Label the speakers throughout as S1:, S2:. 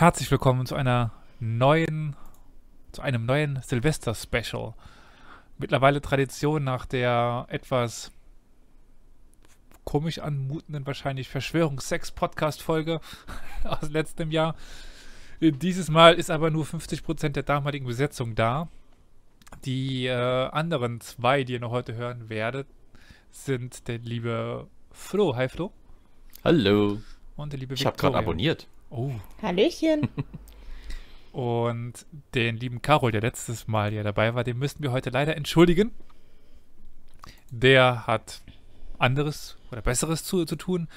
S1: Herzlich willkommen zu einer neuen, zu einem neuen Silvester-Special. Mittlerweile Tradition nach der etwas komisch anmutenden, wahrscheinlich verschwörungsex podcast folge aus letztem Jahr. Dieses Mal ist aber nur 50% der damaligen Besetzung da. Die äh, anderen zwei, die ihr noch heute hören werdet, sind der liebe Flo. Hi Flo. Hallo. Und der liebe Ich habe gerade abonniert. Oh.
S2: Hallöchen.
S1: Und den lieben Karol, der letztes Mal ja dabei war, den müssten wir heute leider entschuldigen. Der hat anderes oder besseres zu, zu tun.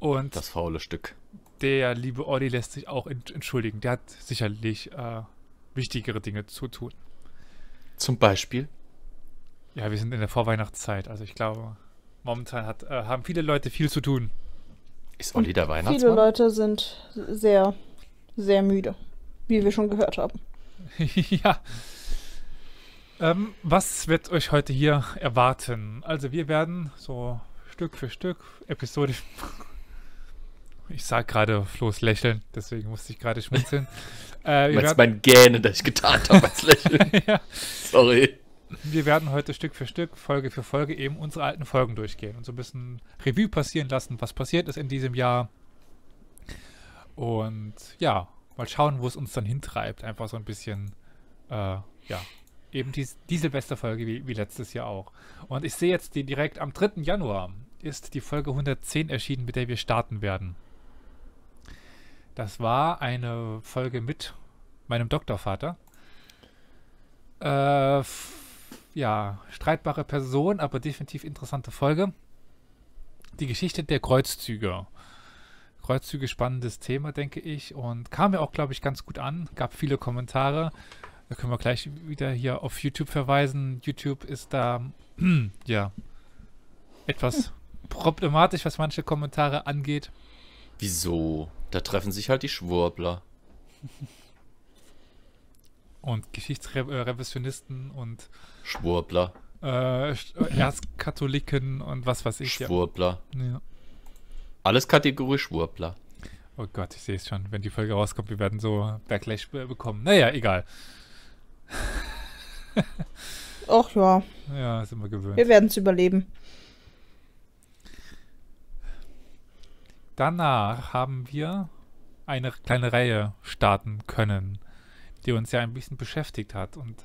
S1: Und das faule Stück. Der liebe Olli lässt sich auch entschuldigen. Der hat sicherlich äh, wichtigere Dinge zu tun.
S3: Zum Beispiel?
S1: Ja, wir sind in der Vorweihnachtszeit. Also ich glaube, momentan hat, äh, haben viele Leute viel zu tun. Ist Olli der Weihnachtsmann? Viele
S2: Leute sind sehr, sehr müde, wie wir schon gehört haben. ja.
S1: Ähm, was wird euch heute hier erwarten? Also wir werden so Stück für Stück, episodisch... Ich sag gerade Flo's Lächeln, deswegen musste ich gerade schmunzeln. äh, Meinst werden... mein Gähnen, das ich getan habe als Lächeln? ja. Sorry wir werden heute Stück für Stück, Folge für Folge eben unsere alten Folgen durchgehen und so ein bisschen Revue passieren lassen, was passiert ist in diesem Jahr. Und ja, mal schauen, wo es uns dann hintreibt. Einfach so ein bisschen, äh, ja, eben die, die Silvesterfolge wie, wie letztes Jahr auch. Und ich sehe jetzt die direkt am 3. Januar ist die Folge 110 erschienen, mit der wir starten werden. Das war eine Folge mit meinem Doktorvater. Äh, ja, streitbare Person, aber definitiv interessante Folge. Die Geschichte der Kreuzzüge. Kreuzzüge, spannendes Thema, denke ich. Und kam mir auch, glaube ich, ganz gut an. Gab viele Kommentare. Da können wir gleich wieder hier auf YouTube verweisen. YouTube ist da, ja, etwas problematisch, was manche Kommentare angeht.
S3: Wieso? Da treffen sich halt die Schwurbler.
S1: und Geschichtsrevisionisten und Schwurbler. Äh, äh, Erzkatholiken und was weiß ich. Schwurbler. Ja. ja.
S3: Alles Kategorie Schwurbler.
S1: Oh Gott, ich sehe es schon. Wenn die Folge rauskommt, wir werden so Backlash bekommen. Naja, egal.
S2: Ach ja. Ja, sind wir gewöhnt. Wir werden es überleben.
S1: Danach haben wir eine kleine Reihe starten können die uns ja ein bisschen beschäftigt hat und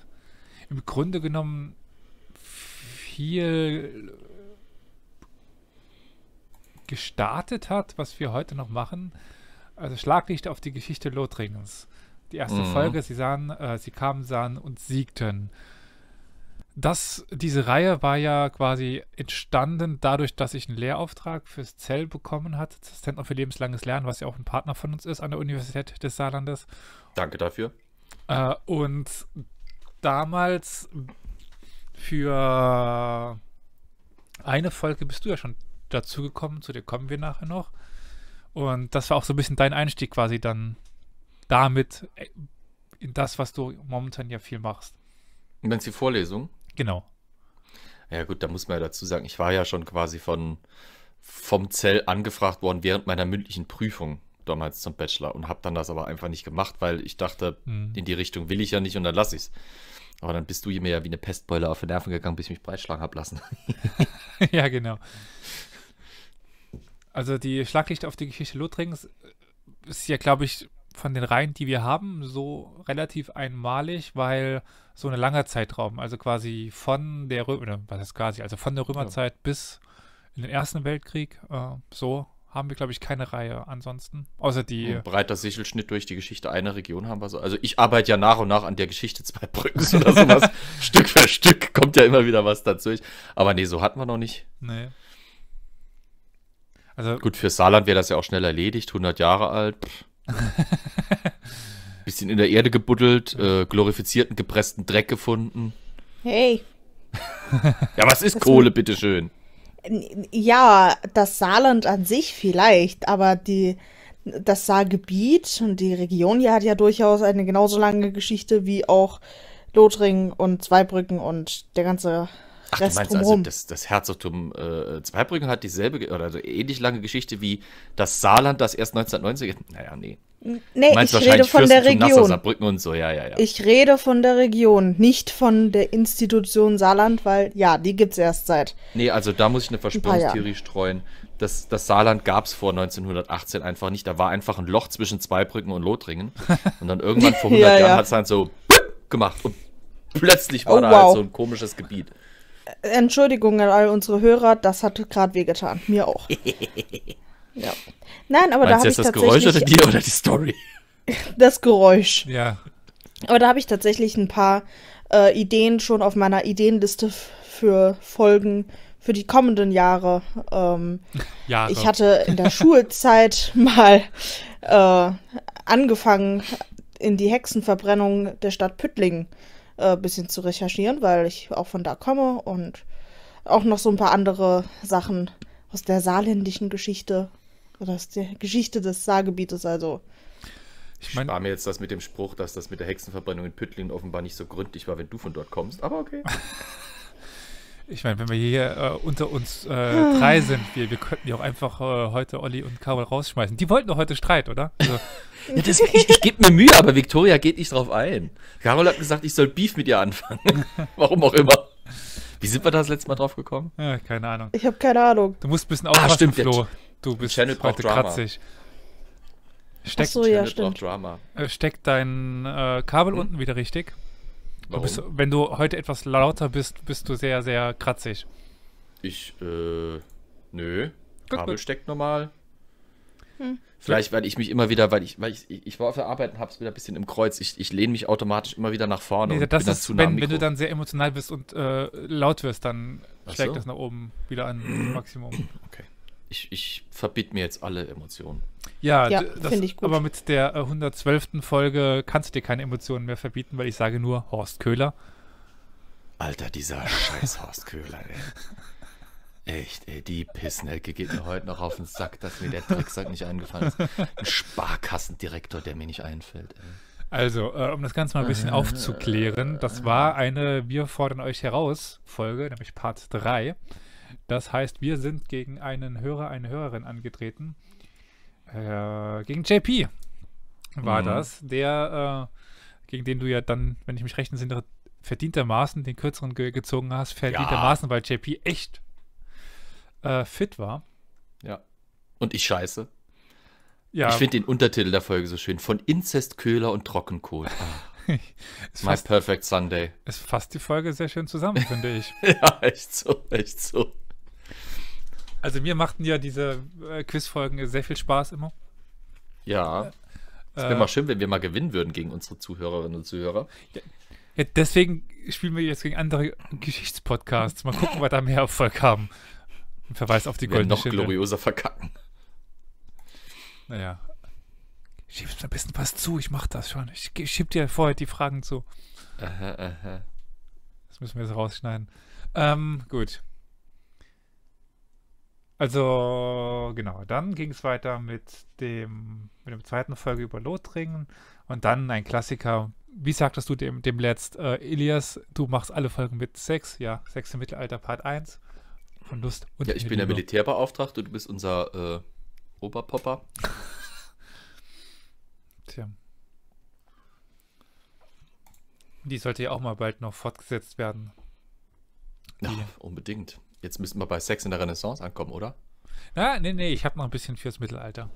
S1: im Grunde genommen viel gestartet hat, was wir heute noch machen. Also Schlaglicht auf die Geschichte Lothringens. Die erste mhm. Folge, sie sahen, äh, sie kamen, sahen und siegten. Das, diese Reihe war ja quasi entstanden dadurch, dass ich einen Lehrauftrag fürs Zell bekommen hatte, das Zentrum für lebenslanges Lernen, was ja auch ein Partner von uns ist an der Universität des Saarlandes. Danke dafür. Äh, und damals für eine Folge bist du ja schon dazugekommen, zu dir kommen wir nachher noch. Und das war auch so ein bisschen dein Einstieg quasi dann damit äh, in das, was du momentan ja viel machst.
S3: Und dann die Vorlesung? Genau. Ja gut, da muss man ja dazu sagen, ich war ja schon quasi von vom Zell angefragt worden während meiner mündlichen Prüfung damals zum Bachelor und habe dann das aber einfach nicht gemacht, weil ich dachte, mhm. in die Richtung will ich ja nicht und dann lasse ich es. Aber dann bist du mir ja wie eine Pestbeule auf die Nerven gegangen, bis ich mich breitschlagen habe lassen.
S1: ja, genau. Also die Schlaglicht auf die Geschichte Lothrings äh, ist ja, glaube ich, von den Reihen, die wir haben, so relativ einmalig, weil so ein langer Zeitraum, also quasi von der Römer, was heißt quasi, also von der Römerzeit ja. bis in den Ersten Weltkrieg, äh, so haben wir, glaube ich, keine Reihe ansonsten. Außer die. Ein
S3: breiter Sichelschnitt durch die Geschichte einer Region haben wir so. Also ich arbeite ja nach und nach an der Geschichte zwei Brückens oder sowas. Stück für Stück kommt ja immer wieder was dazu. Aber nee, so hatten wir noch nicht. Nee. Also, Gut, für Saarland wäre das ja auch schnell erledigt, 100 Jahre alt. Bisschen in der Erde gebuddelt, äh, glorifizierten, gepressten Dreck gefunden. Hey. ja, was ist das Kohle, bitteschön?
S2: Ja, das Saarland an sich vielleicht, aber die, das Saargebiet und die Region hier hat ja durchaus eine genauso lange Geschichte wie auch Lothringen und Zweibrücken und der ganze Ach, Rest du meinst also, drumherum. also, das,
S3: das Herzogtum äh, Zweibrücken hat dieselbe oder also ähnlich lange Geschichte wie das Saarland, das erst 1990. Naja, nee.
S2: Nee, ich rede von der Region. und so, ja, ja, ja. Ich rede von der Region, nicht von der Institution Saarland, weil ja, die gibt es erst seit.
S3: Nee, also da muss ich eine Verschwörungstheorie ein streuen. Das, das Saarland gab es vor 1918 einfach nicht. Da war einfach ein Loch zwischen Zweibrücken und Lothringen. Und dann irgendwann vor 100 ja, Jahren ja. hat es halt so gemacht und plötzlich war oh, da halt wow. halt so ein komisches Gebiet.
S2: Entschuldigung an all unsere Hörer, das hat gerade wehgetan. Mir auch.
S4: ja. Nein, aber Meinst da habe ich das tatsächlich. Das Geräusch oder die, oder die Story?
S2: das Geräusch. Ja. Aber da habe ich tatsächlich ein paar äh, Ideen schon auf meiner Ideenliste für Folgen für die kommenden Jahre. Ähm, Jahre. Ich hatte in der Schulzeit mal äh, angefangen, in die Hexenverbrennung der Stadt Püttlingen äh, bisschen zu recherchieren, weil ich auch von da komme und auch noch so ein paar andere Sachen aus der saarländischen Geschichte oder aus der Geschichte des Saargebietes, also.
S3: Ich mein, spare mir jetzt das mit dem Spruch, dass das mit der Hexenverbrennung in Püttlingen offenbar nicht so gründlich war, wenn du von dort kommst, aber okay.
S1: Ich meine, wenn wir hier äh, unter uns äh, drei sind, wir, wir könnten ja auch einfach äh, heute Olli und Carol rausschmeißen. Die wollten doch heute Streit, oder? Also, ja, das, ich, ich gebe mir Mühe, aber Victoria geht nicht drauf ein. Carol hat gesagt, ich soll Beef mit ihr
S3: anfangen. Warum auch immer. Wie sind wir da das letzte Mal drauf gekommen? Ja, keine Ahnung. Ich habe keine
S2: Ahnung. Du musst
S3: ein bisschen ah, aufpassen, ah, stimmt, Flo. Du bist Channel heute Drama. kratzig. Steckt, Ach so, ja, stimmt. Drama.
S1: Äh, Steckt dein äh, Kabel hm? unten wieder richtig? Warum? bist, wenn du heute etwas lauter bist, bist du sehr, sehr kratzig.
S3: Ich, äh, nö. Gut, Kabel gut. steckt normal. Hm. Vielleicht, weil ich mich immer wieder, weil ich, weil ich, ich war auf der Arbeit und hab's wieder ein bisschen im Kreuz. Ich, ich lehne mich automatisch immer wieder nach vorne. Nee, das ist, wenn, wenn du
S1: dann sehr emotional bist und äh, laut wirst, dann Ach schlägt so? das nach oben wieder an Maximum.
S3: Okay ich, ich verbiete mir jetzt alle Emotionen. Ja, ja finde ich
S1: gut. Aber mit der 112. Äh, Folge kannst du dir keine Emotionen mehr verbieten, weil ich sage nur Horst Köhler.
S3: Alter, dieser scheiß Horst Köhler, ey. Echt, ey, die Pissnelke geht mir heute noch auf den Sack, dass mir der Drecksack nicht eingefallen ist. Ein Sparkassendirektor, der mir nicht einfällt, ey.
S1: Also, äh, um das Ganze mal ein bisschen aufzuklären, das war eine Wir fordern euch heraus Folge, nämlich Part 3. Das heißt, wir sind gegen einen Hörer, eine Hörerin angetreten. Äh, gegen JP war mhm. das, der, äh, gegen den du ja dann, wenn ich mich recht entsinne, verdientermaßen den kürzeren ge gezogen hast, verdientermaßen, ja. weil JP echt äh, fit war.
S3: Ja. Und ich scheiße. Ja. Ich finde den Untertitel der Folge so schön. Von Inzestköhler und Trockenkohl. Ah. My fasst, Perfect Sunday.
S1: Es fasst die Folge sehr schön zusammen, finde ich.
S3: ja, echt so, echt so.
S1: Also mir machten ja diese äh, Quizfolgen sehr viel Spaß immer.
S3: Ja. Es wäre äh, mal schön, wenn wir mal gewinnen würden gegen unsere Zuhörerinnen und Zuhörer. Ja,
S1: ja, deswegen spielen wir jetzt gegen andere Geschichtspodcasts. Mal gucken, wir da mehr Erfolg haben. Verweis auf die wir goldene noch Schindel.
S3: glorioser verkacken.
S1: Naja, schiebst mir ein bisschen was zu, ich mach das schon. Ich schieb dir vorher die Fragen zu. Aha, aha. Das müssen wir jetzt rausschneiden. Ähm, gut. Also, genau, dann ging es weiter mit dem, mit dem zweiten Folge über Lothringen und dann ein Klassiker. Wie sagtest du dem, dem letzt, äh, Elias, du machst alle Folgen mit Sex, ja, Sex im Mittelalter Part 1 von Lust und Ja, ich bin der
S3: Militärbeauftragte, du bist unser äh, Oberpopper.
S1: Tja. Die sollte ja auch mal bald noch fortgesetzt werden.
S3: Ja, unbedingt. Jetzt müssen wir bei Sex in der Renaissance ankommen,
S1: oder? Na, nee, nee, ich habe noch ein bisschen fürs Mittelalter.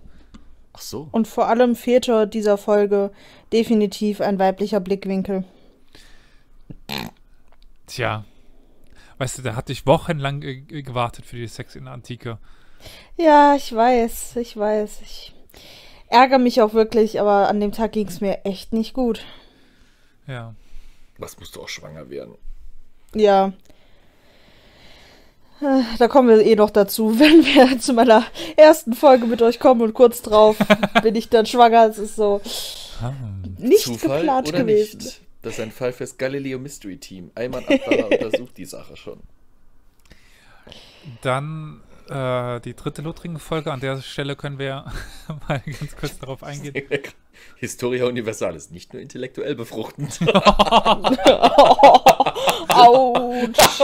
S1: Ach so.
S2: Und vor allem fehlte dieser Folge definitiv ein weiblicher Blickwinkel.
S1: Tja. Weißt du, da hatte ich wochenlang äh, gewartet für die Sex in der Antike.
S2: Ja, ich weiß, ich weiß. Ich ärgere mich auch wirklich, aber an dem Tag ging es mir echt nicht gut.
S1: Ja. Was musst du auch schwanger
S3: werden?
S2: Ja. Da kommen wir eh noch dazu, wenn wir zu meiner ersten Folge mit euch kommen und kurz drauf bin ich dann schwanger. Es ist so ah. nicht Zufall geplant oder gewesen. Nicht?
S3: Das ist ein Fall fürs Galileo Mystery Team. Ayman Abdallah untersucht die Sache schon.
S1: Dann äh, die dritte Lothringen-Folge. An der Stelle können wir mal ganz kurz darauf eingehen.
S3: Historia Universalis, nicht nur intellektuell befruchtend.
S2: Autsch.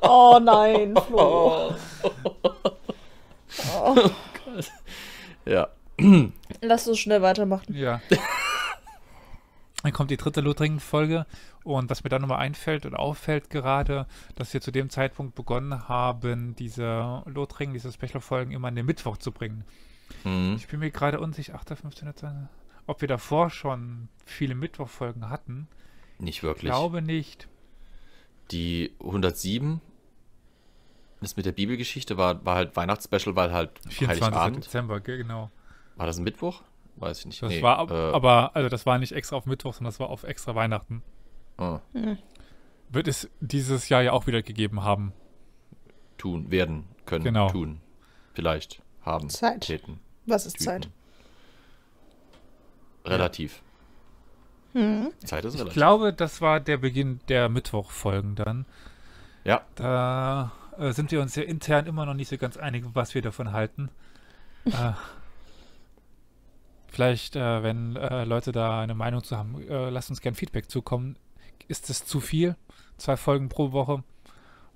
S2: Oh nein, Flo. Oh. Ja. Lass uns schnell weitermachen.
S1: Ja. Dann kommt die dritte Lothringen-Folge und was mir dann nochmal einfällt und auffällt gerade, dass wir zu dem Zeitpunkt begonnen haben, diese Lothringen, diese Special-Folgen immer in den Mittwoch zu bringen. Mhm. Ich bin mir gerade unsicher, 8.15. ob wir davor schon viele Mittwochfolgen hatten. Nicht wirklich. Ich glaube nicht.
S3: Die 107 das mit der Bibelgeschichte war, war halt Weihnachtsspecial, weil halt 24. Heiligabend. Dezember, genau. War das ein Mittwoch? Weiß ich nicht. Das nee, war äh,
S1: aber, also das war nicht extra auf Mittwoch, sondern das war auf extra Weihnachten. Ah. Wird es dieses Jahr ja auch wieder gegeben haben. Tun, werden, können, genau.
S3: tun. Vielleicht, haben, Zeit. Täten,
S2: Was ist Tüten. Zeit? Relativ. Hm.
S4: Zeit
S1: ist relativ. Ich glaube, das war der Beginn der Mittwochfolgen dann. Ja. Da äh, sind wir uns ja intern immer noch nicht so ganz einig, was wir davon halten. äh, vielleicht, äh, wenn äh, Leute da eine Meinung zu haben, äh, lasst uns gern Feedback zukommen ist es zu viel? Zwei Folgen pro Woche?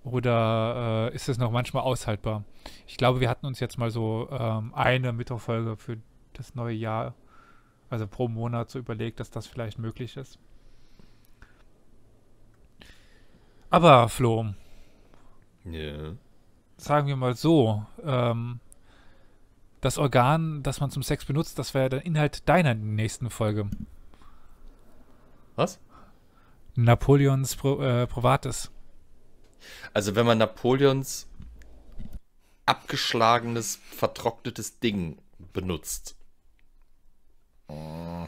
S1: Oder äh, ist es noch manchmal aushaltbar? Ich glaube, wir hatten uns jetzt mal so ähm, eine Mittwochfolge für das neue Jahr, also pro Monat, so überlegt, dass das vielleicht möglich ist. Aber Flo, yeah. sagen wir mal so, ähm, das Organ, das man zum Sex benutzt, das wäre der Inhalt deiner nächsten Folge. Was? Napoleons Pro, äh, Privates.
S3: Also wenn man Napoleons abgeschlagenes, vertrocknetes Ding benutzt. Oh.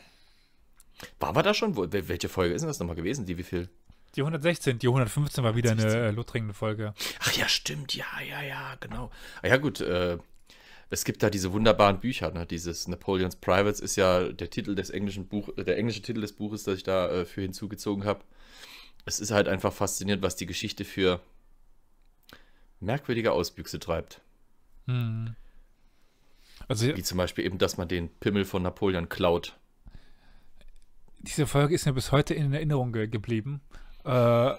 S3: Waren wir da schon? Welche Folge ist denn das nochmal gewesen? Die wie viel?
S1: Die 116, die 115 war wieder 116. eine äh, lothringende Folge. Ach ja, stimmt, ja, ja, ja, genau.
S3: Ah, ja, gut, äh, es gibt da diese wunderbaren Bücher, ne? Dieses Napoleons Privates ist ja der Titel des englischen Buches, der englische Titel des Buches, das ich da äh, für hinzugezogen habe es ist halt einfach faszinierend, was die Geschichte für merkwürdige Ausbüchse treibt. Hm. Also, Wie zum Beispiel eben, dass man den Pimmel von Napoleon klaut.
S1: Diese Folge ist mir bis heute in Erinnerung ge geblieben. Äh,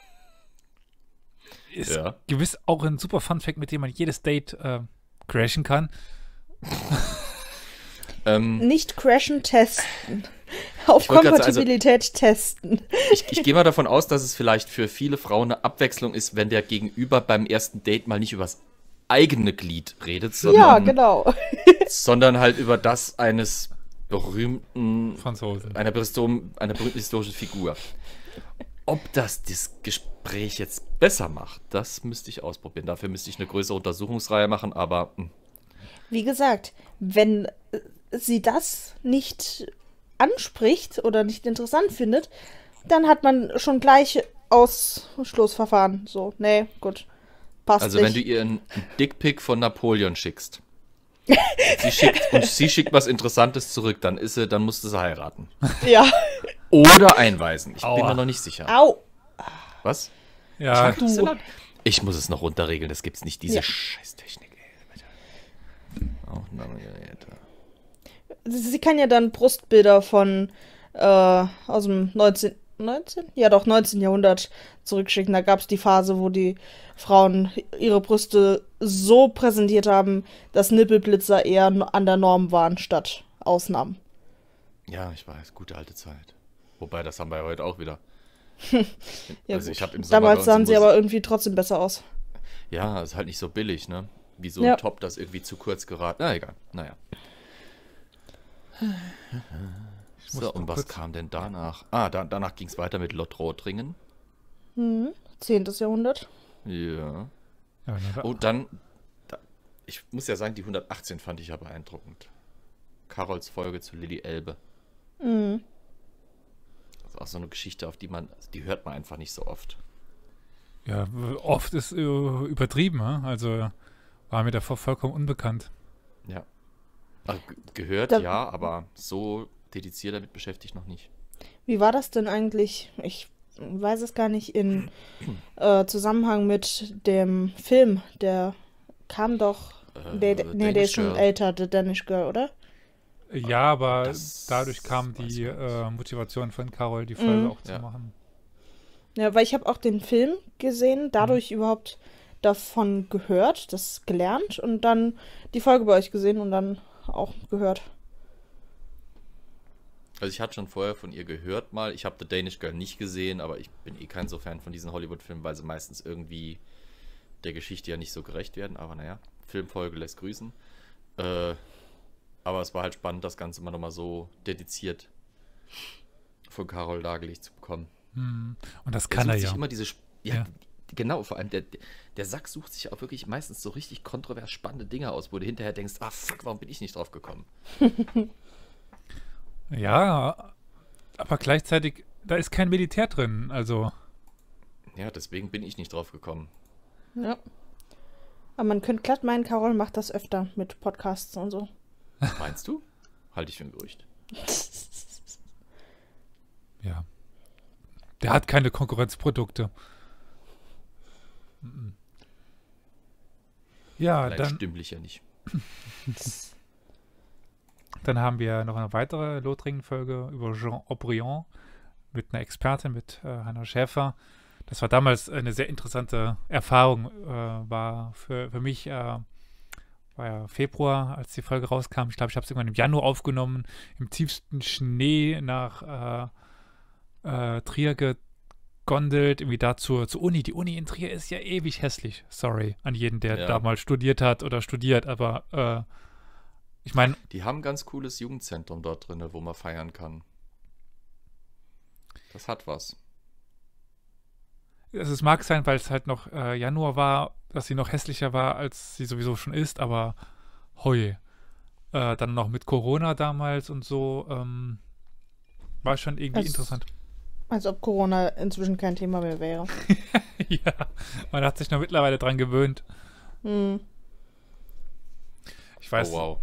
S1: ist ja. gewiss auch ein super Fun-Fact, mit dem man jedes Date äh, crashen kann. ähm,
S2: Nicht crashen, testen. Auf also Kompatibilität also, testen. Ich, ich gehe
S3: mal davon aus, dass es vielleicht für viele Frauen eine Abwechslung ist, wenn der Gegenüber beim ersten Date mal nicht übers eigene Glied redet, sondern, ja, genau. sondern halt über das eines berühmten Franzosen. Einer, berühmten, einer berühmten historischen Figur. Ob das das Gespräch jetzt besser macht, das müsste ich ausprobieren. Dafür müsste ich eine größere Untersuchungsreihe machen, aber.
S2: Hm. Wie gesagt, wenn äh, sie das nicht anspricht oder nicht interessant findet, dann hat man schon gleich Ausschlussverfahren. So, nee, gut. Passt also, nicht. wenn du
S3: ihr einen Dickpick von Napoleon schickst.
S2: sie schickt, und
S3: sie schickt was Interessantes zurück, dann ist sie, dann musst du sie heiraten. Ja. Oder einweisen. Ich Aua. bin mir noch nicht sicher. Au. Was? Ja. Ich, du. ich muss es noch runterregeln, das gibt's nicht, diese ja.
S2: Scheißtechnik. Auch Navigator sie kann ja dann Brustbilder von äh, aus dem 19. 19? Ja, doch, 19. Jahrhundert zurückschicken. Da gab es die Phase, wo die Frauen ihre Brüste so präsentiert haben, dass Nippelblitzer eher an der Norm waren statt Ausnahmen.
S3: Ja, ich weiß, gute alte Zeit. Wobei, das haben wir ja heute auch wieder. ja, also hab Damals sahen sie aber
S2: irgendwie trotzdem besser aus.
S3: Ja, ist halt nicht so billig, ne? Wieso ja. Top das irgendwie zu kurz geraten? Na egal, naja. So, und was kam denn danach? Ah, da, danach ging es weiter mit Lott Rothringen.
S2: Hm, 10. Jahrhundert.
S3: Ja. Oh, dann, da, ich muss ja sagen, die 118 fand ich ja beeindruckend. Carols Folge zu Lilly Elbe. Mhm. Das ist auch so eine Geschichte, auf die man, die hört man einfach nicht so oft.
S1: Ja, oft ist äh, übertrieben, ne? also war mir davor vollkommen unbekannt.
S3: Ja. Ach, gehört da, ja, aber so dediziert damit beschäftigt noch nicht.
S2: Wie war das denn eigentlich? Ich weiß es gar nicht in äh, Zusammenhang mit dem Film, der kam doch. Äh, der, nee, der ist schon älter, The Danish Girl, oder?
S1: Ja, aber das dadurch kam die äh, Motivation von Carol, die Folge mhm. auch zu ja. machen.
S2: Ja, weil ich habe auch den Film gesehen, mhm. dadurch mhm. überhaupt davon gehört, das gelernt und dann die Folge bei euch gesehen und dann auch gehört.
S3: Also ich hatte schon vorher von ihr gehört mal. Ich habe The Danish Girl nicht gesehen, aber ich bin eh kein so Fan von diesen Hollywood-Filmen, weil sie meistens irgendwie der Geschichte ja nicht so gerecht werden. Aber naja, Filmfolge lässt grüßen. Äh, aber es war halt spannend, das Ganze mal nochmal so dediziert von Carol dargelegt zu bekommen.
S1: Hm. Und das kann er ja. Immer diese Sp ja, ja.
S3: Genau, vor allem der, der Sack sucht sich auch wirklich meistens so richtig kontrovers spannende Dinge aus, wo du hinterher denkst, ah fuck, warum bin ich nicht drauf gekommen?
S1: ja, aber gleichzeitig, da ist kein Militär drin, also.
S3: Ja, deswegen bin ich nicht drauf gekommen.
S2: Ja. Aber man könnte glatt meinen, Carol macht das öfter mit Podcasts und so.
S3: Meinst du? Halte ich für ein Gerücht. ja.
S1: Der hat keine Konkurrenzprodukte. Ja, Vielleicht dann ich ja nicht. dann haben wir noch eine weitere Lothringen-Folge über Jean Aubryon mit einer Expertin, mit äh, Hanna Schäfer. Das war damals eine sehr interessante Erfahrung, äh, war für, für mich. Äh, war ja Februar, als die Folge rauskam. Ich glaube, ich habe es irgendwann im Januar aufgenommen, im tiefsten Schnee nach äh, äh, Trier getroffen gondelt, irgendwie da zur, zur Uni. Die Uni in Trier ist ja ewig hässlich. Sorry an jeden, der ja. da mal studiert hat oder studiert, aber äh, ich meine.
S3: Die haben ein ganz cooles Jugendzentrum dort drin, wo man feiern kann. Das hat was. es mag
S1: sein, weil es halt noch äh, Januar war, dass sie noch hässlicher war, als sie sowieso schon ist, aber heue. Äh, dann noch mit Corona damals und so. Ähm, war schon irgendwie es interessant.
S2: Als ob Corona inzwischen kein Thema mehr wäre. ja,
S1: man hat sich noch mittlerweile dran gewöhnt.
S2: Hm.
S3: Ich weiß. Oh, wow.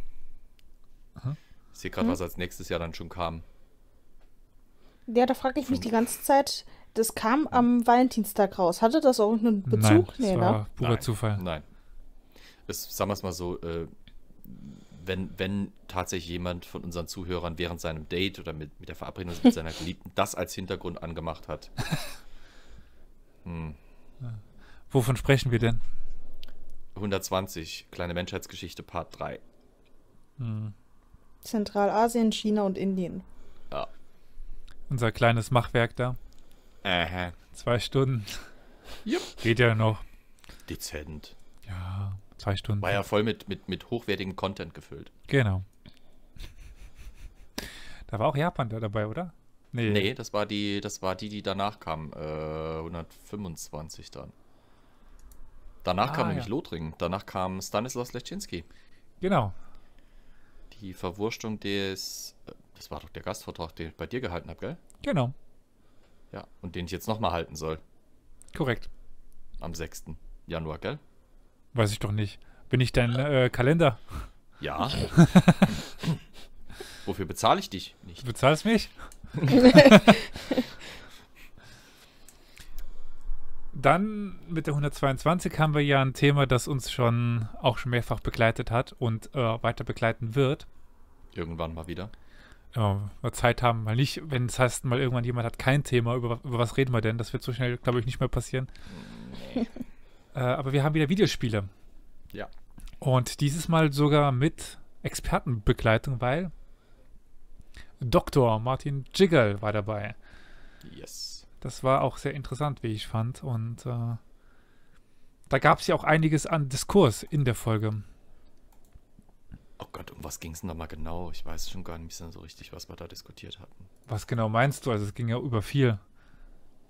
S3: Hm? Ich sehe gerade, hm? was als nächstes Jahr dann schon kam.
S2: Ja, da frage ich mich die ganze Zeit. Das kam am Valentinstag raus. Hatte das auch einen Bezug? Nein, das nee,
S3: war ne? purer Nein. Zufall. Nein. Es, sagen wir es mal so, äh, wenn, wenn tatsächlich jemand von unseren Zuhörern während seinem Date oder mit, mit der Verabredung mit seiner Geliebten das als Hintergrund angemacht hat. Hm.
S1: Wovon sprechen wir denn?
S3: 120, kleine Menschheitsgeschichte, Part 3.
S1: Hm.
S2: Zentralasien, China und Indien. Ja.
S1: Unser kleines Machwerk da. Aha. Zwei Stunden. Yep. Geht ja noch. Dezent. Ja. Zwei Stunden. War ja voll mit,
S3: mit, mit hochwertigem Content gefüllt.
S1: Genau. Da war auch Japan da dabei, oder?
S3: Nee. Nee, das war die, das war die, die danach kam. Äh, 125 dann. Danach ah, kam ja. nämlich Lothringen. Danach kam Stanislaus Leszczynski. Genau. Die Verwurstung des. Äh, das war doch der Gastvortrag, den ich bei dir gehalten habe, gell?
S1: Genau. Ja,
S3: und den ich jetzt nochmal halten soll. Korrekt. Am 6. Januar, gell?
S1: Weiß ich doch nicht. Bin ich dein äh, Kalender? Ja.
S3: Wofür bezahle ich dich nicht? Du bezahlst
S1: mich? Dann mit der 122 haben wir ja ein Thema, das uns schon auch schon mehrfach begleitet hat und äh, weiter begleiten wird. Irgendwann mal wieder. Ja, mal Zeit haben, mal nicht, wenn es heißt, mal irgendwann jemand hat kein Thema, über, über was reden wir denn? Das wird so schnell, glaube ich, nicht mehr passieren. Nee. Äh, aber wir haben wieder Videospiele. Ja. Und dieses Mal sogar mit Expertenbegleitung, weil Dr. Martin Jiggle war dabei. Yes. Das war auch sehr interessant, wie ich fand. Und äh, da gab es ja auch einiges an Diskurs in der Folge.
S3: Oh Gott, um was ging es denn nochmal genau? Ich weiß schon gar nicht so richtig, was wir da diskutiert hatten.
S1: Was genau meinst du? Also es ging ja über viel.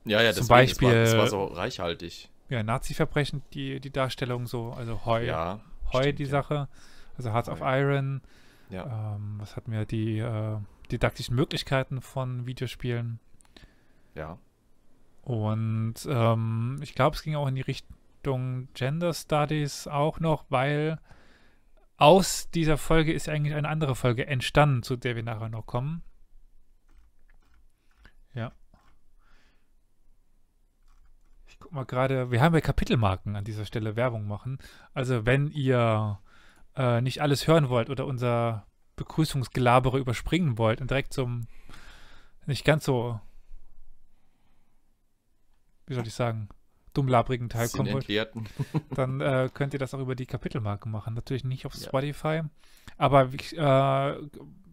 S1: Ja, ja, das war, war so reichhaltig ja, Nazi-Verbrechen, die, die Darstellung so, also Heu, ja, Heu stimmt, die ja. Sache, also Hearts Heu. of Iron. Ja. Ähm, was hatten wir? Die äh, didaktischen Möglichkeiten von Videospielen. Ja. Und ähm, ich glaube, es ging auch in die Richtung Gender Studies auch noch, weil aus dieser Folge ist eigentlich eine andere Folge entstanden, zu der wir nachher noch kommen. guck mal gerade, wir haben ja Kapitelmarken an dieser Stelle Werbung machen. Also wenn ihr äh, nicht alles hören wollt oder unser Begrüßungsgelabere überspringen wollt und direkt zum nicht ganz so, wie soll ich sagen, dummlabrigen Teil Sinn kommen wollt, dann äh, könnt ihr das auch über die Kapitelmarken machen. Natürlich nicht auf ja. Spotify, aber äh,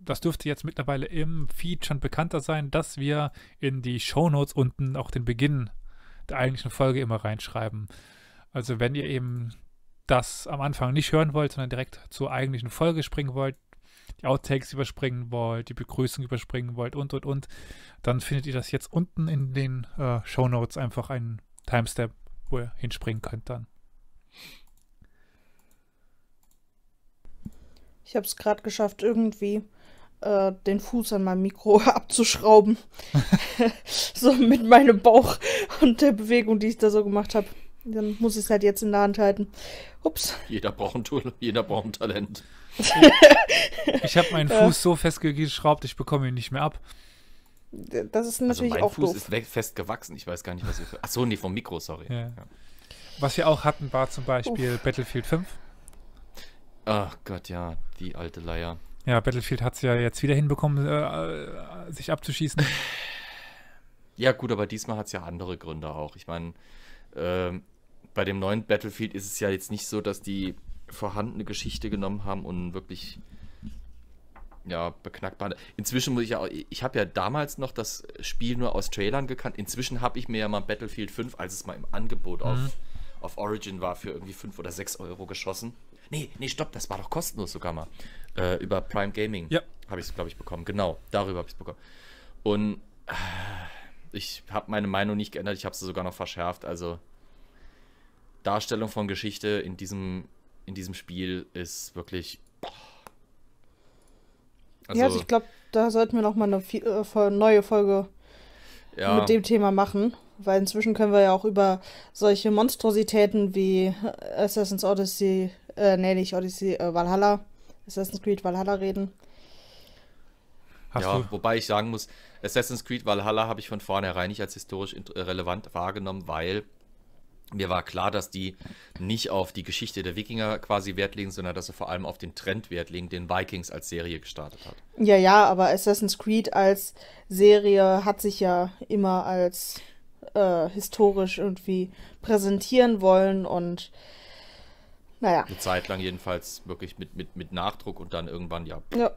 S1: das dürfte jetzt mittlerweile im Feed schon bekannter sein, dass wir in die Shownotes unten auch den Beginn der eigentlichen Folge immer reinschreiben. Also wenn ihr eben das am Anfang nicht hören wollt, sondern direkt zur eigentlichen Folge springen wollt, die Outtakes überspringen wollt, die Begrüßung überspringen wollt und, und, und, dann findet ihr das jetzt unten in den äh, Show Notes einfach einen Timestamp, wo ihr hinspringen könnt dann.
S2: Ich habe es gerade geschafft, irgendwie. Äh, den Fuß an meinem Mikro abzuschrauben. so mit meinem Bauch und der Bewegung, die ich da so gemacht habe. Dann muss ich es halt jetzt in der Hand halten. Ups.
S3: Jeder braucht ein, Tool, jeder braucht ein Talent.
S1: ich habe meinen Fuß äh, so festgeschraubt, ich bekomme ihn nicht mehr ab.
S3: Das ist also natürlich also mein auch Fuß doof. ist festgewachsen. Ich weiß gar nicht, was ich. Achso, nee, vom Mikro, sorry.
S1: Ja. Ja. Was wir auch hatten, war zum Beispiel Uff. Battlefield 5.
S3: Ach Gott, ja, die alte Leier.
S1: Ja, Battlefield hat es ja jetzt wieder hinbekommen, äh, äh sich abzuschießen.
S3: Ja, gut, aber diesmal hat es ja andere Gründe auch. Ich meine, äh, bei dem neuen Battlefield ist es ja jetzt nicht so, dass die vorhandene Geschichte genommen haben und wirklich ja, beknackbar. Inzwischen muss ich ja auch, ich habe ja damals noch das Spiel nur aus Trailern gekannt. Inzwischen habe ich mir ja mal Battlefield 5, als es mal im Angebot mhm. auf, auf Origin war, für irgendwie 5 oder 6 Euro geschossen. Nee, nee, stopp, das war doch kostenlos sogar mal. Äh, über Prime Gaming ja. habe ich es, glaube ich, bekommen. Genau, darüber habe ich es bekommen. Und äh, ich habe meine Meinung nicht geändert, ich habe sie sogar noch verschärft. Also, Darstellung von Geschichte in diesem, in diesem Spiel ist wirklich. Also, ja, also ich
S2: glaube, da sollten wir nochmal eine äh, neue Folge ja. mit dem Thema machen. Weil inzwischen können wir ja auch über solche Monstrositäten wie Assassin's Odyssey äh, nee, nicht Odyssey, äh, Valhalla, Assassin's Creed Valhalla reden.
S3: Hast ja, du? wobei ich sagen muss, Assassin's Creed Valhalla habe ich von vornherein nicht als historisch äh, relevant wahrgenommen, weil mir war klar, dass die nicht auf die Geschichte der Wikinger quasi Wert legen, sondern dass sie vor allem auf den Trend Wert legen, den Vikings als Serie gestartet hat.
S2: Ja, ja, aber Assassin's Creed als Serie hat sich ja immer als äh, historisch irgendwie präsentieren wollen und naja.
S3: Eine Zeit lang jedenfalls wirklich mit, mit, mit Nachdruck und dann irgendwann ja. ja.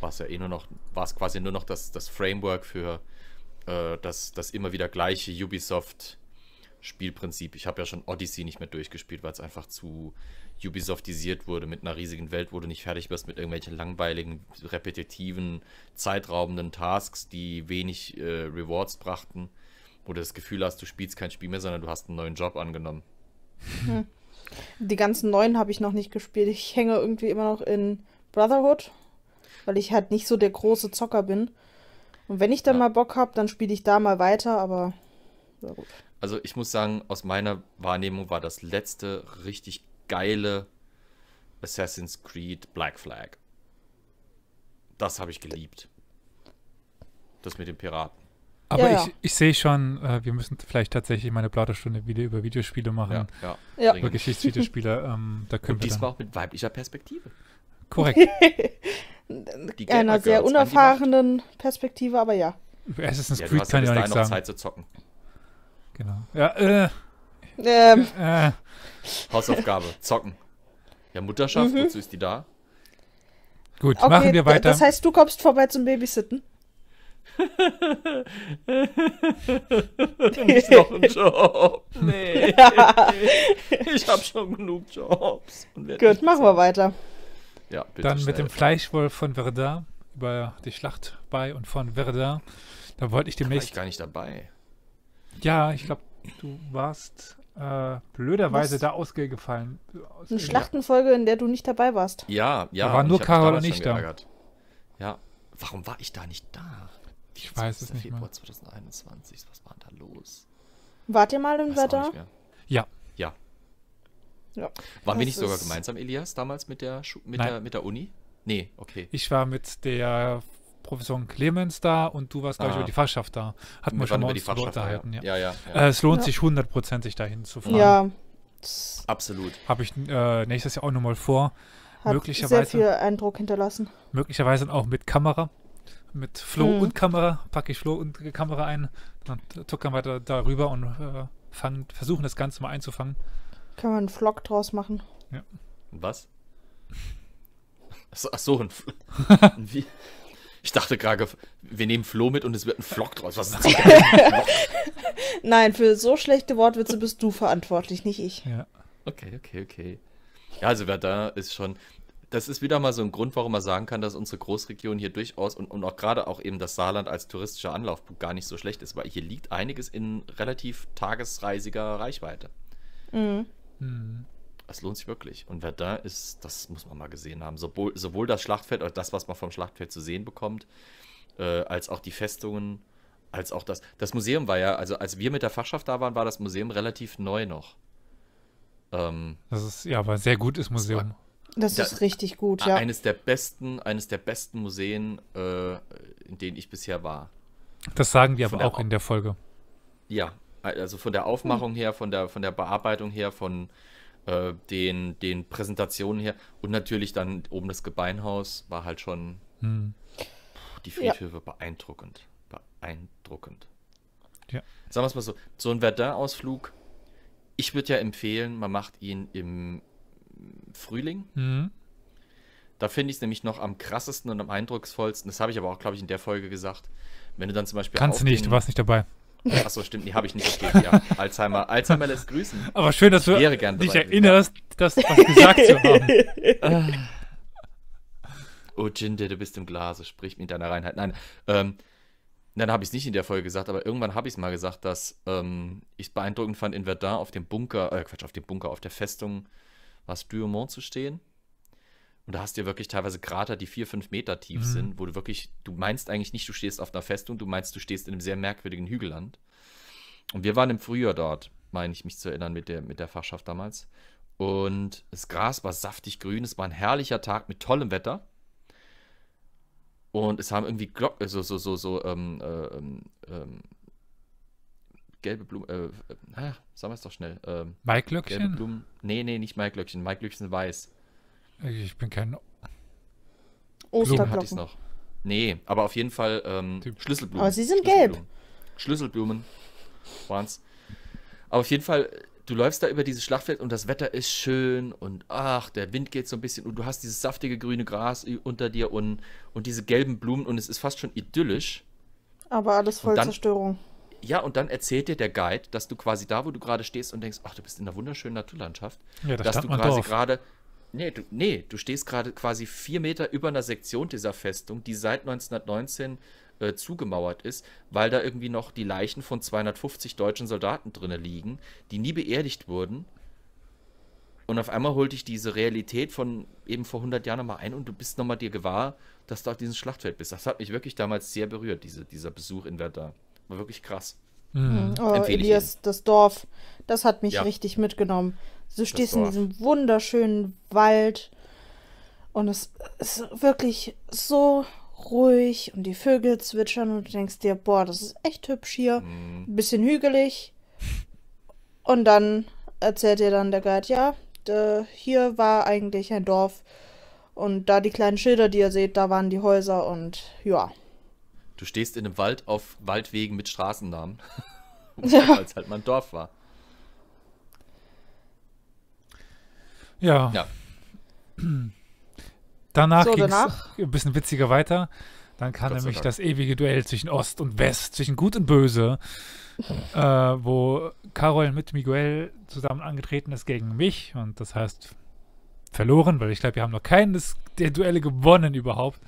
S3: War es ja eh nur noch, war es quasi nur noch das, das Framework für äh, das, das immer wieder gleiche Ubisoft. Spielprinzip. Ich habe ja schon Odyssey nicht mehr durchgespielt, weil es einfach zu Ubisoftisiert wurde mit einer riesigen Welt, wo du nicht fertig wirst mit irgendwelchen langweiligen, repetitiven, zeitraubenden Tasks, die wenig äh, Rewards brachten, wo du das Gefühl hast, du spielst kein Spiel mehr, sondern du hast einen neuen Job angenommen.
S2: Hm. Die ganzen neuen habe ich noch nicht gespielt. Ich hänge irgendwie immer noch in Brotherhood, weil ich halt nicht so der große Zocker bin. Und wenn ich dann ja. mal Bock habe, dann spiele ich da mal weiter, aber na
S3: gut. Also ich muss sagen, aus meiner Wahrnehmung war das letzte richtig geile Assassin's Creed Black Flag. Das habe ich geliebt. Das mit den Piraten.
S1: Aber ja, ich, ich sehe schon, äh, wir müssen vielleicht tatsächlich meine eine Plauderstunde wieder über Videospiele machen. Ja, ja. Über Geschichtsvideospiele. Ähm, da können Und wir diesmal dann. auch mit weiblicher Perspektive. Korrekt.
S2: Einer sehr unerfahrenen Perspektive, aber ja.
S1: Assassin's ja, Creed hast kann ja nichts sagen. Zeit zu zocken. Genau. Ja, äh.
S2: Ähm. äh.
S3: Hausaufgabe, zocken. Ja, Mutterschaft, mhm. wozu ist die da?
S2: Gut, okay, machen wir weiter. Das heißt, du kommst vorbei zum Babysitten du bist doch im Job.
S3: Nee. ich habe schon genug Jobs. Gut, machen
S2: wir weiter. Ja, bitte Dann schnell. mit dem
S1: Fleischwolf von Verdun über die Schlacht bei und von Verdun. Da wollte ich demnächst. Da war ich gar nicht dabei. Ja, ich glaube, du warst äh, blöderweise Was? da ausgefallen. Eine
S2: Schlachtenfolge, in der du nicht dabei warst.
S3: Ja, ja. Da war nur Carol und ich da. Ja. Warum war ich da nicht da? Ich weiß es nicht Februar mal. 2021, was war da los?
S2: Wart ihr mal im Wetter?
S1: Ja.
S3: Ja. ja. Waren wir nicht sogar gemeinsam, Elias,
S1: damals mit der, Schu mit, der, mit der Uni? Nee, okay. Ich war mit der Professorin Clemens da und du warst, glaube ich, ah. über die Fahrschaft da. Hatten wir, schon mal über die Fahrschaft unterhalten. Ja. Ja. ja, ja, Äh, es lohnt sich hundertprozentig dahin zu fahren. Ja. Absolut. Habe ich äh, nächstes Jahr auch nochmal vor.
S2: Hat möglicherweise, sehr viel Eindruck hinterlassen.
S1: Möglicherweise auch mit Kamera mit Flo mhm. und Kamera, packe ich Flo und Kamera ein, dann tuckern wir da, rüber und äh, fangen, versuchen das Ganze mal einzufangen.
S2: Kann man einen Vlog draus machen?
S1: Ja.
S3: Was? Ach so, ein, ein Ich dachte gerade, wir nehmen Flo mit und es wird ein Vlog draus. Was ist das?
S2: Nein, für so schlechte Wortwitze bist du verantwortlich, nicht ich. Ja.
S3: Okay, okay, okay. Ja, also wer da ist schon, das ist wieder mal so ein Grund, warum man sagen kann, dass unsere Großregion hier durchaus und, und auch gerade auch eben das Saarland als touristischer Anlaufpunkt gar nicht so schlecht ist, weil hier liegt einiges in relativ tagesreisiger Reichweite.
S2: Mhm. mhm.
S3: Es lohnt sich wirklich. Und Verdun ist, das muss man mal gesehen haben, sowohl, sowohl das Schlachtfeld oder also das, was man vom Schlachtfeld zu sehen bekommt, äh, als auch die Festungen, als auch das. Das Museum war ja, also als wir mit der Fachschaft da waren, war das Museum relativ neu noch. Ähm,
S1: das ist ja aber ein sehr gutes Museum. Das da, ist richtig gut, e- ja.
S3: Eines der besten, eines der besten Museen, äh, in denen ich bisher war.
S1: Das sagen die von aber auch in der Folge.
S3: Ja, also von der Aufmachung her, von der, von der Bearbeitung her, von äh, den, den Präsentationen her und natürlich dann oben das Gebeinhaus war halt schon hm. die Friedhöfe ja. beeindruckend. Beeindruckend. Ja. Sagen wir es mal so, so ein Verdun-Ausflug, ich würde ja empfehlen, man macht ihn im Frühling. Mhm. Da finde ich es nämlich noch am krassesten und am eindrucksvollsten. Das habe ich aber auch, glaube ich, in der Folge gesagt. Wenn du dann zum Beispiel. Kannst du nicht, du warst nicht dabei. Achso, stimmt, nee, habe ich nicht. Okay, ja. Alzheimer. Alzheimer lässt grüßen. Aber schön, dass du dich erinnerst, das was gesagt zu haben. oh, Jinde, du bist im Glase, sprich mit deiner Reinheit. Nein, ähm, dann habe ich es nicht in der Folge gesagt, aber irgendwann habe ich es mal gesagt, dass ähm, ich es beeindruckend fand, in Verdun auf dem Bunker, äh, Quatsch, auf dem Bunker, auf der Festung du es Duemont zu stehen. Und da hast du ja wirklich teilweise Krater, die vier, fünf Meter tief mhm. sind, wo du wirklich, du meinst eigentlich nicht, du stehst auf einer Festung, du meinst, du stehst in einem sehr merkwürdigen Hügelland. Und wir waren im Frühjahr dort, meine ich mich zu erinnern, mit der, mit der Fachschaft damals. Und das Gras war saftig grün, es war ein herrlicher Tag mit tollem Wetter. Und es haben irgendwie Glocken, so, also so, so, so ähm, äh, ähm, ähm, gelbe Blumen, äh, äh, sagen wir es doch schnell. Ähm, Maiglöckchen? Gelbe Blumen. Nee, nee, nicht Maiglöckchen. Maiglöckchen weiß.
S1: Ich bin kein. Osterblumen hatte ich noch.
S3: Nee, aber auf jeden Fall ähm, Schlüsselblumen. Aber sie sind Schlüsselblumen. gelb. Schlüsselblumen waren's. Aber auf jeden Fall, du läufst da über dieses Schlachtfeld und das Wetter ist schön und ach, der Wind geht so ein bisschen und du hast dieses saftige grüne Gras unter dir und, und diese gelben Blumen und es ist fast schon idyllisch.
S2: Aber alles voll dann, Zerstörung.
S3: Ja, und dann erzählt dir der Guide, dass du quasi da, wo du gerade stehst und denkst, ach, du bist in einer wunderschönen Naturlandschaft, ja, das dass du quasi gerade. Nee du, nee, du stehst gerade quasi vier Meter über einer Sektion dieser Festung, die seit 1919 äh, zugemauert ist, weil da irgendwie noch die Leichen von 250 deutschen Soldaten drin liegen, die nie beerdigt wurden. Und auf einmal holt dich diese Realität von eben vor 100 Jahren nochmal ein und du bist nochmal dir gewahr, dass du auf diesem Schlachtfeld bist. Das hat mich wirklich damals sehr berührt, diese, dieser Besuch in Verdun. War wirklich krass. Mhm. mhm. Oh, Elias,
S2: das Dorf, das hat mich ja. richtig mitgenommen. Du stehst in diesem wunderschönen Wald und es ist wirklich so ruhig und die Vögel zwitschern und du denkst dir, boah, das ist echt hübsch hier, mhm. ein bisschen hügelig. Und dann erzählt dir dann der Guide, ja, hier war eigentlich ein Dorf und da die kleinen Schilder, die ihr seht, da waren die Häuser und ja
S3: du stehst in einem Wald auf Waldwegen mit Straßennamen. ja. Weil es halt mal ein Dorf war.
S1: Ja. ja. Danach so, ging es ein bisschen witziger weiter. Dann kam nämlich das ewige Duell zwischen Ost und West, zwischen Gut und Böse, äh, wo Carol mit Miguel zusammen angetreten ist gegen mich und das heißt verloren, weil ich glaube, wir haben noch keines der Duelle gewonnen überhaupt.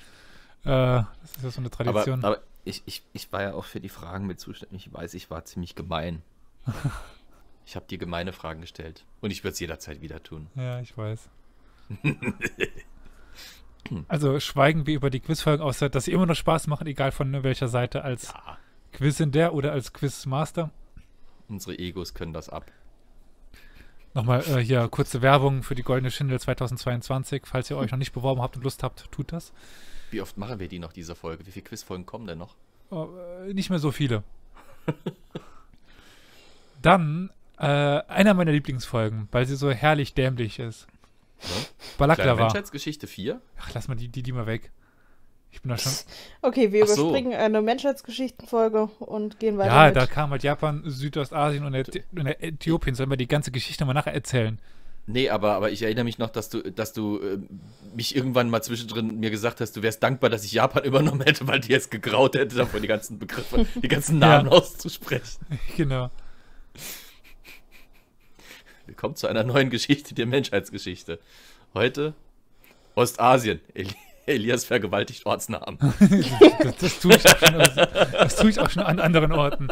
S1: Äh, das ist ja so eine Tradition.
S3: Aber, aber ich, ich, ich war ja auch für die Fragen mit zuständig. Ich weiß, ich war ziemlich gemein. ich habe dir gemeine Fragen gestellt. Und ich würde es jederzeit wieder tun.
S1: Ja, ich weiß. also schweigen wir über die Quizfolgen, außer dass sie immer noch Spaß machen, egal von ne, welcher Seite, als ja. Quiz in der oder als Quizmaster.
S3: Unsere Egos können das ab.
S1: Nochmal äh, hier kurze Werbung für die Goldene Schindel 2022. Falls ihr euch noch nicht beworben habt und Lust habt, tut das.
S3: Wie oft machen wir die noch, diese Folge? Wie viele Quizfolgen kommen denn
S1: noch? Oh, äh, nicht mehr so viele. Dann äh, einer meiner Lieblingsfolgen, weil sie so herrlich dämlich ist. So. Balaklava. Menschheitsgeschichte 4. Ach, lass mal die, die, die mal weg. Ich bin da schon.
S2: Okay, wir Ach überspringen so. eine Menschheitsgeschichtenfolge und gehen weiter. Ja, mit. da
S1: kam halt Japan, Südostasien und, Äthi und Äthiopien. Sollen wir die ganze Geschichte mal nachher erzählen?
S3: Nee, aber, aber ich erinnere mich noch, dass du, dass du äh, mich irgendwann mal zwischendrin mir gesagt hast, du wärst dankbar, dass ich Japan übernommen hätte, weil dir jetzt gegraut hätte, davon die ganzen Begriffe, die ganzen Namen ja. auszusprechen. Genau. Willkommen zu einer neuen Geschichte der Menschheitsgeschichte. Heute Ostasien, Eli. Elias vergewaltigt Ortsnamen. das, das, tue ich auch
S1: schon, das tue ich auch schon an anderen Orten.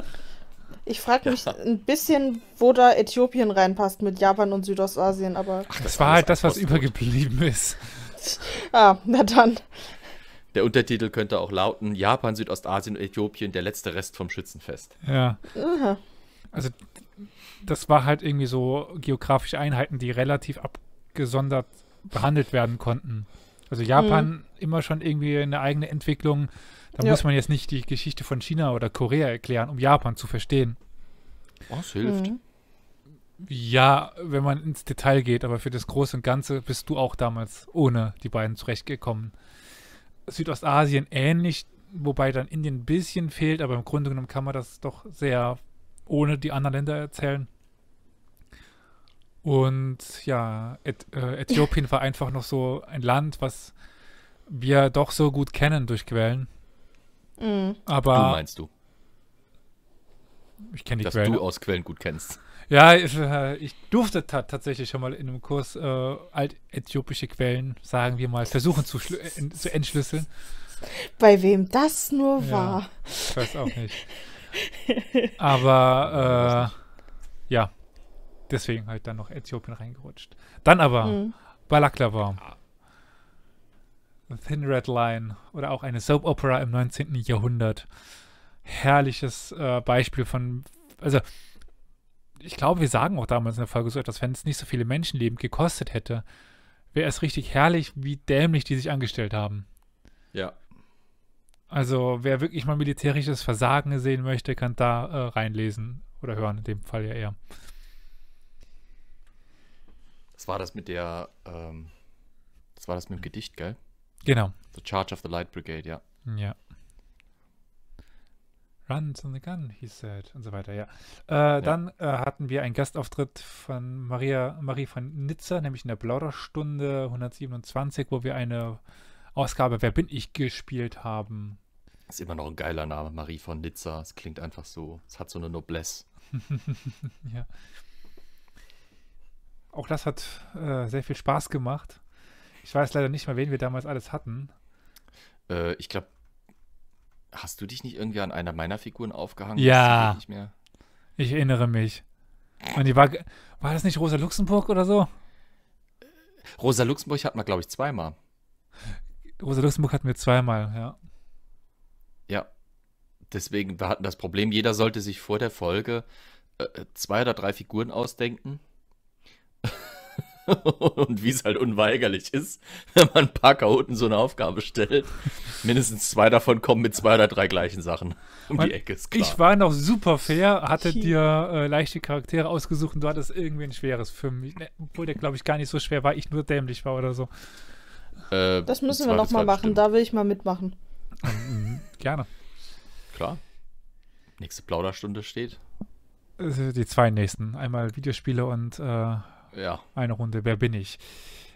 S2: Ich frage mich ja. ein bisschen, wo da Äthiopien reinpasst mit Japan und Südostasien, aber. Ach, das,
S1: das war halt das, was übergeblieben ist.
S2: Ah, na dann.
S3: Der Untertitel könnte auch lauten: Japan, Südostasien und Äthiopien, der letzte Rest vom Schützenfest.
S1: Ja. Aha. Also, das war halt irgendwie so geografische Einheiten, die relativ abgesondert behandelt werden konnten. Also mhm. Japan mhm. immer schon irgendwie eine eigene Entwicklung. Da ja. muss man jetzt nicht die Geschichte von China oder Korea erklären, um Japan zu verstehen. Oh, das hilft. Mhm. Ja, wenn man ins Detail geht, aber für das Große und Ganze bist du auch damals ohne die beiden zurechtgekommen. Südostasien ähnlich, wobei dann Indien ein bisschen fehlt, aber im Grunde genommen kann man das doch sehr ohne die anderen Länder erzählen. Und ja, äh, Äthiopien war einfach noch so ein Land, was wir doch so gut kennen durch Quellen. Mhm. Aber du meinst
S3: du? Ich kenne die dass Quellen. Dass du aus Quellen gut kennst.
S1: Ja, ich, äh, ich durfte tatsächlich schon mal in einem Kurs äh, altäthiopische Quellen, sagen wir mal, versuchen zu, äh, zu entschlüsseln.
S2: Bei wem das nur war. Ja,
S1: ich weiß auch nicht. Aber äh, ja, deswegen halt dann noch Äthiopien reingerutscht. Dann aber mhm. Balaklava. Thin Red Line oder auch eine Soap Opera im 19. Jahrhundert. Herrliches äh, Beispiel von, also ich glaube, wir sagen auch damals in der Folge so etwas, wenn es nicht so viele Menschenleben gekostet hätte, wäre es richtig herrlich, wie dämlich die sich angestellt haben. Ja. Also wer wirklich mal militärisches Versagen sehen möchte, kann da äh, reinlesen oder hören, in dem Fall ja eher.
S3: Das war das mit der, ähm, das war das mit dem Gedicht, gell? Genau. The Charge of the Light Brigade, ja.
S1: Ja. Run to the gun, he said, und so weiter, ja. Äh, ja. Dann äh, hatten wir einen Gastauftritt von Maria, Marie von Nizza, nämlich in der Plauderstunde 127, wo wir eine Ausgabe Wer bin ich gespielt haben. Ist immer noch ein
S3: geiler Name, Marie von Nizza. Es klingt einfach so, es hat so eine Noblesse.
S1: ja auch das hat äh, sehr viel Spaß gemacht. Ich weiß leider nicht mehr, wen wir damals alles hatten. Äh, ich glaube, hast
S3: du dich nicht irgendwie an einer meiner Figuren aufgehangen? Ja.
S1: Ich erinnere mich. Und die war, war das nicht Rosa Luxemburg oder so?
S3: Rosa Luxemburg hatten wir, glaube ich, zweimal.
S1: Rosa Luxemburg hatten wir zweimal, ja.
S3: Ja. Deswegen, wir hatten das Problem, jeder sollte sich vor der Folge äh, zwei oder drei Figuren ausdenken und wie es halt unweigerlich ist, wenn man ein paar Chaoten so eine Aufgabe stellt. Mindestens zwei davon kommen mit zwei oder drei gleichen Sachen um man, die Ecke. Ist klar. Ich
S1: war noch super fair, hatte dir äh, leichte Charaktere ausgesucht und du hattest irgendwie ein schweres für mich. Ne, obwohl der, glaube ich, gar nicht so schwer war, ich nur dämlich war oder so.
S3: Äh, das
S2: müssen wir nochmal machen, stimmt. da will ich mal mitmachen.
S1: Mhm, gerne.
S3: Klar. Nächste Plauderstunde steht.
S1: Äh, die zwei nächsten. Einmal Videospiele und äh, ja. Eine Runde, wer bin ich?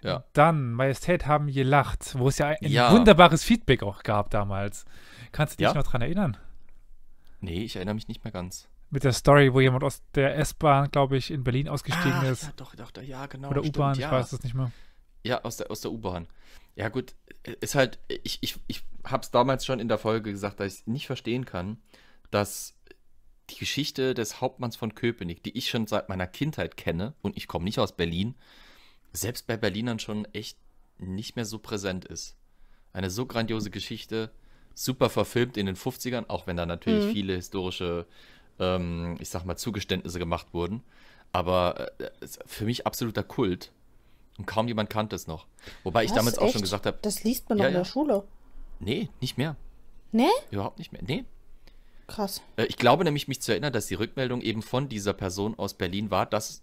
S1: Ja. Dann, Majestät haben gelacht, wo es ja ein ja. wunderbares Feedback auch gab damals. Kannst du dich ja. noch dran erinnern? Nee, ich erinnere mich nicht mehr ganz. Mit der Story, wo jemand aus der S-Bahn, glaube ich, in Berlin ausgestiegen ah, ist. Ja, doch, doch, ja, genau. Oder U-Bahn, ich weiß das nicht mehr.
S3: Ja, aus der, aus der U-Bahn. Ja, gut, ist halt, ich, ich, ich habe es damals schon in der Folge gesagt, dass ich es nicht verstehen kann, dass die Geschichte des Hauptmanns von Köpenick, die ich schon seit meiner Kindheit kenne, und ich komme nicht aus Berlin, selbst bei Berlinern schon echt nicht mehr so präsent ist. Eine so grandiose Geschichte, super verfilmt in den 50ern, auch wenn da natürlich mhm. viele historische, ähm, ich sag mal, Zugeständnisse gemacht wurden. Aber äh, für mich absoluter Kult. Und kaum jemand kannte es noch. Wobei Was, ich damals echt? auch schon gesagt habe. Das liest man ja, noch in der Schule. Nee, nicht mehr. Nee? Überhaupt nicht mehr. Nee. Krass. Äh, ich glaube nämlich, mich zu erinnern, dass die Rückmeldung eben von dieser Person aus Berlin war, dass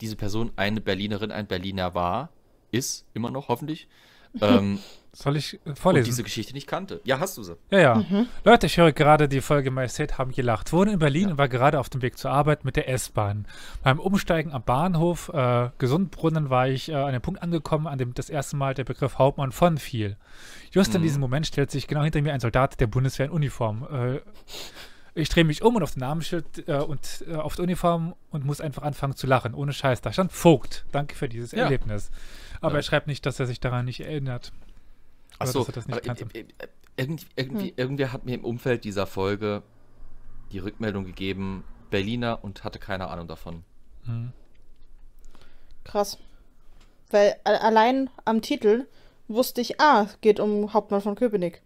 S3: diese Person eine Berlinerin, ein Berliner war, ist, immer noch hoffentlich. ähm, soll ich äh, vorlesen? Und diese Geschichte nicht kannte. Ja, hast du sie. Ja, ja.
S1: Mhm. Leute, ich höre gerade die Folge Majestät haben gelacht. Wohne in Berlin ja. und war gerade auf dem Weg zur Arbeit mit der S-Bahn. Beim Umsteigen am Bahnhof äh, Gesundbrunnen war ich äh, an dem Punkt angekommen, an dem das erste Mal der Begriff Hauptmann von fiel. Just mhm. in diesem Moment stellt sich genau hinter mir ein Soldat der Bundeswehr in Uniform. Äh, ich drehe mich um und auf den Namensschild äh, und äh, auf die Uniform und muss einfach anfangen zu lachen. Ohne Scheiß. Da stand Vogt. Danke für dieses ja. Erlebnis. Aber ja. er schreibt nicht, dass er sich daran nicht erinnert. Achso, äh, äh, irgendwie, hm.
S3: irgendwer hat mir im Umfeld dieser Folge die Rückmeldung gegeben, Berliner und hatte keine Ahnung davon. Hm.
S2: Krass. Weil allein am Titel wusste ich, ah, geht um Hauptmann von Köpenick.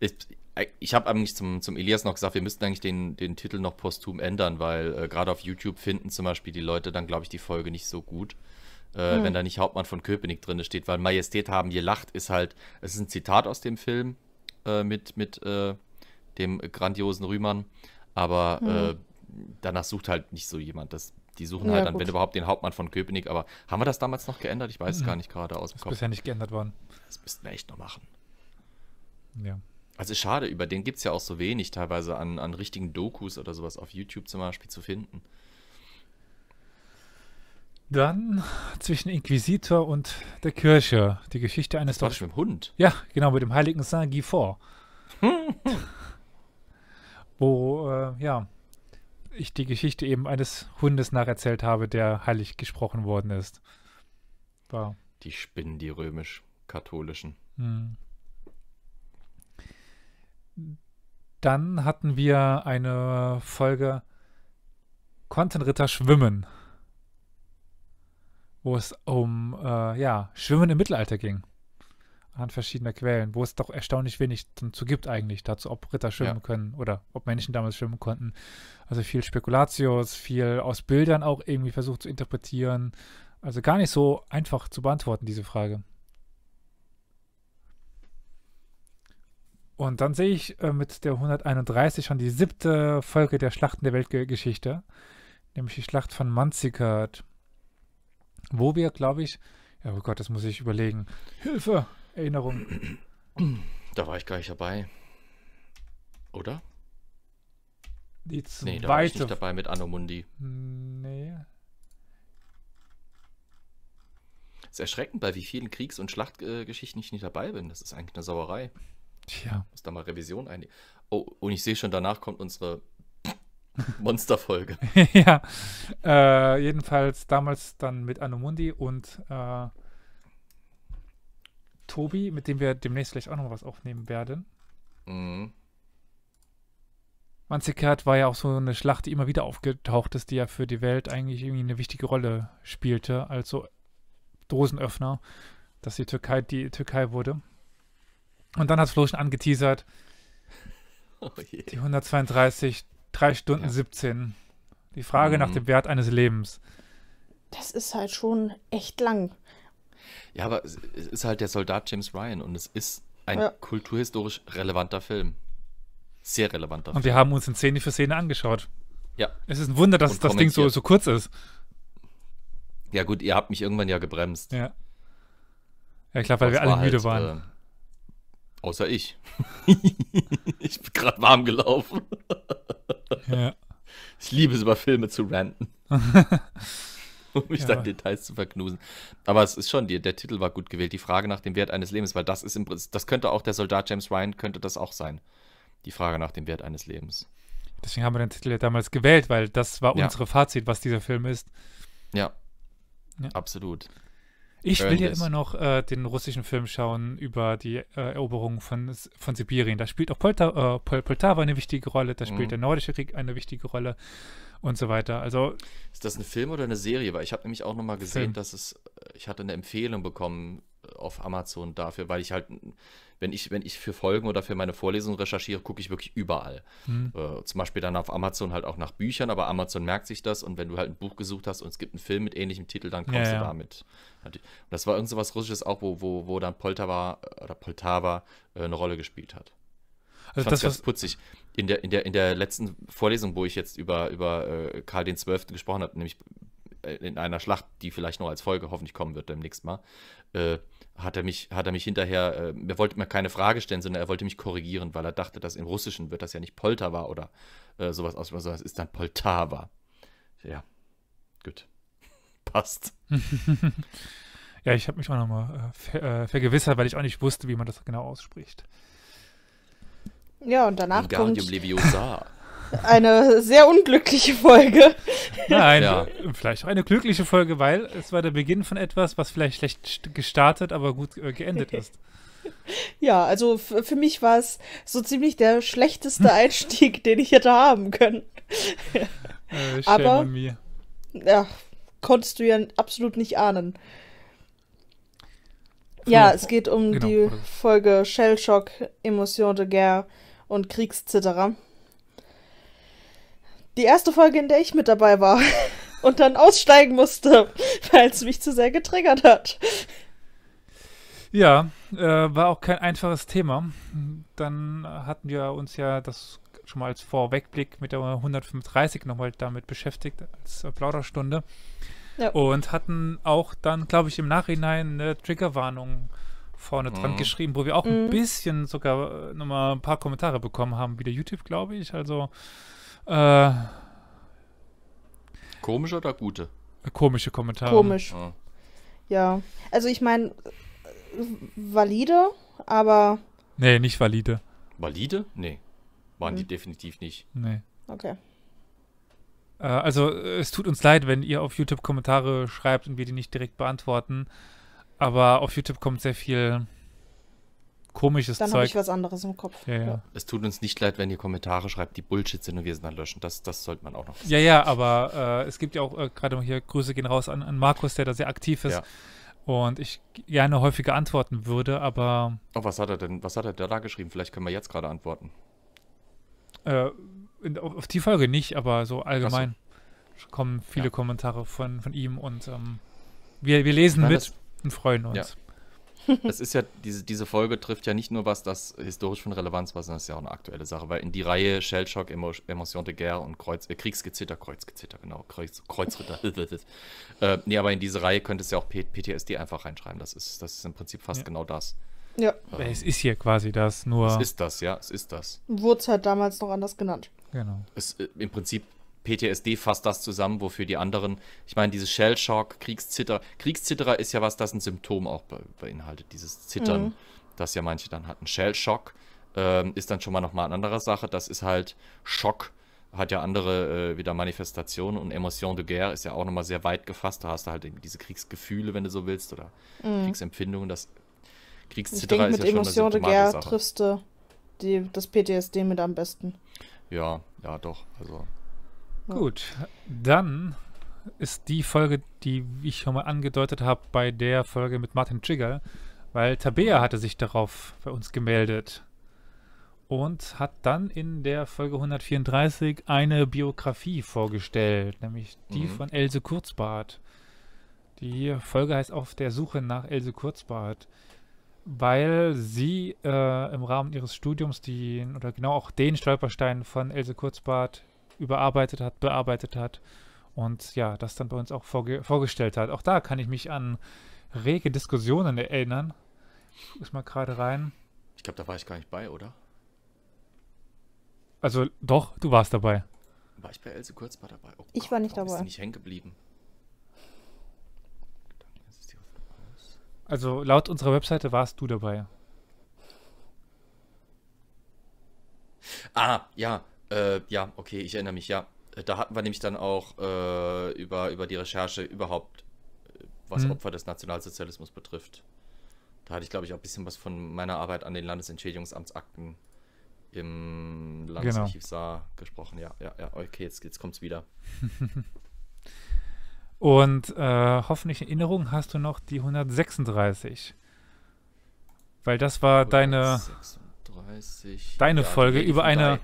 S3: Ich, äh, ich habe eigentlich zum, zum Elias noch gesagt, wir müssten eigentlich den, den Titel noch posthum ändern, weil äh, gerade auf YouTube finden zum Beispiel die Leute dann, glaube ich, die Folge nicht so gut äh, hm. wenn da nicht Hauptmann von Köpenick drin steht, weil Majestät haben gelacht ist halt, es ist ein Zitat aus dem Film äh, mit, mit äh, dem grandiosen Rümern, aber hm. Äh, danach sucht halt nicht so jemand. Das, die suchen ja, halt dann, gut. wenn überhaupt, den Hauptmann von Köpenick, aber haben wir das damals noch geändert? Ich weiß es hm. gar nicht gerade aus dem Kopf. Das ist bisher
S1: nicht geändert worden. Das müssten wir echt noch machen. Ja.
S3: Also schade, über den gibt es ja auch so wenig teilweise an, an richtigen Dokus oder sowas auf YouTube zum Beispiel zu finden.
S1: Dann zwischen Inquisitor und der Kirche. Die Geschichte eines das deutschen. Mit dem Hund. Ja, genau, mit dem heiligen Saint Gifor. Wo, äh, ja, ich die Geschichte eben eines Hundes nacherzählt habe, der heilig gesprochen worden ist. War.
S3: Die Spinnen, die römisch-katholischen.
S1: Hm. Dann hatten wir eine Folge Content Ritter schwimmen wo es um äh, ja, Schwimmen im Mittelalter ging. An verschiedener Quellen, wo es doch erstaunlich wenig dazu gibt eigentlich, dazu, ob Ritter schwimmen ja. können oder ob Menschen damals schwimmen konnten. Also viel Spekulatius, viel aus Bildern auch irgendwie versucht zu interpretieren. Also gar nicht so einfach zu beantworten, diese Frage. Und dann sehe ich äh, mit der 131 schon die siebte Folge der Schlachten der Weltgeschichte, nämlich die Schlacht von Manzikert wo wir, glaube ich, ja, oh Gott, das muss ich überlegen. Hilfe, Erinnerung.
S3: Da war ich gar nicht dabei.
S1: Oder? Die zweite. Nee, da war ich nicht
S3: dabei mit Anomundi.
S1: Nee.
S3: Es ist erschreckend, bei wie vielen Kriegs- und Schlachtgeschichten ich nicht dabei bin. Das ist eigentlich eine Sauerei. Tja. Muss da mal Revision ein. Oh, und ich sehe schon, danach kommt unsere Monsterfolge. ja.
S1: Äh, jedenfalls damals dann mit Anomundi und äh, Tobi, mit dem wir demnächst vielleicht auch noch was aufnehmen werden. Mhm. Manzikert war ja auch so eine Schlacht, die immer wieder aufgetaucht ist, die ja für die Welt eigentlich irgendwie eine wichtige Rolle spielte, als so Dosenöffner, dass die Türkei die Türkei wurde. Und dann hat Flo schon angeteasert, oh die 132 3 Stunden ja. 17. Die Frage mhm. nach dem Wert eines Lebens.
S2: Das ist halt schon echt lang.
S3: Ja, aber es ist halt der Soldat James Ryan und es ist ein ja. kulturhistorisch relevanter Film. Sehr relevanter Film. Und wir
S1: haben uns in Szene für Szene angeschaut. Ja. Es ist ein Wunder, dass das Ding so, so kurz ist.
S3: Ja, gut, ihr habt mich irgendwann ja gebremst.
S1: Ja. Ja, ich glaube, weil das wir alle war müde halt, waren.
S3: Äh, Außer ich. ich bin gerade warm gelaufen. ja. Ich liebe es, über Filme zu ranten. um mich ja. dann Details zu verknusen. Aber es ist schon, die, der Titel war gut gewählt. Die Frage nach dem Wert eines Lebens, weil das ist im das könnte auch der Soldat James Ryan, könnte das auch sein. Die Frage
S1: nach dem Wert eines Lebens. Deswegen haben wir den Titel ja damals gewählt, weil das war ja. unsere Fazit, was dieser Film ist. Ja. ja. Absolut. Ich will ja immer noch äh, den russischen Film schauen über die äh, Eroberung von, von Sibirien. Da spielt auch Polta, äh, Pol Poltava eine wichtige Rolle, da spielt mhm. der Nordische Krieg eine wichtige Rolle und so weiter. Also Ist das
S3: ein Film oder eine Serie? Weil ich habe nämlich auch nochmal gesehen, Film. dass es, äh, ich hatte eine Empfehlung bekommen äh, auf Amazon dafür, weil ich halt, wenn ich, wenn ich für Folgen oder für meine Vorlesungen recherchiere, gucke ich wirklich überall. Mhm. Äh, zum Beispiel dann auf Amazon halt auch nach Büchern, aber Amazon merkt sich das und wenn du halt ein Buch gesucht hast und es gibt einen Film mit ähnlichem Titel, dann kommst ja, du ja. damit. Das war irgend so was Russisches auch, wo, wo, wo dann Poltava oder Poltava äh, eine Rolle gespielt hat. Also das ganz putzig. In der, in, der, in der letzten Vorlesung, wo ich jetzt über, über äh, Karl XII. gesprochen habe, nämlich äh, in einer Schlacht, die vielleicht noch als Folge hoffentlich kommen wird demnächst mal, äh, hat, er mich, hat er mich hinterher, äh, er wollte mir keine Frage stellen, sondern er wollte mich korrigieren, weil er dachte, dass im Russischen wird das ja nicht Poltava oder äh, sowas aus, sondern es ist dann Poltava. Ja, gut passt.
S1: ja, ich habe mich auch nochmal äh, äh, vergewissert, weil ich auch nicht wusste, wie man das genau ausspricht.
S2: Ja, und danach Wingardium kommt Leviosa. eine sehr unglückliche Folge. Nein, ja.
S1: vielleicht auch eine glückliche Folge, weil es war der Beginn von etwas, was vielleicht schlecht gestartet, aber gut äh, geendet ist.
S2: Ja, also für mich war es so ziemlich der schlechteste Einstieg, den ich hätte haben können. äh, aber, ja, konntest du ja absolut nicht ahnen. Ja, genau. es geht um genau, die Folge Shellshock, Emotion de Guerre und Kriegszitterer. Die erste Folge, in der ich mit dabei war und dann aussteigen musste, weil es mich zu sehr getriggert hat.
S1: Ja, äh, war auch kein einfaches Thema. Dann hatten wir uns ja das schon mal als Vorwegblick mit der 135 nochmal damit beschäftigt, als Plauderstunde. Ja. Und hatten auch dann, glaube ich, im Nachhinein eine Triggerwarnung vorne mhm. dran geschrieben, wo wir auch mhm. ein bisschen sogar äh, nochmal ein paar Kommentare bekommen haben, wieder
S2: YouTube, glaube ich. Also.
S1: Äh, Komische oder gute? Äh, komische Kommentare. Komisch. Mhm.
S2: Ja. Also, ich meine, äh, valide, aber.
S1: Nee, nicht valide. Valide? Nee
S3: waren mhm. die definitiv nicht.
S1: Nee. Okay. Äh, also, es tut uns leid, wenn ihr auf YouTube Kommentare schreibt und wir die nicht direkt beantworten. Aber auf YouTube kommt sehr viel komisches dann Zeug. Dann habe ich was anderes im Kopf.
S2: Ja,
S3: ja. Es tut uns nicht leid, wenn ihr Kommentare schreibt, die Bullshit sind und wir sind dann löschen. Das, das sollte man auch noch. Wissen.
S1: Ja, ja, aber äh, es gibt ja auch äh, gerade hier Grüße gehen raus an, an Markus, der da sehr aktiv ist. Ja. Und ich gerne häufiger antworten würde, aber.
S3: Oh, was hat er denn? Was hat er da geschrieben? Vielleicht können wir jetzt gerade antworten.
S1: Äh, auf die Folge nicht, aber so allgemein so. kommen viele ja. Kommentare von, von ihm und ähm, wir, wir lesen meine, mit und freuen uns.
S3: Ja. Das ist ja, diese, diese Folge trifft ja nicht nur was, das historisch von Relevanz war, sondern es ist ja auch eine aktuelle Sache, weil in die Reihe Shellshock, Emo, Emotion de Guerre und Kreuz, äh, Kriegsgezitter, Kreuzgezitter, genau, Kreuz, Kreuzritter. äh, nee, aber in diese Reihe könntest du ja auch P PTSD einfach reinschreiben. Das ist, das ist im Prinzip fast ja. genau das. Ja. Äh, es ist
S1: hier quasi das, nur. Es ist
S3: das, ja, es ist das.
S2: Wurde es halt damals noch anders genannt.
S3: Genau. Es, äh, Im Prinzip PTSD fasst das zusammen, wofür die anderen, ich meine, dieses Shellshock, Kriegszitter, Kriegszitterer ist ja was, das ein Symptom auch be beinhaltet, dieses Zittern, mhm. das ja manche dann hatten. Shellshock ähm, ist dann schon mal nochmal eine andere Sache, das ist halt Schock, hat ja andere äh, wieder Manifestationen und Emotion de Guerre ist ja auch nochmal sehr weit gefasst, da hast du halt eben diese Kriegsgefühle, wenn du so willst, oder mhm. Kriegsempfindungen, das kriegst ich C3 ist mit ja Emotion schon eine
S2: triffst du die, das PTSD mit am besten.
S3: Ja, ja,
S1: doch. Also. Gut, dann ist die Folge, die ich schon mal angedeutet habe, bei der Folge mit Martin Trigger, weil Tabea hatte sich darauf bei uns gemeldet und hat dann in der Folge 134 eine Biografie vorgestellt, nämlich die mhm. von Else Kurzbart. Die Folge heißt Auf der Suche nach Else Kurzbart weil sie äh, im Rahmen ihres Studiums den oder genau auch den Stolperstein von Else Kurzbart überarbeitet hat, bearbeitet hat und ja, das dann bei uns auch vorge vorgestellt hat. Auch da kann ich mich an rege Diskussionen erinnern. Ich muss mal gerade rein.
S3: Ich glaube, da war ich gar nicht bei, oder?
S1: Also doch, du warst dabei.
S3: War ich bei Else Kurzbart dabei? Oh Gott, ich war nicht dabei. Ist nicht hängen geblieben.
S1: Also laut unserer Webseite warst du dabei.
S3: Ah, ja, äh, ja, okay, ich erinnere mich, ja. Da hatten wir nämlich dann auch äh, über, über die Recherche überhaupt, äh, was hm. Opfer des Nationalsozialismus betrifft. Da hatte ich, glaube ich, auch ein bisschen was von meiner Arbeit an den Landesentschädigungsamtsakten im genau. Landesarchiv genau. Saar gesprochen. Ja, ja, ja, okay, jetzt, jetzt es wieder.
S1: Und äh, hoffentlich in Erinnerung hast du noch die 136. Weil das war 136, deine, deine ja, Folge über eine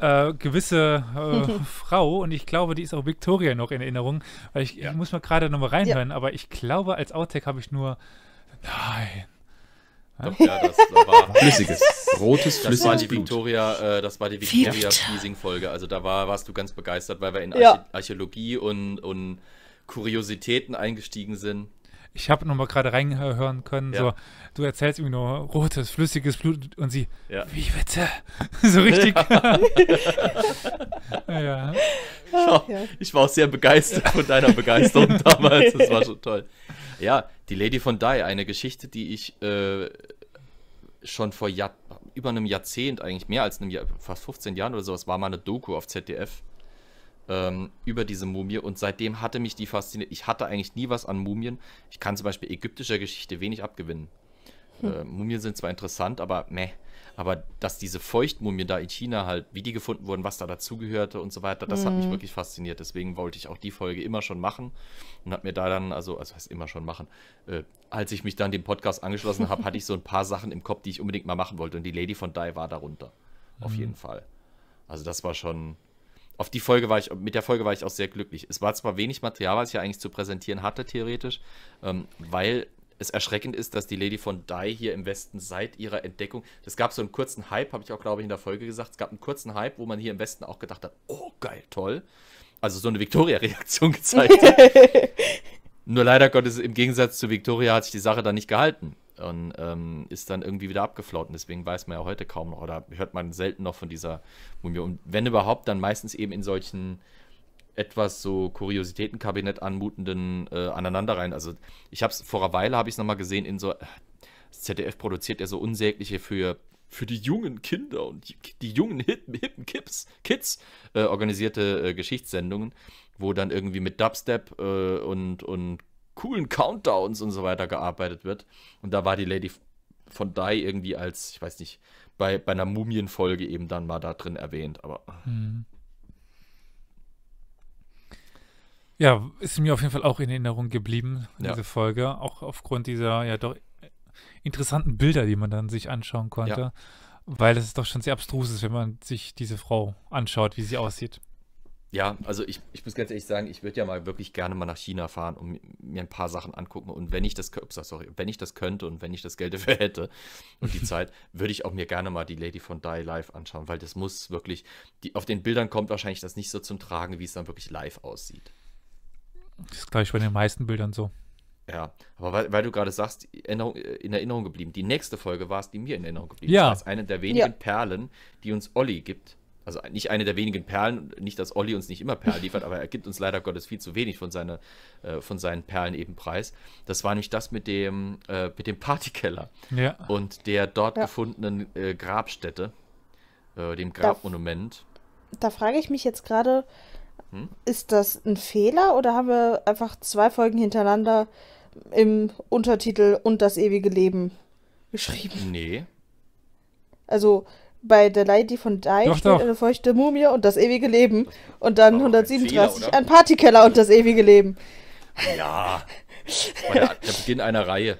S1: äh, gewisse äh, Frau und ich glaube, die ist auch Victoria noch in Erinnerung. Weil ich, ja. ich muss mal gerade nochmal reinhören, ja. aber ich glaube, als Outtake habe ich nur Nein ja, das war flüssiges,
S3: rotes flüssiges war die Victoria, äh, das war die Victoria Piesing Folge. Also da war, warst du ganz begeistert, weil wir in Archä ja. Archäologie und,
S1: und Kuriositäten eingestiegen sind. Ich habe nochmal gerade reinhören können, ja. so, du erzählst irgendwie nur rotes, flüssiges Blut und sie, ja. wie bitte? so richtig. ja. Schau, ich war auch sehr begeistert
S3: von deiner Begeisterung damals, das war schon toll. Ja, die Lady von Dai, eine Geschichte, die ich äh, schon vor Jahr, über einem Jahrzehnt, eigentlich mehr als einem Jahr, fast 15 Jahren oder sowas, war mal eine Doku auf ZDF ähm, über diese Mumie und seitdem hatte mich die fasziniert. Ich hatte eigentlich nie was an Mumien. Ich kann zum Beispiel ägyptischer Geschichte wenig abgewinnen. Hm. Äh, Mumien sind zwar interessant, aber meh. Aber dass diese Feuchtmumien da in China halt, wie die gefunden wurden, was da dazugehörte und so weiter, das mhm. hat mich mhm. wirklich fasziniert. Deswegen wollte ich auch die Folge immer schon machen und habe mir da dann, also, also heißt immer schon machen, äh, als ich mich dann dem Podcast angeschlossen habe, hatte ich so ein paar Sachen im Kopf, die ich unbedingt mal machen wollte. Und die Lady von Dai war darunter. Mhm. Auf jeden Fall. Also das war schon. Auf die Folge war ich, mit der Folge war ich auch sehr glücklich. Es war zwar wenig Material, was ich ja eigentlich zu präsentieren hatte, theoretisch, ähm, weil es erschreckend ist, dass die Lady von Dai hier im Westen seit ihrer Entdeckung, es gab so einen kurzen Hype, habe ich auch, glaube ich, in der Folge gesagt, es gab einen kurzen Hype, wo man hier im Westen auch gedacht hat, oh, geil, toll. Also so eine Victoria-Reaktion gezeigt hat. Nur leider Gottes, im Gegensatz zu Victoria hat sich die Sache dann nicht gehalten und ähm, ist dann irgendwie wieder abgeflaut. Und deswegen weiß man ja heute kaum noch oder hört man selten noch von dieser Mumie. Und wenn überhaupt, dann meistens eben in solchen etwas so Kuriositätenkabinett anmutenden äh, Aneinanderreihen. Also ich habe es vor einer Weile habe ich es nochmal gesehen in so äh, ZDF produziert er so unsägliche für für die jungen Kinder und die, jungen hippen, hippen Kids, Kids äh, organisierte äh, Geschichtssendungen, wo dann irgendwie mit Dubstep äh, und und coolen Countdowns und so weiter gearbeitet wird. Und da war die Lady von Dai irgendwie als, ich weiß nicht, bei, bei einer Mumienfolge eben dann mal da
S1: drin erwähnt, aber. Hm. Ja, ist mir auf jeden Fall auch in Erinnerung geblieben, ja. diese Folge. Auch aufgrund dieser ja doch interessanten Bilder, die man dann sich anschauen konnte. Ja. Weil es doch schon sehr abstrus ist, wenn man sich diese Frau anschaut, wie sie aussieht.
S3: Ja, also ich, ich muss ganz ehrlich sagen, ich würde ja mal wirklich gerne mal nach China fahren und mir ein paar Sachen angucken. Und wenn ich das, sorry, wenn ich das könnte und wenn ich das Geld dafür hätte und die Zeit, würde ich auch mir gerne mal die Lady von Die live anschauen, weil das muss wirklich, die, auf den Bildern kommt wahrscheinlich das nicht so zum Tragen, wie es dann wirklich live aussieht.
S1: Das ist, glaube ich, bei den meisten Bildern so.
S3: Ja, aber weil, weil du gerade sagst, Erinnerung, äh, in Erinnerung geblieben. Die nächste Folge war es, die mir in Erinnerung geblieben ist. ja. Das ist. Eine der wenigen ja. Perlen, die uns Olli gibt. Also nicht eine der wenigen Perlen, nicht, dass Olli uns nicht immer Perlen liefert, aber er gibt uns leider Gottes viel zu wenig von, seine, äh, von seinen Perlen eben preis. Das war nicht das mit dem, äh, mit dem Partykeller ja. und der dort gefundenen äh, Grabstätte, äh, dem
S2: Grabmonument. Da, da frage ich mich jetzt gerade, ist das ein Fehler oder haben wir einfach zwei Folgen hintereinander im Untertitel und das ewige Leben geschrieben? Nee. Also bei The Lady von Dye doch, steht doch. eine feuchte Mumie und das ewige Leben und dann 137 Fehler, ein Partykeller und das ewige Leben.
S3: Ja, der, der Beginn einer Reihe.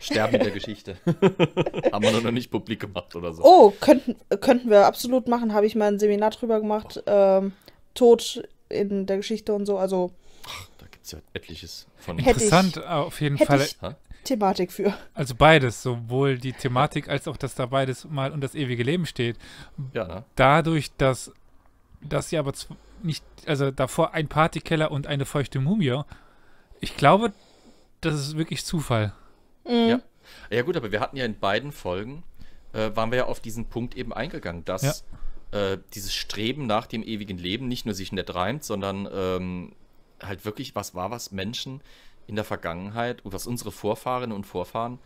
S3: Sterben der Geschichte. Haben wir noch nicht publik gemacht oder so. Oh,
S2: könnten, könnten wir absolut machen. Habe ich mal ein Seminar drüber gemacht. Oh. Ähm, Tod in der Geschichte und so. Also. Ach,
S3: da gibt es ja etliches von.
S2: Interessant, ich, auf jeden Fall. Ich, Thematik für.
S1: Also beides, sowohl die Thematik als auch, dass da beides mal und das ewige Leben steht. Ja, ne? Dadurch, dass das ja aber nicht, also davor ein Partykeller und eine feuchte Mumie. Ich glaube, das ist wirklich Zufall.
S4: Mhm. Ja.
S3: ja, gut, aber wir hatten ja in beiden Folgen, äh, waren wir ja auf diesen Punkt eben eingegangen, dass ja äh, dieses Streben nach dem ewigen Leben nicht nur sich nett reimt, sondern ähm, halt wirklich was war, was Menschen in der Vergangenheit und was unsere Vorfahren und Vorfahren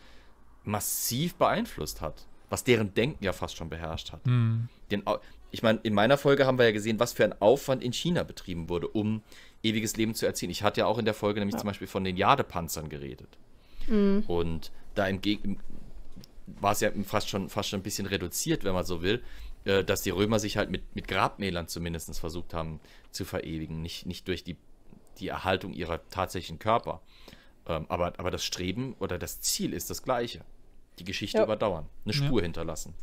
S3: massiv beeinflusst hat. Was deren Denken ja fast schon beherrscht hat. Mhm. Den, ich meine, in meiner Folge haben wir ja gesehen, was für ein Aufwand in China betrieben wurde, um ewiges Leben zu erzielen. Ich hatte ja auch in der Folge nämlich ja. zum Beispiel von den Jadepanzern geredet. Mhm. Und da im, war es ja fast schon, fast schon ein bisschen reduziert, wenn man so will. Äh, dass die Römer sich halt mit, mit Grabmälern zumindest versucht haben zu verewigen, nicht, nicht durch die, die Erhaltung ihrer tatsächlichen Körper. Ähm, aber, aber das Streben oder das Ziel ist das gleiche. Die Geschichte ja. überdauern, eine Spur ja. hinterlassen.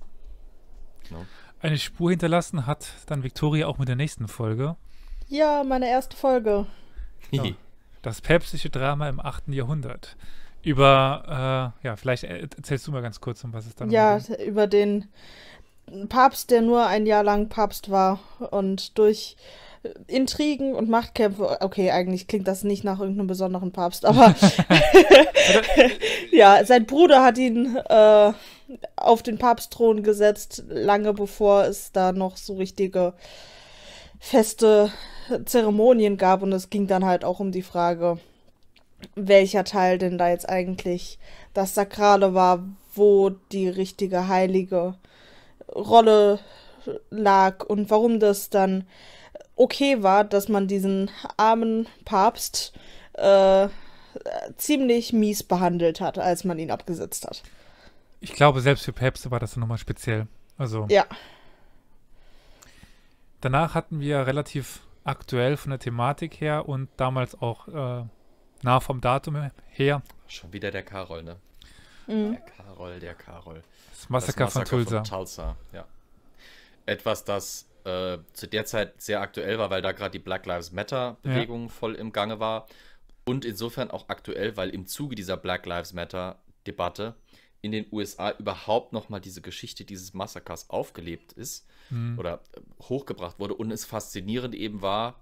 S3: No? Ne?
S1: Eine Spur hinterlassen hat dann Victoria auch mit der nächsten Folge.
S2: Ja, meine erste Folge. Ja.
S1: Das päpstliche Drama im 8. Jahrhundert. Über, äh, ja, vielleicht äh, erzählst du mal ganz kurz, um was es dann Ja,
S2: über den ein Papst, der nur ein Jahr lang Papst war und durch Intrigen und Machtkämpfe. Okay, eigentlich klingt das nicht nach irgendeinem besonderen Papst, aber ja, sein Bruder hat ihn äh, auf den Papstthron gesetzt, lange bevor es da noch so richtige feste Zeremonien gab und es ging dann halt auch um die Frage, welcher Teil denn da jetzt eigentlich das Sakrale war, wo die richtige heilige Rolle lag und warum das dann okay war, dass man diesen armen Papst äh, ziemlich mies behandelt hat, als man ihn abgesetzt hat.
S1: Ich glaube, selbst für Päpste war das nochmal speziell. Also. Ja. Danach hatten wir relativ aktuell von der Thematik her und damals auch äh, nah vom Datum her.
S3: Schon wieder der Karol, ne? Mhm. Der Karol, der Karol. Das Massaker, das Massaker von, Tulsa. von Tulsa. Ja. Etwas, das äh, zu der Zeit sehr aktuell war, weil da gerade die Black Lives Matter-Bewegung ja. voll im Gange war. Und insofern auch aktuell, weil im Zuge dieser Black Lives Matter-Debatte in den USA überhaupt nochmal diese Geschichte dieses Massakers aufgelebt ist mhm. oder äh, hochgebracht wurde. Und es faszinierend eben war,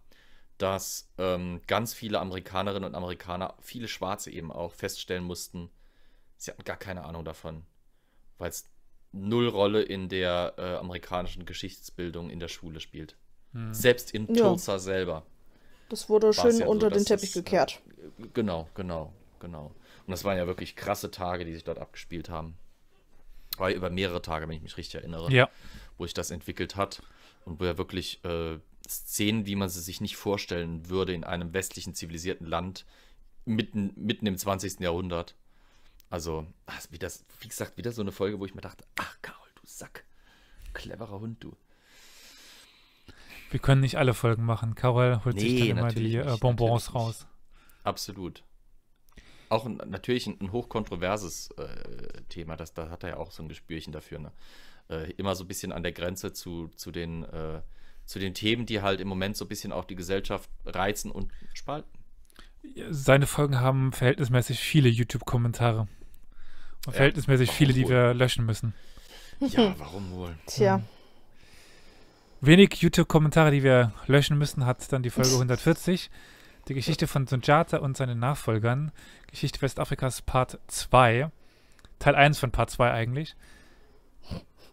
S3: dass ähm, ganz viele Amerikanerinnen und Amerikaner, viele Schwarze eben auch feststellen mussten, sie hatten gar keine Ahnung davon, weil es null Rolle in der äh, amerikanischen Geschichtsbildung in der Schule spielt. Hm. Selbst in Tulsa ja. selber.
S2: Das wurde schön ja unter so, den Teppich das, äh, gekehrt.
S3: genau, genau, genau. Und das waren ja wirklich krasse Tage, die sich dort abgespielt haben. War über mehrere Tage, wenn ich mich richtig erinnere, ja. wo sich das entwickelt hat und wo ja wirklich äh, Szenen, wie man sie sich nicht vorstellen würde in einem westlichen zivilisierten Land mitten, mitten im 20. Jahrhundert also, wie das, wie gesagt, wieder so eine Folge, wo ich mir dachte, ach Karol, du Sack. Cleverer Hund, du.
S1: Wir können nicht alle Folgen machen. Karol holt nee, sich dann immer die äh, Bonbons raus.
S3: Absolut. Auch ein, natürlich ein, ein hochkontroverses äh, Thema, das, da hat er ja auch so ein Gespürchen dafür. Ne? Äh, immer so ein bisschen an der Grenze zu, zu den äh, zu den Themen, die halt im Moment so ein bisschen auch die Gesellschaft reizen und spalten
S1: seine Folgen haben verhältnismäßig viele YouTube-Kommentare. Und verhältnismäßig viele, die wir löschen müssen.
S2: Ja, warum wohl? Tja. Hm.
S1: Wenig YouTube-Kommentare, die wir löschen müssen, hat dann die Folge 140. Die Geschichte von Sunjata und seinen Nachfolgern. Geschichte Westafrikas Part 2. Teil 1 von Part 2 eigentlich.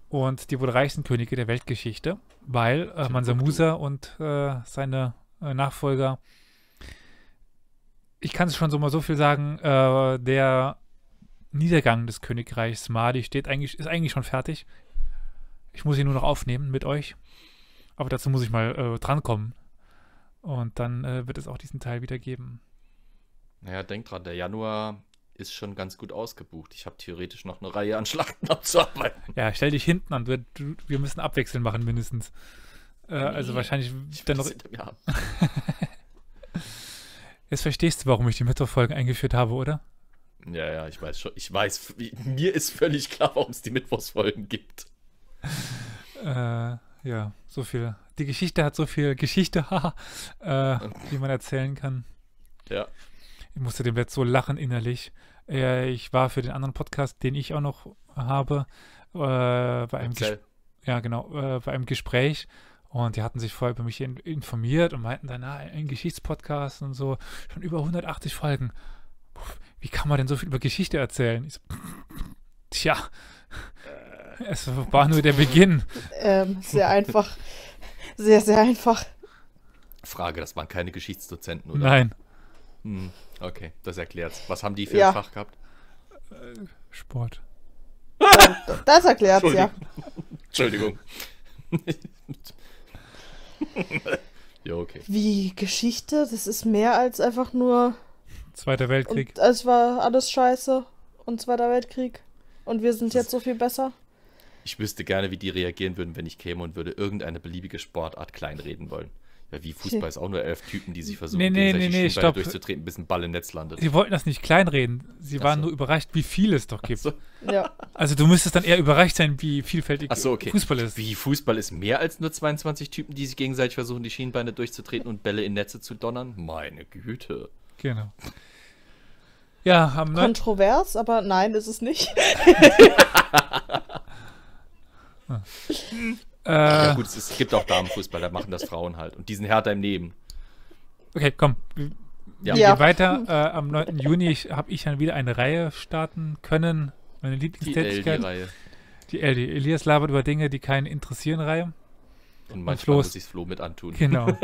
S1: Und die wohl reichsten Könige der Weltgeschichte, weil äh, Mansa Musa und äh, seine äh, Nachfolger ich kann es schon so mal so viel sagen, äh, der Niedergang des Königreichs Mahdi steht eigentlich, ist eigentlich schon fertig. Ich muss ihn nur noch aufnehmen mit euch. Aber dazu muss ich mal äh, drankommen. Und dann äh, wird es auch diesen Teil wieder geben.
S3: Naja, denkt dran, der Januar ist schon ganz gut ausgebucht. Ich habe theoretisch noch eine Reihe an Schlachten
S1: abzuarbeiten. Ja, stell dich hinten an. Wir, wir müssen abwechseln machen mindestens. Äh, also wahrscheinlich ich dann noch. Jetzt verstehst du, warum ich die Mittwochfolgen eingeführt habe, oder?
S3: Ja, ja, ich weiß schon. Ich weiß, mir ist völlig klar, warum es die Mittwochsfolgen gibt.
S1: äh, ja, so viel. Die Geschichte hat so viel Geschichte, äh, die man erzählen kann. Ja. Ich musste dem jetzt so lachen innerlich. Äh, ich war für den anderen Podcast, den ich auch noch habe, äh, bei einem Gespräch. Ja, genau, äh, bei einem Gespräch und die hatten sich vorher über mich informiert und meinten dann, na, ah, ein Geschichtspodcast und so, schon über 180 Folgen. Wie kann man denn so viel über Geschichte erzählen? So,
S2: tja, äh.
S1: es war nur der Beginn.
S2: Ähm, sehr einfach. Sehr, sehr einfach.
S3: Frage, das waren keine Geschichtsdozenten, oder? Nein. Hm, okay, das erklärt's. Was haben die für ja. ein Fach gehabt?
S2: Äh, Sport. Das erklärt's, ja.
S3: Entschuldigung.
S1: ja, okay.
S2: Wie Geschichte, das ist mehr als einfach nur. Zweiter Weltkrieg. Und es war alles scheiße und Zweiter Weltkrieg. Und wir sind das jetzt so viel besser.
S3: Ich wüsste gerne, wie die reagieren würden, wenn ich käme und würde irgendeine beliebige Sportart kleinreden wollen wie Fußball ist auch nur elf Typen, die sich versuchen, nee, nee, nee, nee, durchzutreten, bis ein Ball im Netz landet. Sie wollten das
S1: nicht kleinreden. Sie Ach waren so. nur überrascht, wie viel es doch gibt. So. Ja. Also du müsstest dann eher überrascht sein, wie vielfältig so, okay. Fußball ist.
S3: Wie Fußball ist mehr als nur 22 Typen, die sich gegenseitig versuchen, die Schienbeine durchzutreten und Bälle in Netze zu donnern? Meine Güte.
S1: Genau. Ja, haben wir.
S2: Kontrovers, aber nein, ist es nicht.
S1: hm. Äh, ja gut, es, ist, es
S3: gibt auch Damenfußball, da machen das Frauen halt. Und die sind härter im Leben.
S1: Okay, komm. Ja. ja. Geh weiter. Äh, am 9. Juni habe ich dann wieder eine Reihe starten können. Meine Lieblingstätigkeit. Die LD-Reihe. Die LD. Elias labert über Dinge, die keinen interessieren, Reihe. Und manchmal und muss ich Flo mit antun. Genau.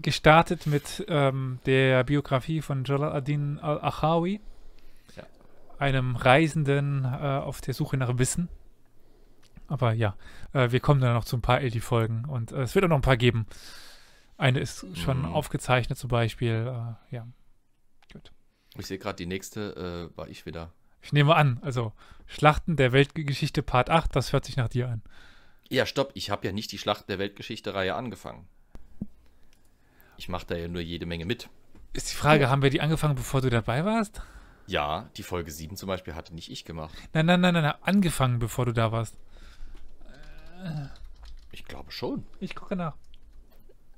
S1: Gestartet mit ähm, der Biografie von Jalal Jalaluddin al-Achawi, ja. einem Reisenden äh, auf der Suche nach Wissen. Aber ja, äh, wir kommen dann noch zu ein paar Eldi-Folgen und äh, es wird auch noch ein paar geben. Eine ist schon mhm. aufgezeichnet zum Beispiel. Äh, ja,
S3: gut. Ich sehe gerade, die nächste äh, war ich wieder.
S1: Ich nehme an, also Schlachten der Weltgeschichte Part 8, das hört sich nach dir an.
S3: Ja, stopp, ich habe ja nicht die Schlachten der Weltgeschichte-Reihe angefangen. Ich mache da ja nur jede Menge mit.
S1: Ist die Frage, ja. haben wir die angefangen, bevor du dabei warst?
S3: Ja, die Folge 7 zum Beispiel hatte nicht ich
S1: gemacht. Nein, nein, nein, nein, angefangen, bevor du da warst.
S2: Ich glaube schon. Ich gucke nach.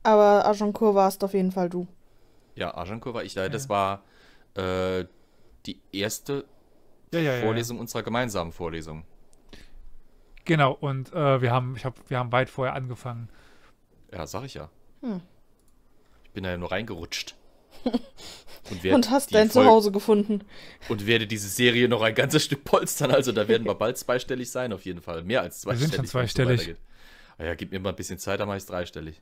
S2: Aber Agincourt warst auf jeden Fall du.
S3: Ja, Agincourt war ich. Da. Das war äh, die erste ja, ja, Vorlesung unserer gemeinsamen Vorlesung.
S1: Genau, und äh, wir, haben, ich hab, wir haben weit vorher angefangen.
S3: Ja, sag ich ja. Hm. Ich bin da ja nur reingerutscht. Und, und hast dein Zuhause gefunden. Und werde diese Serie noch ein ganzes Stück polstern. Also da werden wir bald zweistellig sein, auf jeden Fall. Mehr als zweistellig. Wir sind schon zweistellig. So ah ja, gib mir mal ein bisschen Zeit, dann mache ich es dreistellig.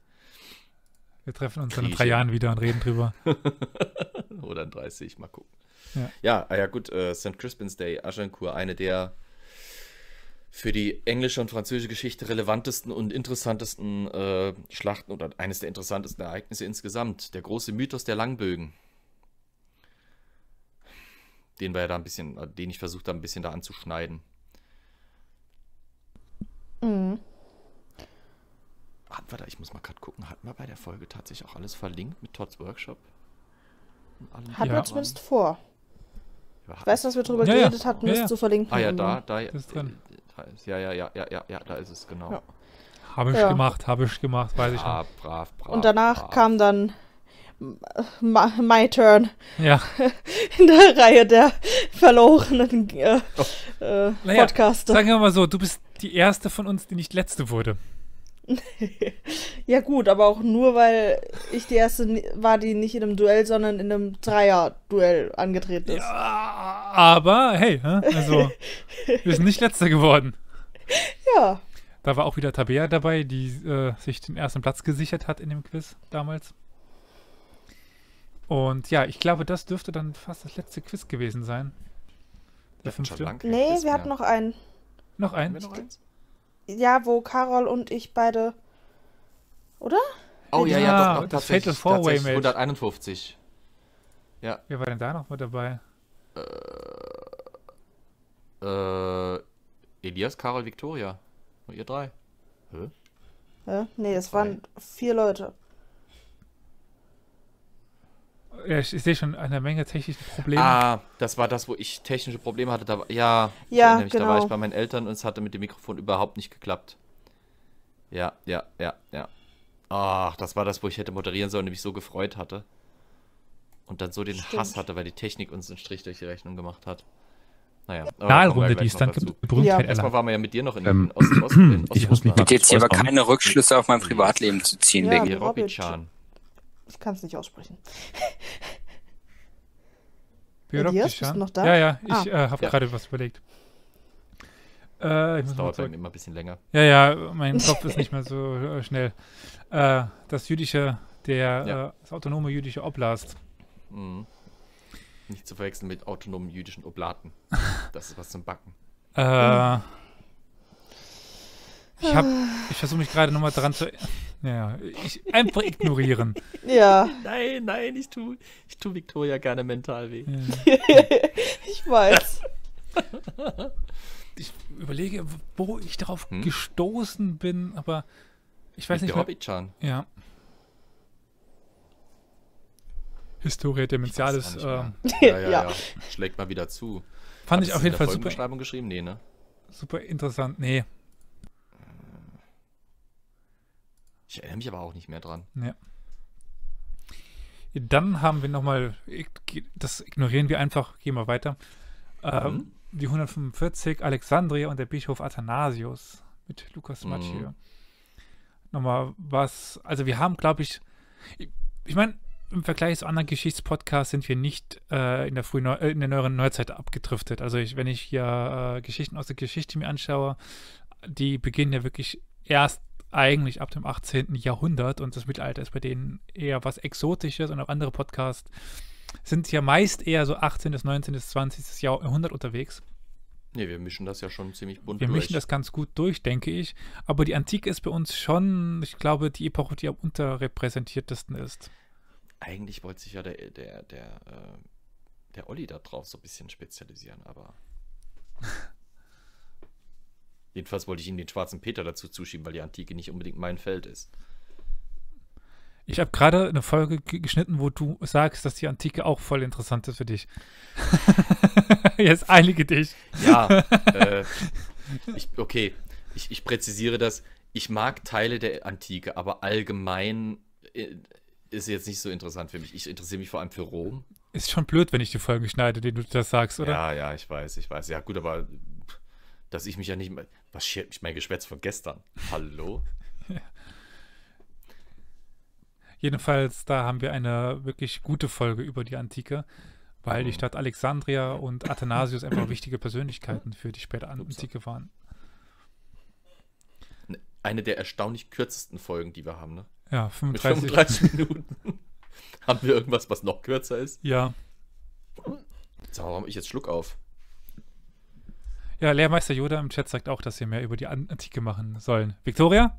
S1: Wir treffen uns dann in drei Jahren wieder und reden drüber.
S3: Oder in 30, mal gucken. Ja, ja, ah ja gut, äh, St. Crispin's Day, Agincourt, eine der für die englische und französische Geschichte relevantesten und interessantesten äh, Schlachten oder eines der interessantesten Ereignisse insgesamt. Der große Mythos der Langbögen. Den wir ja da ein bisschen, äh, den ich versucht habe, ein bisschen da anzuschneiden. Mhm. Hatten wir da, ich muss mal gerade gucken, hatten wir bei der Folge tatsächlich auch alles verlinkt mit Todds Workshop? Hatten ja. wir zumindest ähm,
S2: vor. Ich weiß, dass wir darüber ja, geredet ja. hatten, ja, ja. zu verlinken. Ah ja, da,
S1: da. ist drin. Äh, ist. Ja, ja, ja, ja, ja, ja, da ist es, genau. Ja. Habe ich ja. gemacht, habe ich gemacht, weiß ich ah, nicht. Brav, brav, Und danach
S2: brav. kam dann äh, my, Turn. Ja. In der Reihe der verlorenen äh, oh. äh, naja, Sagen
S1: wir mal so, du bist die erste von uns, die nicht letzte wurde.
S2: ja gut, aber auch nur, weil ich die erste war, die nicht in einem Duell, sondern in einem Dreier-Duell angetreten ist. Ja,
S1: aber hey, ne, also wir sind nicht letzter geworden. Ja. Da war auch wieder Tabea dabei, die äh, sich den ersten Platz gesichert hat in dem Quiz damals. Und ja, ich glaube, das dürfte dann fast das letzte Quiz gewesen sein. Der fünfte. Schon lang nee, wir hatten noch
S2: einen. Noch einen? Noch eins? ja, wo Carol und ich beide. Oder?
S1: Oh ja, ja, ja doch, doch das Fatal tatsächlich
S3: 151.
S1: Ja. Wer war denn da noch mit dabei? Äh,
S3: äh, Elias, Carol, Victoria. Und ihr drei. Hä?
S2: Ja, nee, es waren vier Leute.
S1: Ja, ich, sehe schon eine Menge technische Probleme.
S3: Ah, das war das, wo ich technische Probleme hatte. Da, ja, ja nämlich, genau. da war ich genau. bei meinen Eltern und es hatte mit dem Mikrofon überhaupt nicht geklappt. Ja, ja, ja, ja. Ach, das war das, wo ich hätte moderieren sollen und mich so gefreut hatte. Und dann so den Stimmt. Hass hatte, weil die Technik uns einen Strich durch die Rechnung gemacht hat. Naja, Finalrunde, die es dann gibt. Ja. Erstmal waren wir ja mit dir noch in ähm, Ost, Ost, in Ost, Ost Ich versuche jetzt hier aber keine Rückschlüsse auf mein Privatleben zu ziehen ja, wegen Robichan.
S2: Ich kann es nicht aussprechen. Biologisch, ja? Bist du noch da? Ja, ja, ich ah. äh, habe ja. gerade
S1: was überlegt. Äh, ich das dauert bei immer ein bisschen länger. Ja, ja, mein Kopf ist nicht mehr so schnell. Äh, das jüdische, der, ja. Äh, das autonome jüdische Oblast.
S3: Mhm. Nicht zu verwechseln mit autonomen jüdischen Oblaten. Das ist was zum
S1: Backen. Mhm. Ich, ich versuche mich gerade nochmal dran zu erinnern. Ja, ich einfach ignorieren.
S2: ja. Nein, nein, ich tue
S3: ich tu Victoria gerne mental weh. Ja.
S2: ich weiß.
S1: Ich überlege, wo ich darauf hm? gestoßen bin, aber ich weiß Mit nicht. Hobbit-Chan. Ja. Historia Dementialis. Äh, ja, ja, ja,
S3: Schlägt mal wieder zu. Fand Hab ich auf jeden Fall super. Beschreibung geschrieben? Nee, ne?
S1: Super interessant. Nee,
S3: Ich erinnere mich aber auch nicht mehr dran.
S1: Ja. Dann haben wir nochmal, das ignorieren wir einfach, gehen wir weiter. Ähm, mhm. Ähm, die 145 Alexandria und der Bischof Athanasius mit Lukas mhm. Nochmal was, also wir haben, glaube ich, ich, ich meine, im Vergleich zu anderen Geschichtspodcasts sind wir nicht äh, in, der frühen Neu äh, in der neueren Neuzeit abgedriftet. Also ich, wenn ich hier äh, Geschichten aus der Geschichte mir anschaue, die beginnen ja wirklich erst eigentlich ab dem 18. Jahrhundert und das Mittelalter ist bei denen eher was Exotisches und auch andere Podcasts sind ja meist eher so 18., bis 19., bis 20. Jahrhundert unterwegs.
S3: Nee, wir mischen das ja schon ziemlich bunt wir durch. Wir mischen das
S1: ganz gut durch, denke ich. Aber die Antike ist bei uns schon, ich glaube, die Epoche, die am unterrepräsentiertesten ist.
S3: Eigentlich wollte sich ja der, der, der, äh, der Olli da drauf so ein bisschen spezialisieren, aber Jedenfalls wollte ich ihm den schwarzen Peter dazu zuschieben, weil die Antike nicht unbedingt mein Feld ist.
S1: Ich habe gerade eine Folge geschnitten, wo du sagst, dass die Antike auch voll interessant ist für dich. Jetzt einige dich. Ja, äh,
S3: ich, okay, ich, ich präzisiere das. Ich mag Teile der Antike, aber allgemein äh, ist jetzt nicht so interessant für mich. Ich interessiere mich vor allem für Rom.
S1: Ist schon blöd, wenn ich die Folgen schneide, denen du das sagst, oder? Ja,
S3: ja, ich weiß, ich weiß. Ja, gut, aber dass ich mich ja nicht mehr. Was schert mich mein Geschwätz von gestern? Hallo?
S1: Jedenfalls, da haben wir eine wirklich gute Folge über die Antike, weil oh. die mhm. Stadt Alexandria und Athanasius einfach wichtige Persönlichkeiten für die späte Antike waren.
S3: Ne, eine der erstaunlich kürzesten Folgen, die wir haben, ne? Ja, 35, 35 Minuten. haben wir irgendwas, was noch kürzer ist? Ja. Sag mal, warum ich jetzt Schluck auf?
S1: Ja, Lehrmeister Yoda im Chat sagt auch, dass wir mehr über die Antike machen sollen. Victoria?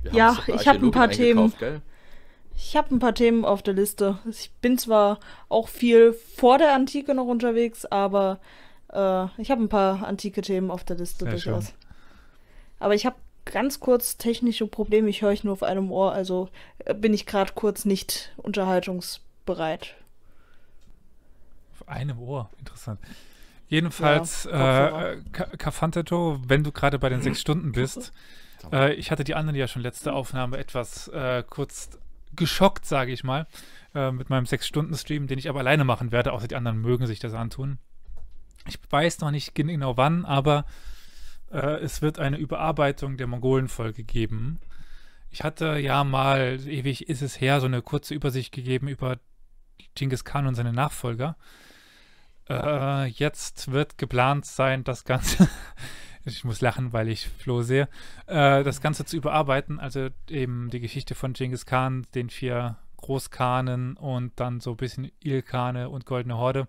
S2: Wir ja, ich habe ein paar Themen. Gell? Ich habe ein paar Themen auf der Liste. Ich bin zwar auch viel vor der Antike noch unterwegs, aber äh, ich habe ein paar antike Themen auf der Liste Sehr durchaus. Schön. Aber ich habe ganz kurz technische Probleme. Ich höre euch nur auf einem Ohr, also äh, bin ich gerade kurz nicht unterhaltungsbereit.
S1: Auf einem Ohr, interessant. Jedenfalls, ja, äh, Cafanteto, äh, wenn du gerade bei den sechs Stunden bist, äh, ich hatte die anderen ja schon letzte Aufnahme etwas äh, kurz geschockt, sage ich mal, äh, mit meinem sechs Stunden Stream, den ich aber alleine machen werde, außer die anderen mögen sich das antun. Ich weiß noch nicht genau wann, aber äh, es wird eine Überarbeitung der Mongolen-Folge geben. Ich hatte ja mal, ewig ist es her, so eine kurze Übersicht gegeben über Genghis Khan und seine Nachfolger. Äh, jetzt wird geplant sein, das Ganze. ich muss lachen, weil ich Flo sehe. Äh, das Ganze zu überarbeiten, also eben die Geschichte von Genghis Khan, den vier Großkanen und dann so ein bisschen Ilkane und Goldene Horde.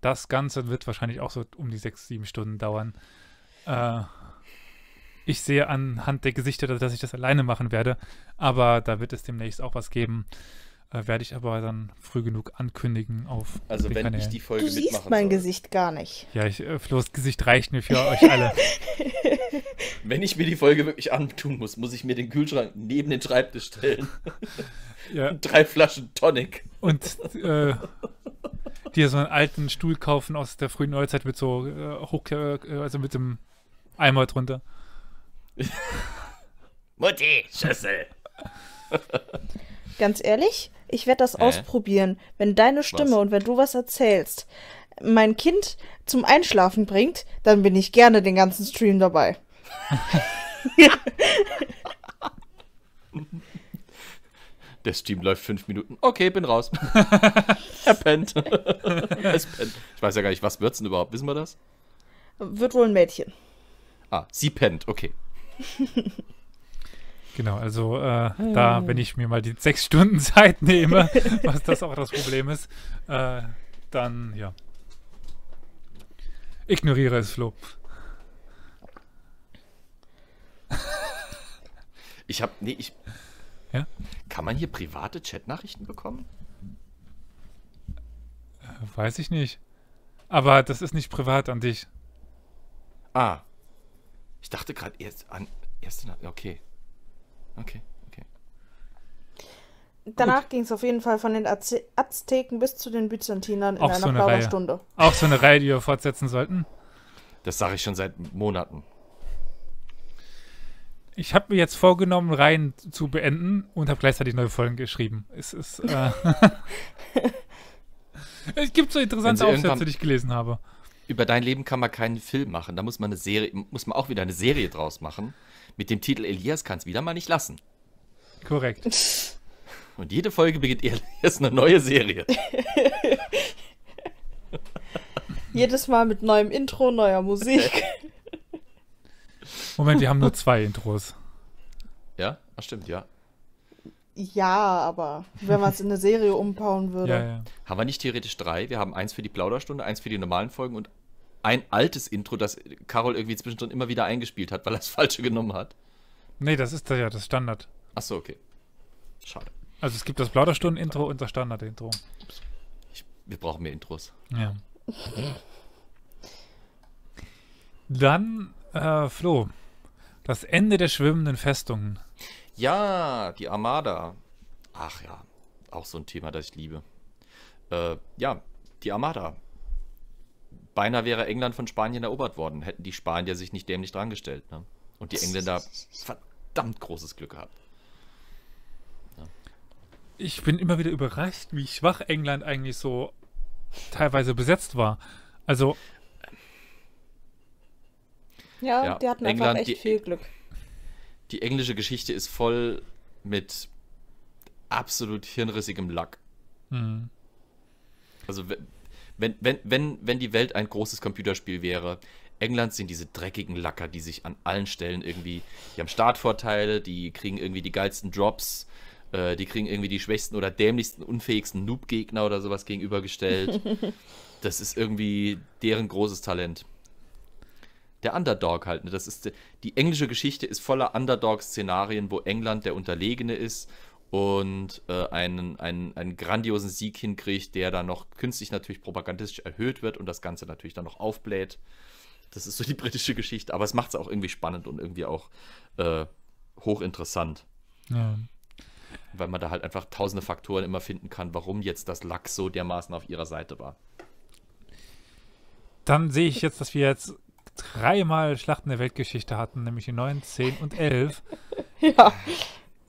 S1: Das Ganze wird wahrscheinlich auch so um die sechs, sieben Stunden dauern. Äh, ich sehe anhand der Gesichter, dass ich das alleine machen werde, aber da wird es demnächst auch was geben. Äh, werde ich aber dann früh genug ankündigen auf. Also wenn Kanälen. ich die Folge du mitmachen siehst mein soll.
S2: Gesicht gar nicht.
S1: Ja, ich, äh, Flo's Gesicht reicht mir für euch alle. wenn ich
S3: mir die Folge wirklich antun muss, muss ich mir den Kühlschrank neben den Schreibtisch stellen. ja. Drei Flaschen Tonic.
S1: Und äh, dir so einen alten Stuhl kaufen aus der frühen Neuzeit mit so äh, hoch, äh, also mit dem Eimer drunter.
S2: Mutti, Schüssel. Ganz ehrlich, ich werde das äh. ausprobieren, wenn deine Stimme was? und wenn du was erzählst, mein Kind zum Einschlafen bringt, dann bin ich gerne den ganzen Stream dabei.
S3: Der Stream läuft fünf Minuten. Okay, bin raus. er pennt. es pennt. Ich weiß ja gar nicht, was wird's denn überhaupt? Wissen wir das?
S2: Wird wohl ein Mädchen.
S3: Ah, sie pennt, okay.
S1: Genau, also äh, hm. da, ah. wenn ich mir mal die sechs Stunden Zeit nehme, was das auch das Problem ist, äh, dann ja. Ignoriere es, Flo.
S3: ich habe, nee, ich. Ja? Kann man hier private Chatnachrichten bekommen?
S1: Äh, weiß ich nicht. Aber das ist nicht privat an dich. Ah. Ich dachte gerade erst an. Erste, okay. Okay, okay.
S2: Danach ging es auf jeden Fall von den Azteken bis zu den Byzantinern in einer so eine Stunde.
S1: Auch so eine Reihe, die wir fortsetzen sollten.
S3: Das sage ich schon seit Monaten.
S1: Ich habe mir jetzt vorgenommen, Reihen zu beenden und habe gleichzeitig neue Folgen geschrieben. Es ist. Äh es gibt so interessante Aufsätze, die ich gelesen
S3: habe über dein Leben kann man keinen Film machen. Da muss man eine Serie, muss man auch wieder eine Serie draus machen. Mit dem Titel Elias kann es wieder mal nicht lassen. Korrekt. Und jede Folge beginnt Elias eine neue Serie.
S2: Jedes Mal mit neuem Intro, neuer Musik.
S1: Moment, wir haben nur zwei Intros. Ja, das stimmt, ja.
S2: Ja, aber wenn man es in eine Serie umbauen würde. Ja, ja.
S3: Haben wir nicht theoretisch drei? Wir haben eins für die Plauderstunde, eins für die normalen Folgen und ein altes Intro, das Carol irgendwie zwischendrin immer wieder eingespielt hat, weil er das falsche genommen
S1: hat. Nee, das ist ja das Standard. Achso, okay. Schade. Also es gibt das Plauderstunden-Intro und das Standard-Intro. Wir brauchen mehr Intros. Ja. Dann, äh, Flo, das Ende der schwimmenden Festungen.
S3: Ja, die Armada. Ach ja, auch so ein Thema, das ich liebe. Äh, ja, die Armada beinahe wäre England von Spanien erobert worden, hätten die Spanier sich nicht dämlich drangestellt. Ne? Und die Engländer
S1: verdammt großes Glück gehabt. Ja. Ich bin immer wieder überrascht, wie schwach England eigentlich so teilweise besetzt war. Also.
S2: Ja, ja die hatten England, einfach echt die, viel Glück.
S3: Die englische Geschichte ist voll mit absolut hirnrissigem Lack. Mhm. Also wenn, wenn, wenn, wenn die Welt ein großes Computerspiel wäre, England sind diese dreckigen Lacker, die sich an allen Stellen irgendwie, die haben Startvorteile, die kriegen irgendwie die geilsten Drops, äh, die kriegen irgendwie die schwächsten oder dämlichsten, unfähigsten Noob-Gegner oder sowas gegenübergestellt. das ist irgendwie deren großes Talent. Der Underdog halt, ne? Das ist die, die englische Geschichte ist voller Underdog-Szenarien, wo England der Unterlegene ist und äh, einen, einen, einen grandiosen Sieg hinkriegt, der dann noch künstlich natürlich propagandistisch erhöht wird und das Ganze natürlich dann noch aufbläht. Das ist so die britische Geschichte, aber es macht es auch irgendwie spannend und irgendwie auch äh, hochinteressant. Ja. Weil man da halt einfach tausende Faktoren immer finden kann, warum jetzt das Lack so dermaßen auf ihrer Seite war.
S1: Dann sehe ich jetzt, dass wir jetzt dreimal Schlachten der Weltgeschichte hatten, nämlich die 9, 10 und 11. ja.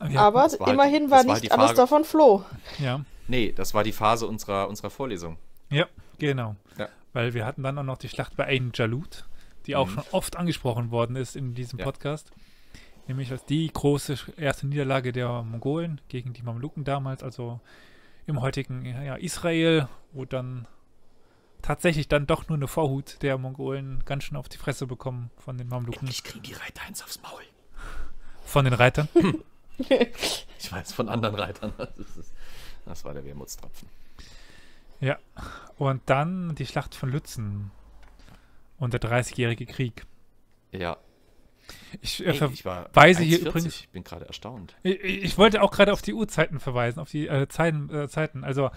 S1: Ja, aber war halt immerhin halt, war nicht war alles
S2: davon floh.
S3: Ja. Nee, das war die Phase unserer, unserer Vorlesung.
S1: Ja, genau. Ja. Weil wir hatten dann auch noch die Schlacht bei Ein Jalut, die auch mhm. schon oft angesprochen worden ist in diesem ja. Podcast. Nämlich als die große erste Niederlage der Mongolen gegen die Mamluken damals, also im heutigen ja, Israel, wo dann tatsächlich dann doch nur eine Vorhut der Mongolen ganz schön auf die Fresse bekommen von den Mamluken. Ich kriege die Reiter eins aufs Maul. Von den Reitern? ich weiß von anderen Reitern. Das, ist,
S3: das war der Wermutstropfen.
S1: Ja, und dann die Schlacht von Lützen und der 30-jährige Krieg. Ja. Ich, äh, Ey, ich verweise hier übrigens. Ich bin gerade erstaunt. Ich, ich, wollte auch gerade auf die Uhrzeiten verweisen, auf die äh, Zeiten, äh, Zeiten. Also,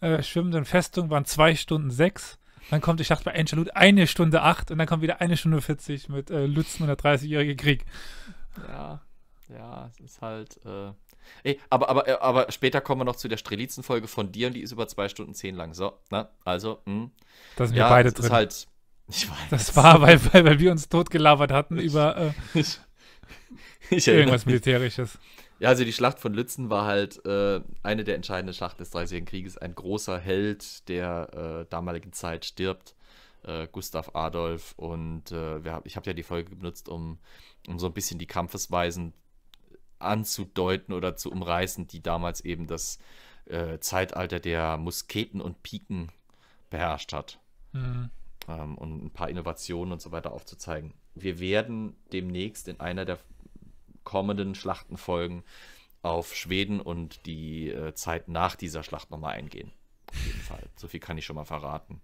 S1: äh, Schwimmende Festung waren zwei Stunden sechs. Dann kommt die Schlacht bei Angelut eine Stunde acht und dann kommt wieder eine Stunde 40 mit äh, Lützen und der 30-jährige Krieg. Ja.
S3: Ja, es ist halt. Äh... Ey, aber, aber, äh, aber später kommen wir noch zu der Strelitzen-Folge von dir und die ist über zwei Stunden zehn lang. So, na, ne? also, mh. Hm. Das sind ja, wir beide drin. Ist halt, ich weiß. Das war, weil,
S1: weil, weil wir uns totgelabert hatten ich, über äh, ich, ich irgendwas Militärisches.
S3: Ja, also die Schlacht von Lützen war halt äh, eine der entscheidenden Schlachten des Dreißigjährigen Krieges. Ein großer Held der äh, damaligen Zeit stirbt. Äh, Gustav Adolf und äh, wir, ich habe ja die Folge benutzt, um, um so ein bisschen die Kampfesweisen anzudeuten oder zu umreißen, die damals eben das äh, Zeitalter der Musketen und Piken beherrscht hat. Mhm. Ähm, und ein paar Innovationen und so weiter aufzuzeigen. Wir werden demnächst in einer der kommenden Schlachtenfolgen auf Schweden und die äh, Zeit nach dieser Schlacht nochmal eingehen. Auf jeden Fall. So viel kann ich schon mal verraten.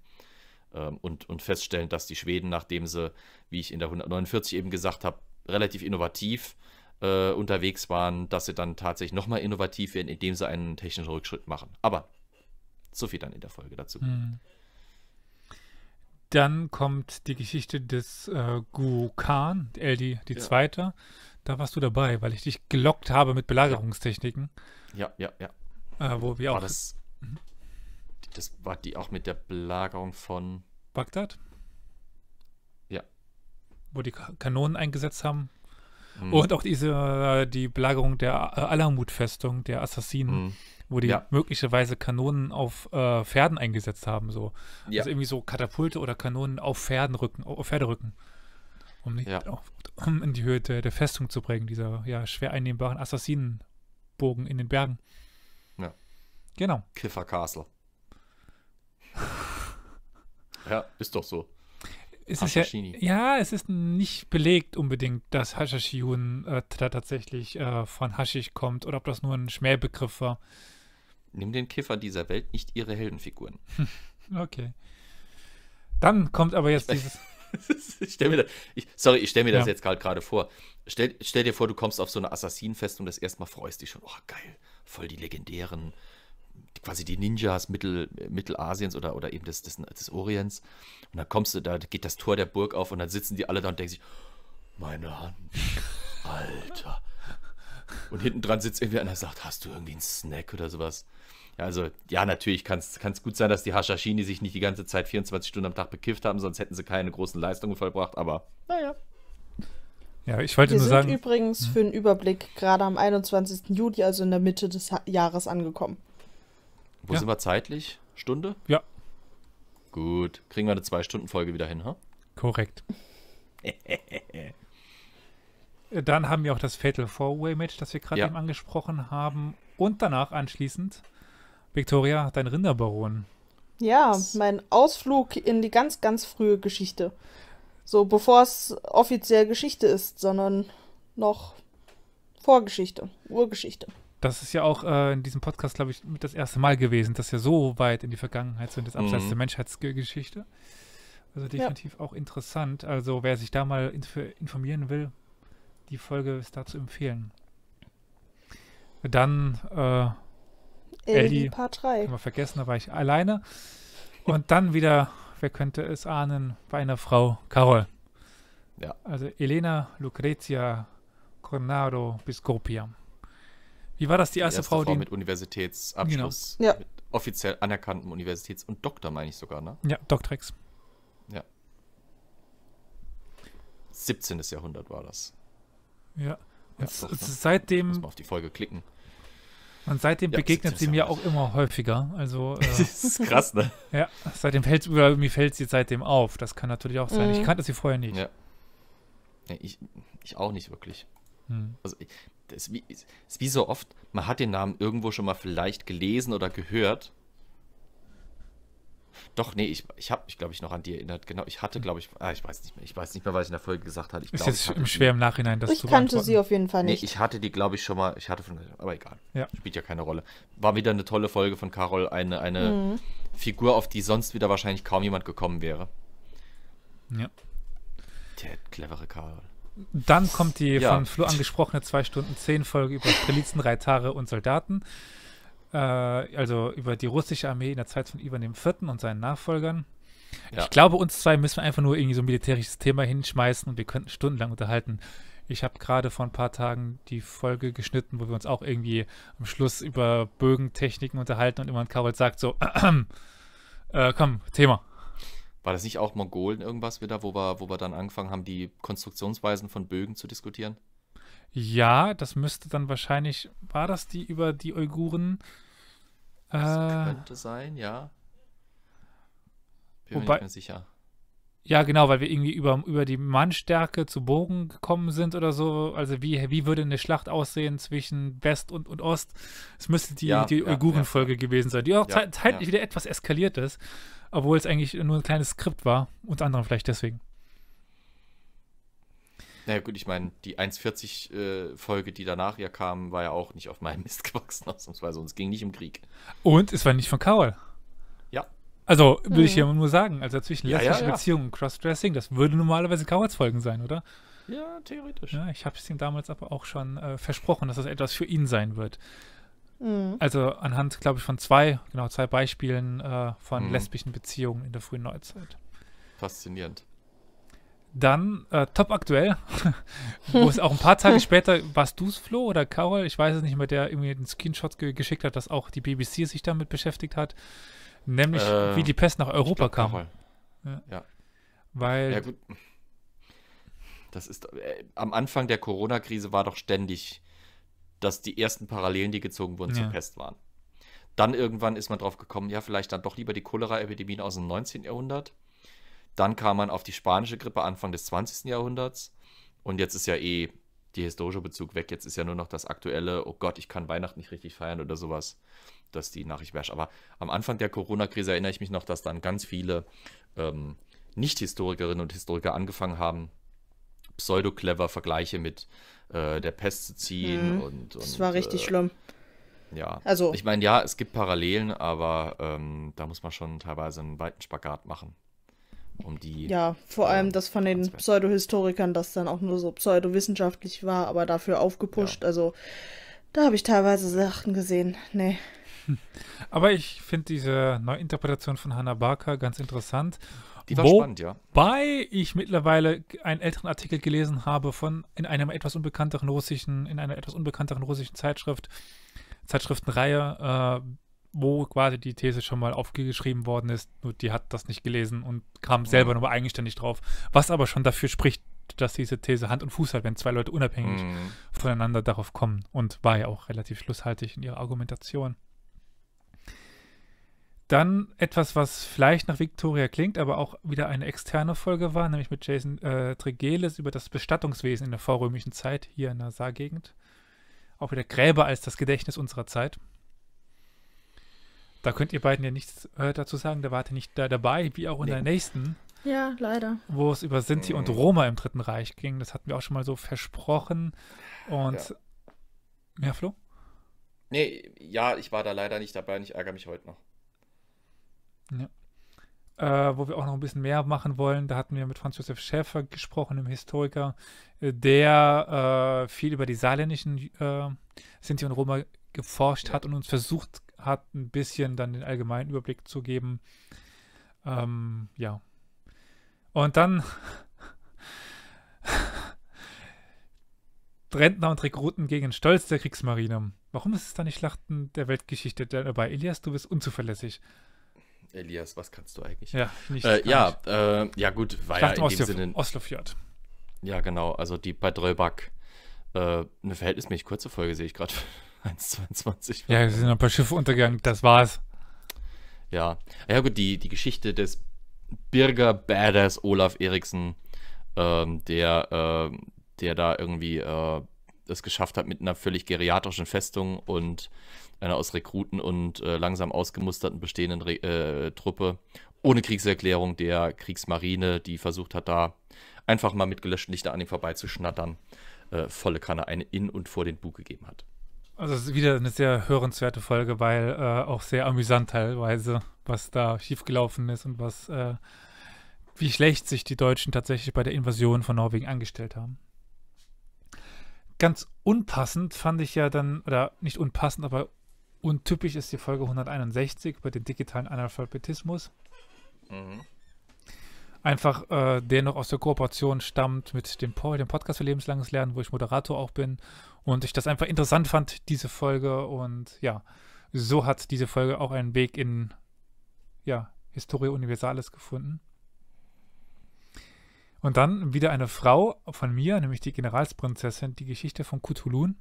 S3: Ähm, und, und feststellen, dass die Schweden, nachdem sie, wie ich in der 149 eben gesagt habe, relativ innovativ äh, äh, unterwegs waren, dass sie dann tatsächlich nochmal innovativ werden, indem sie einen technischen Rückschritt machen. Aber so viel dann in der Folge dazu.
S1: Hm. Dann kommt die Geschichte des äh, Guru Khan, Eldi, die ja. zweite. Da warst du dabei, weil ich dich gelockt habe mit Belagerungstechniken. Ja, ja, ja. Äh, wo wir war auch. Das,
S3: mhm. das war die auch mit der Belagerung von Bagdad? Ja.
S1: Wo die Kanonen eingesetzt haben? Mhm. Und auch diese, äh, die Belagerung der äh, Alamut-Festung, der Assassinen, mhm. wo die ja. möglicherweise Kanonen auf äh, Pferden eingesetzt haben. So. Ja. Also irgendwie so Katapulte oder Kanonen auf Pferdenrücken, auf Pferderücken. Um, nicht, ja. auf, um in die Höhe der, der, Festung zu bringen, dieser ja, schwer einnehmbaren Assassinenbogen in den Bergen. Ja. Genau.
S3: Kiffer Castle. ja, ist doch
S1: so es ja, ja, es ist nicht belegt unbedingt, dass Hashashiyun äh, tatsächlich äh, von Haschisch kommt oder ob das nur ein Schmähbegriff war.
S3: Nimm den Kiffer dieser Welt nicht ihre Heldenfiguren.
S1: okay. Dann kommt aber jetzt ich dieses.
S3: ich stell mir das, ich, sorry, ich stelle mir ja. das jetzt gerade vor. Stell, stell, dir vor, du kommst auf so eine Assassinenfestung, und das erste Mal freust dich schon. Oh, geil, voll die legendären quasi die Ninjas Mittel, äh, Mittelasiens oder, oder eben des, des, des Orients. Und dann kommst du, da geht das Tor der Burg auf und dann sitzen die alle da und denken sich, meine Hand, Alter. Und hinten dran sitzt irgendwie einer und sagt, hast du irgendwie einen Snack oder sowas? Ja, also, ja, natürlich kann es gut sein, dass die Hashashini sich nicht die ganze Zeit 24 Stunden am Tag bekifft haben, sonst hätten sie keine großen Leistungen vollbracht, aber
S2: naja.
S1: Ja, ich wollte Wir nur sind
S2: übrigens hm? für einen Überblick gerade am 21. Juli, also in der Mitte des ha Jahres, angekommen.
S3: Wo ja. sind wir zeitlich? Stunde? Ja. Gut. Kriegen wir eine Zwei-Stunden-Folge wieder hin, ha? Korrekt.
S1: Dann haben wir auch das Fatal Four-Way-Match, das wir gerade ja. eben angesprochen haben. Und danach anschließend, Victoria, dein Rinderbaron.
S2: Ja, mein Ausflug in die ganz, ganz frühe Geschichte. So, bevor es offiziell Geschichte ist, sondern noch Vorgeschichte, Urgeschichte.
S1: Das ist ja auch äh, in diesem Podcast, glaube ich, das erste Mal gewesen, dass wir so weit in die Vergangenheit sind, das mhm. abseits mhm. der Menschheitsgeschichte. Also definitiv ja. auch interessant. Also wer sich da mal informieren will, die Folge ist da zu empfehlen. Dann äh, Ellie, Ellie Part 3. Kann man vergessen, da war ich alleine. Und dann wieder, wer könnte es ahnen, bei einer Frau, Carol. Ja. Also Elena Lucrezia Cornaro Biscopia. Wie war das die erste, die erste Frau, Frau die mit Universitätsabschluss, genau. ja. mit
S3: offiziell anerkanntem Universitäts- und Doktor meine ich sogar, ne?
S1: Ja, Doctrex.
S3: Ja. 17. Jahrhundert war das.
S1: Ja. Und ja, doch, ne? seitdem muss man auf die Folge klicken. Und seitdem ja, begegnet sie mir auch immer häufiger. Also, äh, das ist krass, ne? Ja, seitdem fällt oder mir fällt sie seitdem auf. Das kann natürlich auch sein. Mhm. Ich kannte sie vorher nicht. Ja.
S3: ja ich, ich auch nicht wirklich. Mhm. Also ich, ist wie, ist wie so oft, man hat den Namen irgendwo schon mal vielleicht gelesen oder gehört. Doch, nee, ich, ich habe mich, glaube ich, noch an die erinnert. Genau, ich hatte, glaube ich, ah, ich weiß nicht mehr. Ich weiß nicht mehr, was ich in der Folge gesagt habe. Ich glaub, ist jetzt ich schwer im Nachhinein das Ich zu kannte sie auf jeden Fall nicht. Nee, ich hatte die, glaube ich, schon mal. Ich hatte von, aber egal. Ja. Spielt ja keine Rolle. War wieder eine tolle Folge von Carol. Eine, eine mhm. Figur, auf die sonst wieder wahrscheinlich kaum jemand gekommen wäre. Ja. Der clevere Carol.
S1: Dann kommt die ja. von Flo angesprochene 2 Stunden 10 Folge über Strelitzen, Reitare und Soldaten. Äh, also über die russische Armee in der Zeit von Ivan IV. und seinen Nachfolgern. Ja. Ich glaube, uns zwei müssen wir einfach nur irgendwie so ein militärisches Thema hinschmeißen und wir könnten stundenlang unterhalten. Ich habe gerade vor ein paar Tagen die Folge geschnitten, wo wir uns auch irgendwie am Schluss über Bögentechniken unterhalten und immer ein Karol sagt so, äh, komm, Thema.
S3: War das nicht auch Mongolen irgendwas wieder, wo wir, wo wir dann angefangen haben, die Konstruktionsweisen von Bögen zu diskutieren?
S1: Ja, das müsste dann wahrscheinlich, war das die über die Uiguren? Das äh, könnte
S3: sein, ja. Bin wobei, mir nicht mehr sicher.
S1: Ja, genau, weil wir irgendwie über, über die Mannstärke zu Bogen gekommen sind oder so. Also wie, wie würde eine Schlacht aussehen zwischen West und, und Ost? Es müsste die, ja, die Uiguren-Folge ja. gewesen sein, die auch zeitlich wieder etwas eskaliert ist obwohl es eigentlich nur ein kleines Skript war, unter anderem vielleicht deswegen.
S3: Naja gut, ich meine, die 1,40-Folge, äh, die danach ja kam, war ja auch nicht auf meinem Mist gewachsen, ausnahmsweise, und es ging nicht im Krieg.
S1: Und es war nicht von Carol. Ja. Also, würde mhm. ich ja nur sagen, also zwischen ja, lesbischen ja, ja. Beziehungen, Crossdressing, das würde normalerweise Carols Folgen sein, oder? Ja, theoretisch. Ja, ich habe es ihm damals aber auch schon äh, versprochen, dass das etwas für ihn sein wird. Mhm. Also anhand, glaube ich, von zwei, genau, zwei Beispielen äh, von mhm. lesbischen Beziehungen in der frühen Neuzeit. Faszinierend. Dann äh, top aktuell, wo es auch ein paar Tage später, warst du es, Flo oder Carol? Ich weiß es nicht mehr, der irgendwie den Screenshot ge geschickt hat, dass auch die BBC sich damit beschäftigt hat. Nämlich, äh, wie die Pest nach Europa glaub, kam. Ja. ja. Weil. Ja, gut.
S3: Das ist. Äh, am Anfang der Corona-Krise war doch ständig dass die ersten Parallelen, die gezogen wurden, ja. zur Pest waren. Dann irgendwann ist man drauf gekommen, ja, vielleicht dann doch lieber die Cholera-Epidemien aus dem 19. Jahrhundert. Dann kam man auf die spanische Grippe Anfang des 20. Jahrhunderts. Und jetzt ist ja eh die historische Bezug weg. Jetzt ist ja nur noch das aktuelle, oh Gott, ich kann Weihnachten nicht richtig feiern oder sowas, dass die Nachricht wäre. Aber am Anfang der Corona-Krise erinnere ich mich noch, dass dann ganz viele ähm, Nicht-Historikerinnen und Historiker angefangen haben, pseudo-clever Vergleiche mit äh, der Pest zu ziehen. Mhm. Und, und, das war richtig äh, schlimm.
S2: Ja, also ich
S3: meine, ja, es gibt Parallelen, aber ähm, da muss man schon teilweise einen weiten Spagat machen, um
S2: die. Ja, vor äh, allem ähm, das von den Pseudohistorikern, das dann auch nur so pseudowissenschaftlich war, aber dafür aufgepusht. Ja. Also da habe ich teilweise Sachen gesehen. Nee.
S1: Aber ich finde diese Neuinterpretation von Hannah Barker ganz interessant die war Wo spannend, ja. Wobei ich mittlerweile einen älteren Artikel gelesen habe von in einem etwas unbekannteren russischen, in einer etwas unbekannteren russischen Zeitschrift, Zeitschriftenreihe, äh, wo quasi die These schon mal aufgeschrieben worden ist, nur die hat das nicht gelesen und kam selber mhm. nochmal eigenständig drauf. Was aber schon dafür spricht, dass diese These Hand und Fuß hat, wenn zwei Leute unabhängig mhm. voneinander darauf kommen und war ja auch relativ schlusshaltig in ihrer Argumentation. Dann etwas, was vielleicht nach Victoria klingt, aber auch wieder eine externe Folge war, nämlich mit Jason äh, Tregeles über das Bestattungswesen in der vorrömischen Zeit hier in der Saargegend. Auch wieder Gräber als das Gedächtnis unserer Zeit. Da könnt ihr beiden ja nichts äh, dazu sagen, da wart ihr nicht da dabei, wie auch in nee. der nächsten. Ja, leider. Wo es über Sinti und mhm. Roma im Dritten Reich ging. Das hatten wir auch schon mal so versprochen. Und. Ja, ja Flo?
S3: Nee, ja, ich war da leider nicht dabei und ich ärgere mich heute noch.
S1: Ja. Äh, wo wir auch noch ein bisschen mehr machen wollen. Da hatten wir mit Franz Josef Schäfer gesprochen, einem Historiker, äh, der äh, viel über die saarländischen äh, Sinti und Roma geforscht ja. hat und uns versucht hat, ein bisschen dann den allgemeinen Überblick zu geben. Ähm, ja. Und dann Rentner und Rekruten gegen Stolz der Kriegsmarine. Warum ist es dann die Schlachten der Weltgeschichte dabei? Elias, du bist unzuverlässig.
S3: Elias, was kannst du eigentlich? Ja, nicht. Äh, ja, äh, ja, gut, war ich ja in dem Sinne. Oslofjord. Ja, genau. Also die Padröbak. Äh, eine verhältnismäßig kurze Folge sehe ich gerade.
S1: 1,22. Ja, es sind ein paar Schiffe untergegangen. Das war's.
S3: Ja. Ja, gut, die, die Geschichte des Birger Badass Olaf Eriksen, ähm, der, äh, der da irgendwie äh, es geschafft hat, mit einer völlig geriatrischen Festung und einer aus Rekruten und äh, langsam ausgemusterten bestehenden Re äh, Truppe ohne Kriegserklärung der Kriegsmarine, die versucht hat, da einfach mal mit gelöschten Lichtern an ihm vorbeizuschnattern, äh, volle Kanne eine in und vor den Bug gegeben hat.
S1: Also es ist wieder eine sehr hörenswerte Folge, weil äh, auch sehr amüsant teilweise, was da schiefgelaufen ist und was, äh, wie schlecht sich die Deutschen tatsächlich bei der Invasion von Norwegen angestellt haben ganz unpassend fand ich ja dann, oder nicht unpassend, aber untypisch ist die Folge 161 über den digitalen Analphabetismus. Mhm. Einfach, äh, der noch aus der Kooperation stammt mit dem dem Podcast für lebenslanges Lernen, wo ich Moderator auch bin. Und ich das einfach interessant fand, diese Folge. Und ja, so hat diese Folge auch einen Weg in, ja, Historia Universalis gefunden. Und dann wieder eine Frau von mir, nämlich die Generalsprinzessin, die Geschichte von Kutulun.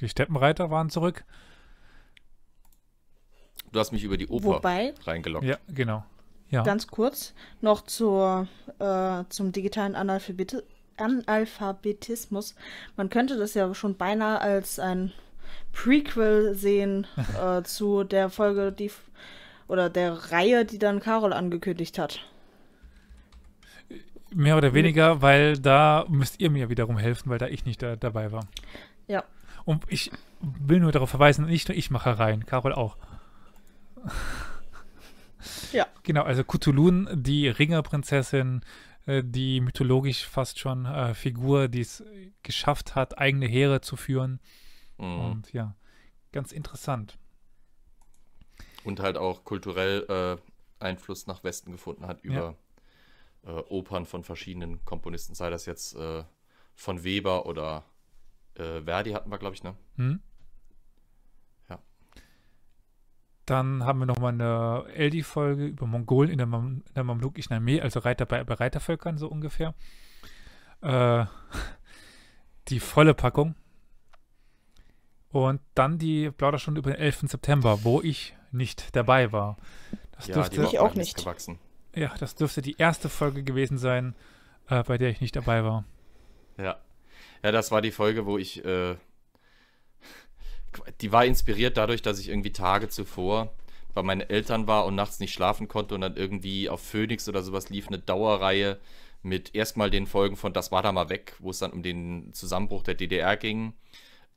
S1: Die Steppenreiter waren zurück. Du hast mich über die
S2: Oper Wobei,
S3: reingelockt. Ja,
S1: genau. Ja. Ganz
S2: kurz noch zur, äh, zum digitalen Analphabetismus. Man könnte das ja schon beinahe als ein Prequel sehen äh, zu der Folge, die oder der Reihe, die dann Carol angekündigt hat.
S1: Mehr oder weniger, weil da müsst ihr mir wiederum helfen, weil da ich nicht da, dabei war. Ja. Und ich will nur darauf verweisen, nicht nur ich mache rein, Carol auch. Ja. Genau, also Kutulun, die Ringerprinzessin, äh, die mythologisch fast schon äh, Figur, die es geschafft hat, eigene Heere zu führen. Mhm. Und ja, ganz interessant.
S3: Und halt auch kulturell äh, Einfluss nach Westen gefunden hat über ja äh, Opern von verschiedenen Komponisten, sei das jetzt äh, von Weber oder äh, Verdi hatten wir, glaube ich, ne? Hm. Ja.
S1: Dann haben wir nochmal eine Eldi-Folge über Mongolen in der, Mam in der mamlukischen Armee, also Reiter bei, bei Reitervölkern so ungefähr. Äh, die volle Packung. Und dann die Plauderstunde über den 11. September, wo ich nicht dabei war. Das ja, dürfte die war auch, auch nicht gewachsen. Ja, das dürfte die erste Folge gewesen sein, äh, bei der ich nicht dabei war. Ja.
S3: Ja, das war die Folge, wo ich. Äh, die war inspiriert dadurch, dass ich irgendwie Tage zuvor bei meinen Eltern war und nachts nicht schlafen konnte und dann irgendwie auf Phoenix oder sowas lief eine Dauerreihe mit erstmal den Folgen von Das war da mal weg, wo es dann um den Zusammenbruch der DDR ging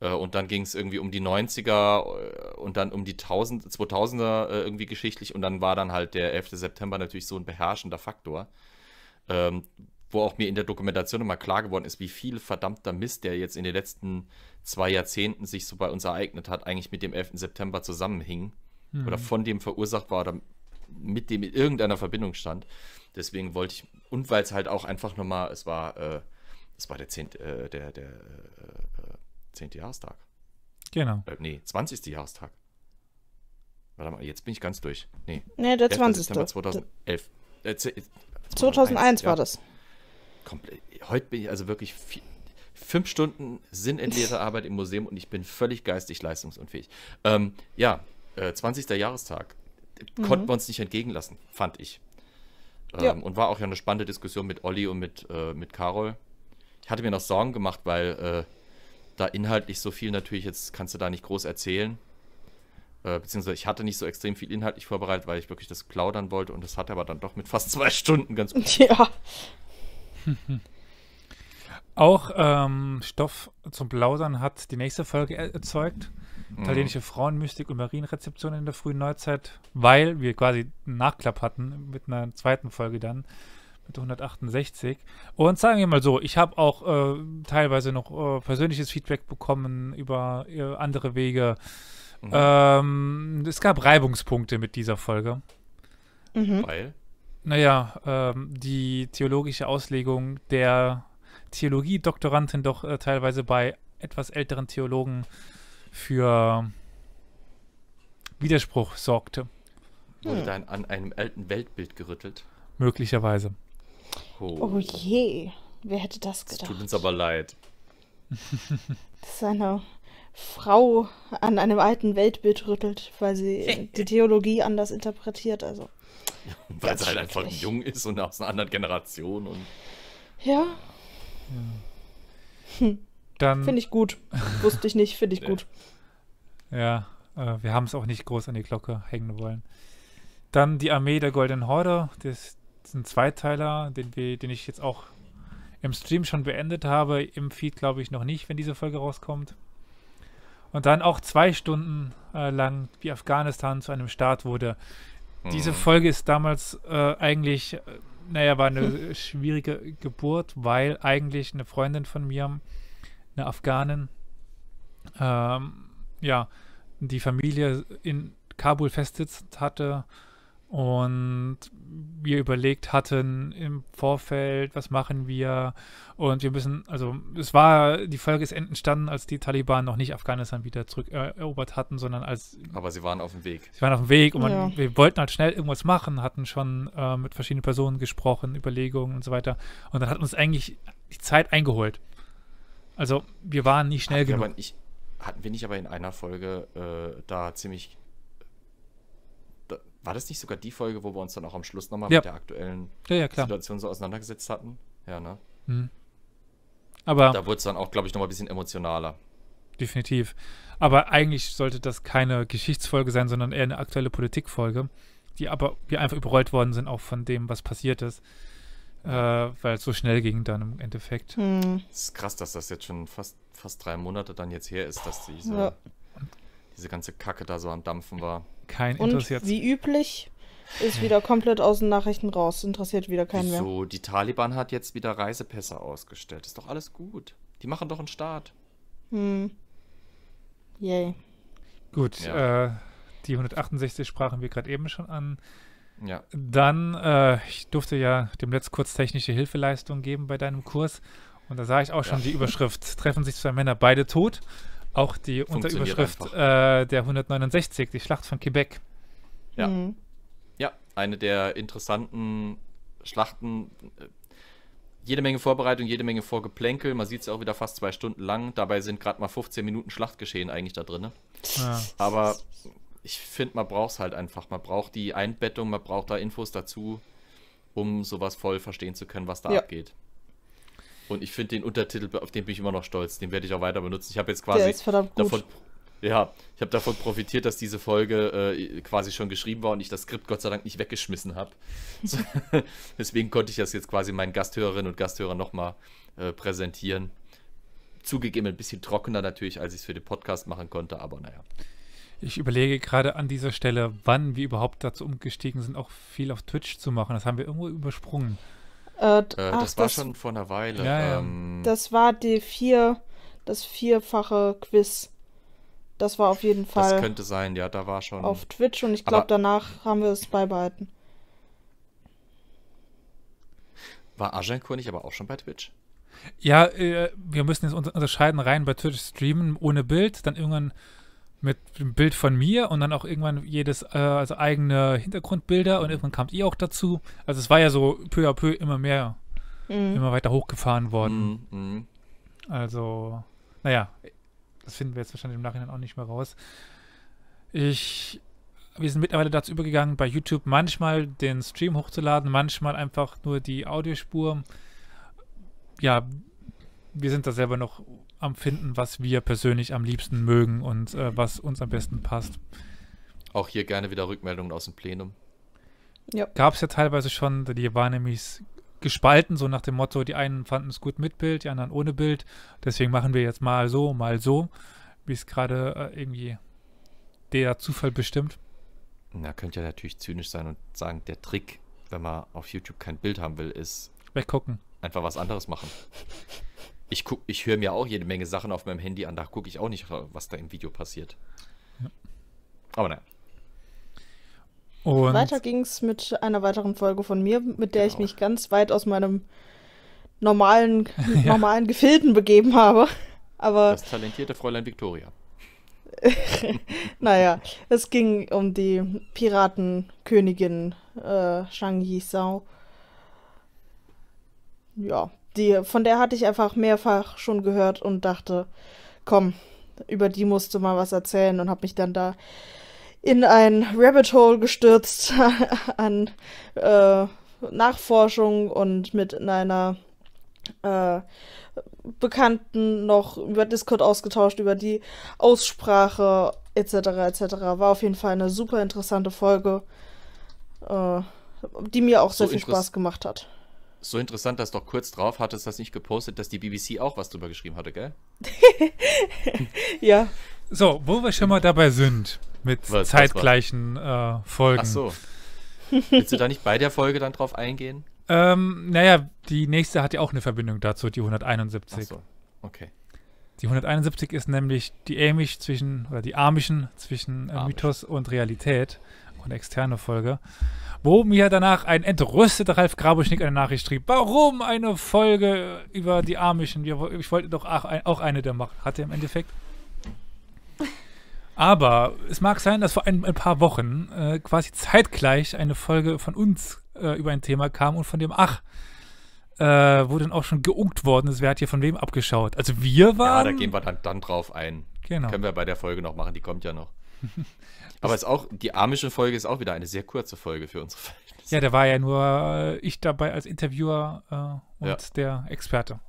S3: äh, und dann ging es irgendwie um die 90er äh, und dann um die 1000, 2000er äh, irgendwie geschichtlich. Und dann war dann halt der 11. September natürlich so ein beherrschender Faktor. Ähm, wo auch mir in der Dokumentation immer klar geworden ist, wie viel verdammter Mist, der jetzt in den letzten zwei Jahrzehnten sich so bei uns ereignet hat, eigentlich mit dem 11. September zusammenhing. Mhm. Oder von dem verursacht war oder mit dem in irgendeiner Verbindung stand. Deswegen wollte ich, und weil es halt auch einfach nochmal, es war, äh, es war der 10. Äh, der, der, äh, 10. Jahrestag. Genau. Äh, nee, 20. Jahrestag. Warte mal, jetzt bin ich ganz durch. Nee, nee der 20. September 2011. Äh, 2001,
S2: 2001 äh, war ja. das.
S3: Komplett. Heute bin ich also wirklich viel, fünf Stunden sinnentleere Arbeit im Museum und ich bin völlig geistig leistungsunfähig. Ähm, ja, äh, 20. Jahrestag. Äh, mhm. Konnten wir uns nicht entgehen lassen, fand ich. Ähm, ja. Und war auch ja eine spannende Diskussion mit Olli und mit, äh, mit Carol. Ich hatte mir noch Sorgen gemacht, weil äh, da inhaltlich so viel natürlich jetzt kannst du da nicht groß erzählen. Äh, beziehungsweise ich hatte nicht so extrem viel inhaltlich vorbereitet, weil ich wirklich das plaudern wollte und das hat aber dann doch mit fast zwei Stunden ganz
S4: gut.
S1: Ja. Auch ähm, Stoff zum Plausern hat die nächste Folge erzeugt. Mhm. Italienische mhm. Frauenmystik und Marienrezeption in der frühen Neuzeit, weil wir quasi einen Nachklapp hatten mit einer zweiten Folge dann mit 168. Und sagen wir mal so, ich habe auch äh, teilweise noch äh, persönliches Feedback bekommen über äh, andere Wege. Mhm. Ähm, es gab Reibungspunkte mit dieser Folge. Mhm. Weil? Naja, ähm, die theologische Auslegung der Theologie-Doktorandin doch äh, teilweise bei etwas älteren Theologen für Widerspruch sorgte.
S2: Wurde hm. da
S3: an einem alten Weltbild gerüttelt?
S1: Möglicherweise. Oh, oh
S2: je, wer hätte das gedacht? Das tut
S1: uns aber leid.
S2: Das ist eine Frau an einem alten Weltbild rüttelt, weil sie die Theologie anders interpretiert. Also
S3: weil sie halt einfach jung ist und aus einer anderen Generation und
S2: ja. ja. Hm. Dann finde ich gut. Wusste ich nicht, finde ich gut.
S1: Ja, äh, wir haben es auch nicht groß an die Glocke hängen wollen. Dann die Armee der Golden Horde, das, jetzt einen Zweiteiler, den, wir, den ich jetzt auch im Stream schon beendet habe. Im Feed glaube ich noch nicht, wenn diese Folge rauskommt. Und dann auch zwei Stunden äh, lang, wie Afghanistan zu einem Staat wurde. Diese mhm. Folge ist damals äh, eigentlich, äh, naja, war eine schwierige Geburt, weil eigentlich eine Freundin von mir, eine Afghanin, ähm, ja, die Familie in Kabul festsitzt hatte und wir überlegt hatten im Vorfeld, was machen wir und wir müssen, also es war, die Folge ist entstanden, als die Taliban noch nicht Afghanistan wieder zurückerobert hatten, sondern als... Aber sie waren auf dem Weg. Sie waren auf dem Weg und man, wir wollten halt schnell irgendwas machen, hatten schon äh, mit verschiedenen Personen gesprochen, Überlegungen und so weiter und dann hat uns eigentlich die Zeit eingeholt. Also wir waren nicht schnell hatten genug. Wir aber
S3: nicht, hatten wir nicht aber in einer Folge äh, da ziemlich war das nicht sogar die Folge, wo wir uns dann auch am Schluss nochmal ja. mit der aktuellen ja, ja, Situation so auseinandergesetzt hatten? Ja, ne? Mhm. Aber da wurde es dann auch, glaube ich, nochmal ein bisschen emotionaler.
S1: Definitiv. Aber eigentlich sollte das keine Geschichtsfolge sein, sondern eher eine aktuelle Politikfolge, die aber wir einfach überrollt worden sind, auch von dem, was passiert ist. Äh, weil es so schnell ging dann im Endeffekt. Hm.
S3: Es ist krass, dass das jetzt schon fast, fast drei Monate dann jetzt her ist, dass diese ja diese ganze Kacke da so am Dampfen war. Kein Und wie
S2: üblich ist wieder komplett aus den Nachrichten raus. Interessiert wieder keinen Wieso? mehr.
S3: So, die Taliban hat jetzt wieder Reisepässe ausgestellt. Ist doch alles gut. Die machen doch einen
S2: Start. Hm. Yay.
S1: Gut, ja. äh, die 168 sprachen wir gerade eben schon an. Ja. Dann, äh, ich durfte ja dem Letzt kurz technische Hilfeleistung geben bei deinem Kurs. Und da sah ich auch schon ja. die Überschrift: Treffen sich zwei Männer, beide tot. Auch die Unterüberschrift äh, der 169, die Schlacht von Quebec. Ja. Mhm.
S3: Ja, eine der interessanten Schlachten. Äh, jede Menge Vorbereitung, jede Menge Vorgeplänkel. Man sieht es auch wieder fast zwei Stunden lang. Dabei sind gerade mal 15 Minuten Schlachtgeschehen eigentlich da drin. Ja. Aber ich finde, man braucht es halt einfach. Man braucht die Einbettung, man braucht da Infos dazu, um sowas voll verstehen zu können, was da ja. abgeht. Und ich finde den Untertitel, auf den bin ich immer noch stolz. Den werde ich auch weiter benutzen. Ich habe jetzt quasi davon, ja, ich habe davon profitiert, dass diese Folge äh, quasi schon geschrieben war und ich das Skript Gott sei Dank nicht weggeschmissen habe. So, deswegen konnte ich das jetzt quasi meinen Gasthörerinnen und Gasthörern nochmal äh, präsentieren. Zugegeben ein bisschen trockener natürlich, als ich es für den Podcast machen konnte, aber naja.
S1: Ich überlege gerade an dieser Stelle, wann wir überhaupt dazu umgestiegen sind, auch viel auf Twitch zu machen. Das haben wir irgendwo übersprungen.
S2: Äh, äh das ach, war das, schon vor einer Weile. Ja, ähm, das war die vier, das vierfache Quiz. Das war auf jeden Fall. Das könnte sein, ja, da war schon. Auf Twitch und ich glaube, danach haben wir es beibehalten.
S3: War Agincourt nicht aber auch schon bei Twitch?
S1: Ja, äh, wir müssen jetzt unterscheiden rein bei Twitch streamen ohne Bild, dann irgendwann mit dem Bild von mir und dann auch irgendwann jedes, äh, also eigene Hintergrundbilder und irgendwann kamt ihr auch dazu. Also es war ja so peu à peu immer mehr, mhm. immer weiter hochgefahren worden. Mhm, mhm. Also, naja, das finden wir jetzt wahrscheinlich im Nachhinein auch nicht mehr raus. Ich, wir sind mittlerweile dazu übergegangen, bei YouTube manchmal den Stream hochzuladen, manchmal einfach nur die Audiospur. Ja, wir sind da selber noch am Finden, was wir persönlich am liebsten mögen und äh, was uns am besten passt.
S3: Auch hier gerne wieder Rückmeldungen aus dem Plenum.
S1: Ja. Gab es ja teilweise schon, die waren nämlich gespalten, so nach dem Motto, die einen fanden es gut mit Bild, die anderen ohne Bild. Deswegen machen wir jetzt mal so, mal so, wie es gerade äh, irgendwie der Zufall bestimmt.
S3: Na, könnte ja natürlich zynisch sein und sagen, der Trick, wenn man auf YouTube kein Bild haben will, ist. Weggucken. Einfach was anderes machen ich, ich höre mir auch jede Menge Sachen auf meinem Handy an, da gucke ich auch nicht, was da im Video passiert. Ja. Aber naja.
S4: Und
S2: Weiter ging es mit einer weiteren Folge von mir, mit der genau. ich mich ganz weit aus meinem normalen, ja. normalen Gefilden begeben habe. Aber das
S3: talentierte Fräulein Victoria.
S2: naja, es ging um die Piratenkönigin äh, Shang Yi Sao. Ja, die, von der hatte ich einfach mehrfach schon gehört und dachte, komm, über die musste mal was erzählen und habe mich dann da in ein Rabbit Hole gestürzt an äh, Nachforschung und mit in einer äh, Bekannten noch über Discord ausgetauscht, über die Aussprache etc. etc. War auf jeden Fall eine super interessante Folge, äh, die mir auch so viel Spaß gemacht hat
S3: so interessant, dass doch kurz drauf hattest das nicht gepostet, dass die BBC auch was drüber geschrieben hatte, gell?
S1: ja. So, wo wir schon mal dabei sind mit was, zeitgleichen äh, Folgen. Ach so.
S3: Willst du da nicht bei der Folge dann drauf eingehen?
S1: Ähm, naja, die nächste hat ja auch eine Verbindung dazu, die 171. Ach so, okay. Die 171 ist nämlich die Amish zwischen, oder die Amischen zwischen äh, Mythos und Realität und externe Folge wo mir danach ein entrüsteter Ralf Grabuschnick eine Nachricht schrieb. Warum eine Folge über die Amischen? Ich wollte doch auch eine der machen. Hatte im Endeffekt. Aber es mag sein, dass vor ein, ein paar Wochen äh, quasi zeitgleich eine Folge von uns äh, über ein Thema kam und von dem Ach, äh, wo dann auch schon geunkt worden ist, wer hat hier von wem abgeschaut. Also wir
S3: waren. Ja, da gehen wir dann, dann drauf ein. Genau. Können wir bei der Folge noch machen, die kommt ja noch. Aber ist auch, die amische Folge ist auch wieder eine sehr kurze Folge für unsere Verhältnisse.
S1: Ja, da war ja nur äh, ich dabei als Interviewer äh, und ja. der Experte.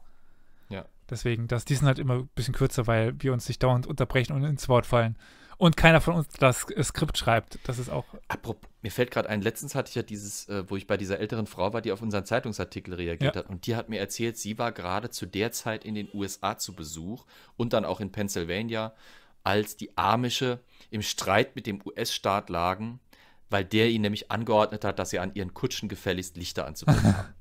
S1: Ja. Deswegen, das, die sind halt immer ein bisschen kürzer, weil wir uns nicht dauernd unterbrechen und ins Wort fallen. Und keiner von uns das äh, Skript schreibt. Das ist auch.
S3: Apropos, mir fällt gerade ein, letztens hatte ich ja dieses, äh, wo ich bei dieser älteren Frau war, die auf unseren Zeitungsartikel reagiert ja. hat. Und die hat mir erzählt, sie war gerade zu der Zeit in den USA zu Besuch und dann auch in Pennsylvania als die Amische im Streit mit dem US-Staat lagen, weil der ihnen nämlich angeordnet hat, dass sie an ihren Kutschen gefälligst Lichter anzubringen haben.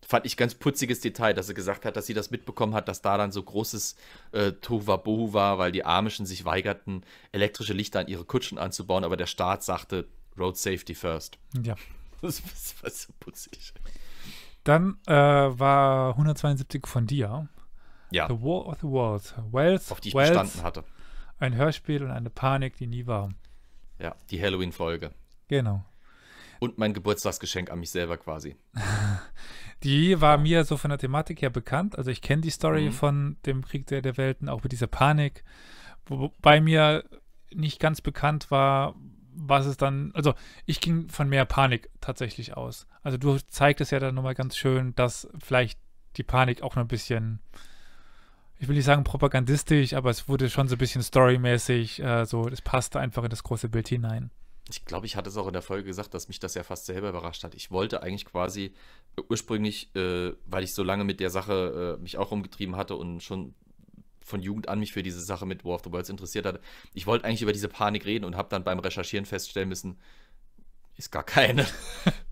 S3: Fand ich ganz putziges Detail, dass sie gesagt hat, dass sie das mitbekommen hat, dass da dann so großes äh, Tohuwabohu war, weil die Amischen sich weigerten, elektrische Lichter an ihre Kutschen anzubauen, aber der Staat sagte Road Safety first. Ja. Das war so putzig.
S1: Dann äh, war 172 von dir. Ja. The War of the Worlds. Wells, auf die ich Wells, bestanden hatte. Ein Hörspiel und eine Panik, die nie war.
S3: Ja, die Halloween-Folge. Genau. Und mein Geburtstagsgeschenk an mich selber quasi.
S1: die war mir so von der Thematik her bekannt. Also ich kenne die Story mhm. von dem Krieg der, der Welten, auch mit dieser Panik. Wobei mir nicht ganz bekannt war, was es dann, also ich ging von mehr Panik tatsächlich aus. Also du zeigtest ja dann nochmal ganz schön, dass vielleicht die Panik auch noch ein bisschen ich will nicht sagen propagandistisch, aber es wurde schon so ein bisschen storymäßig, äh, so, das passte einfach in das große Bild hinein.
S3: Ich glaube, ich hatte es auch in der Folge gesagt, dass mich das ja fast selber überrascht hat. Ich wollte eigentlich quasi ursprünglich, äh, weil ich so lange mit der Sache äh, mich auch rumgetrieben hatte und schon von Jugend an mich für diese Sache mit War of the Worlds interessiert hatte, ich wollte eigentlich über diese Panik reden und habe dann beim Recherchieren feststellen müssen, ist gar keine.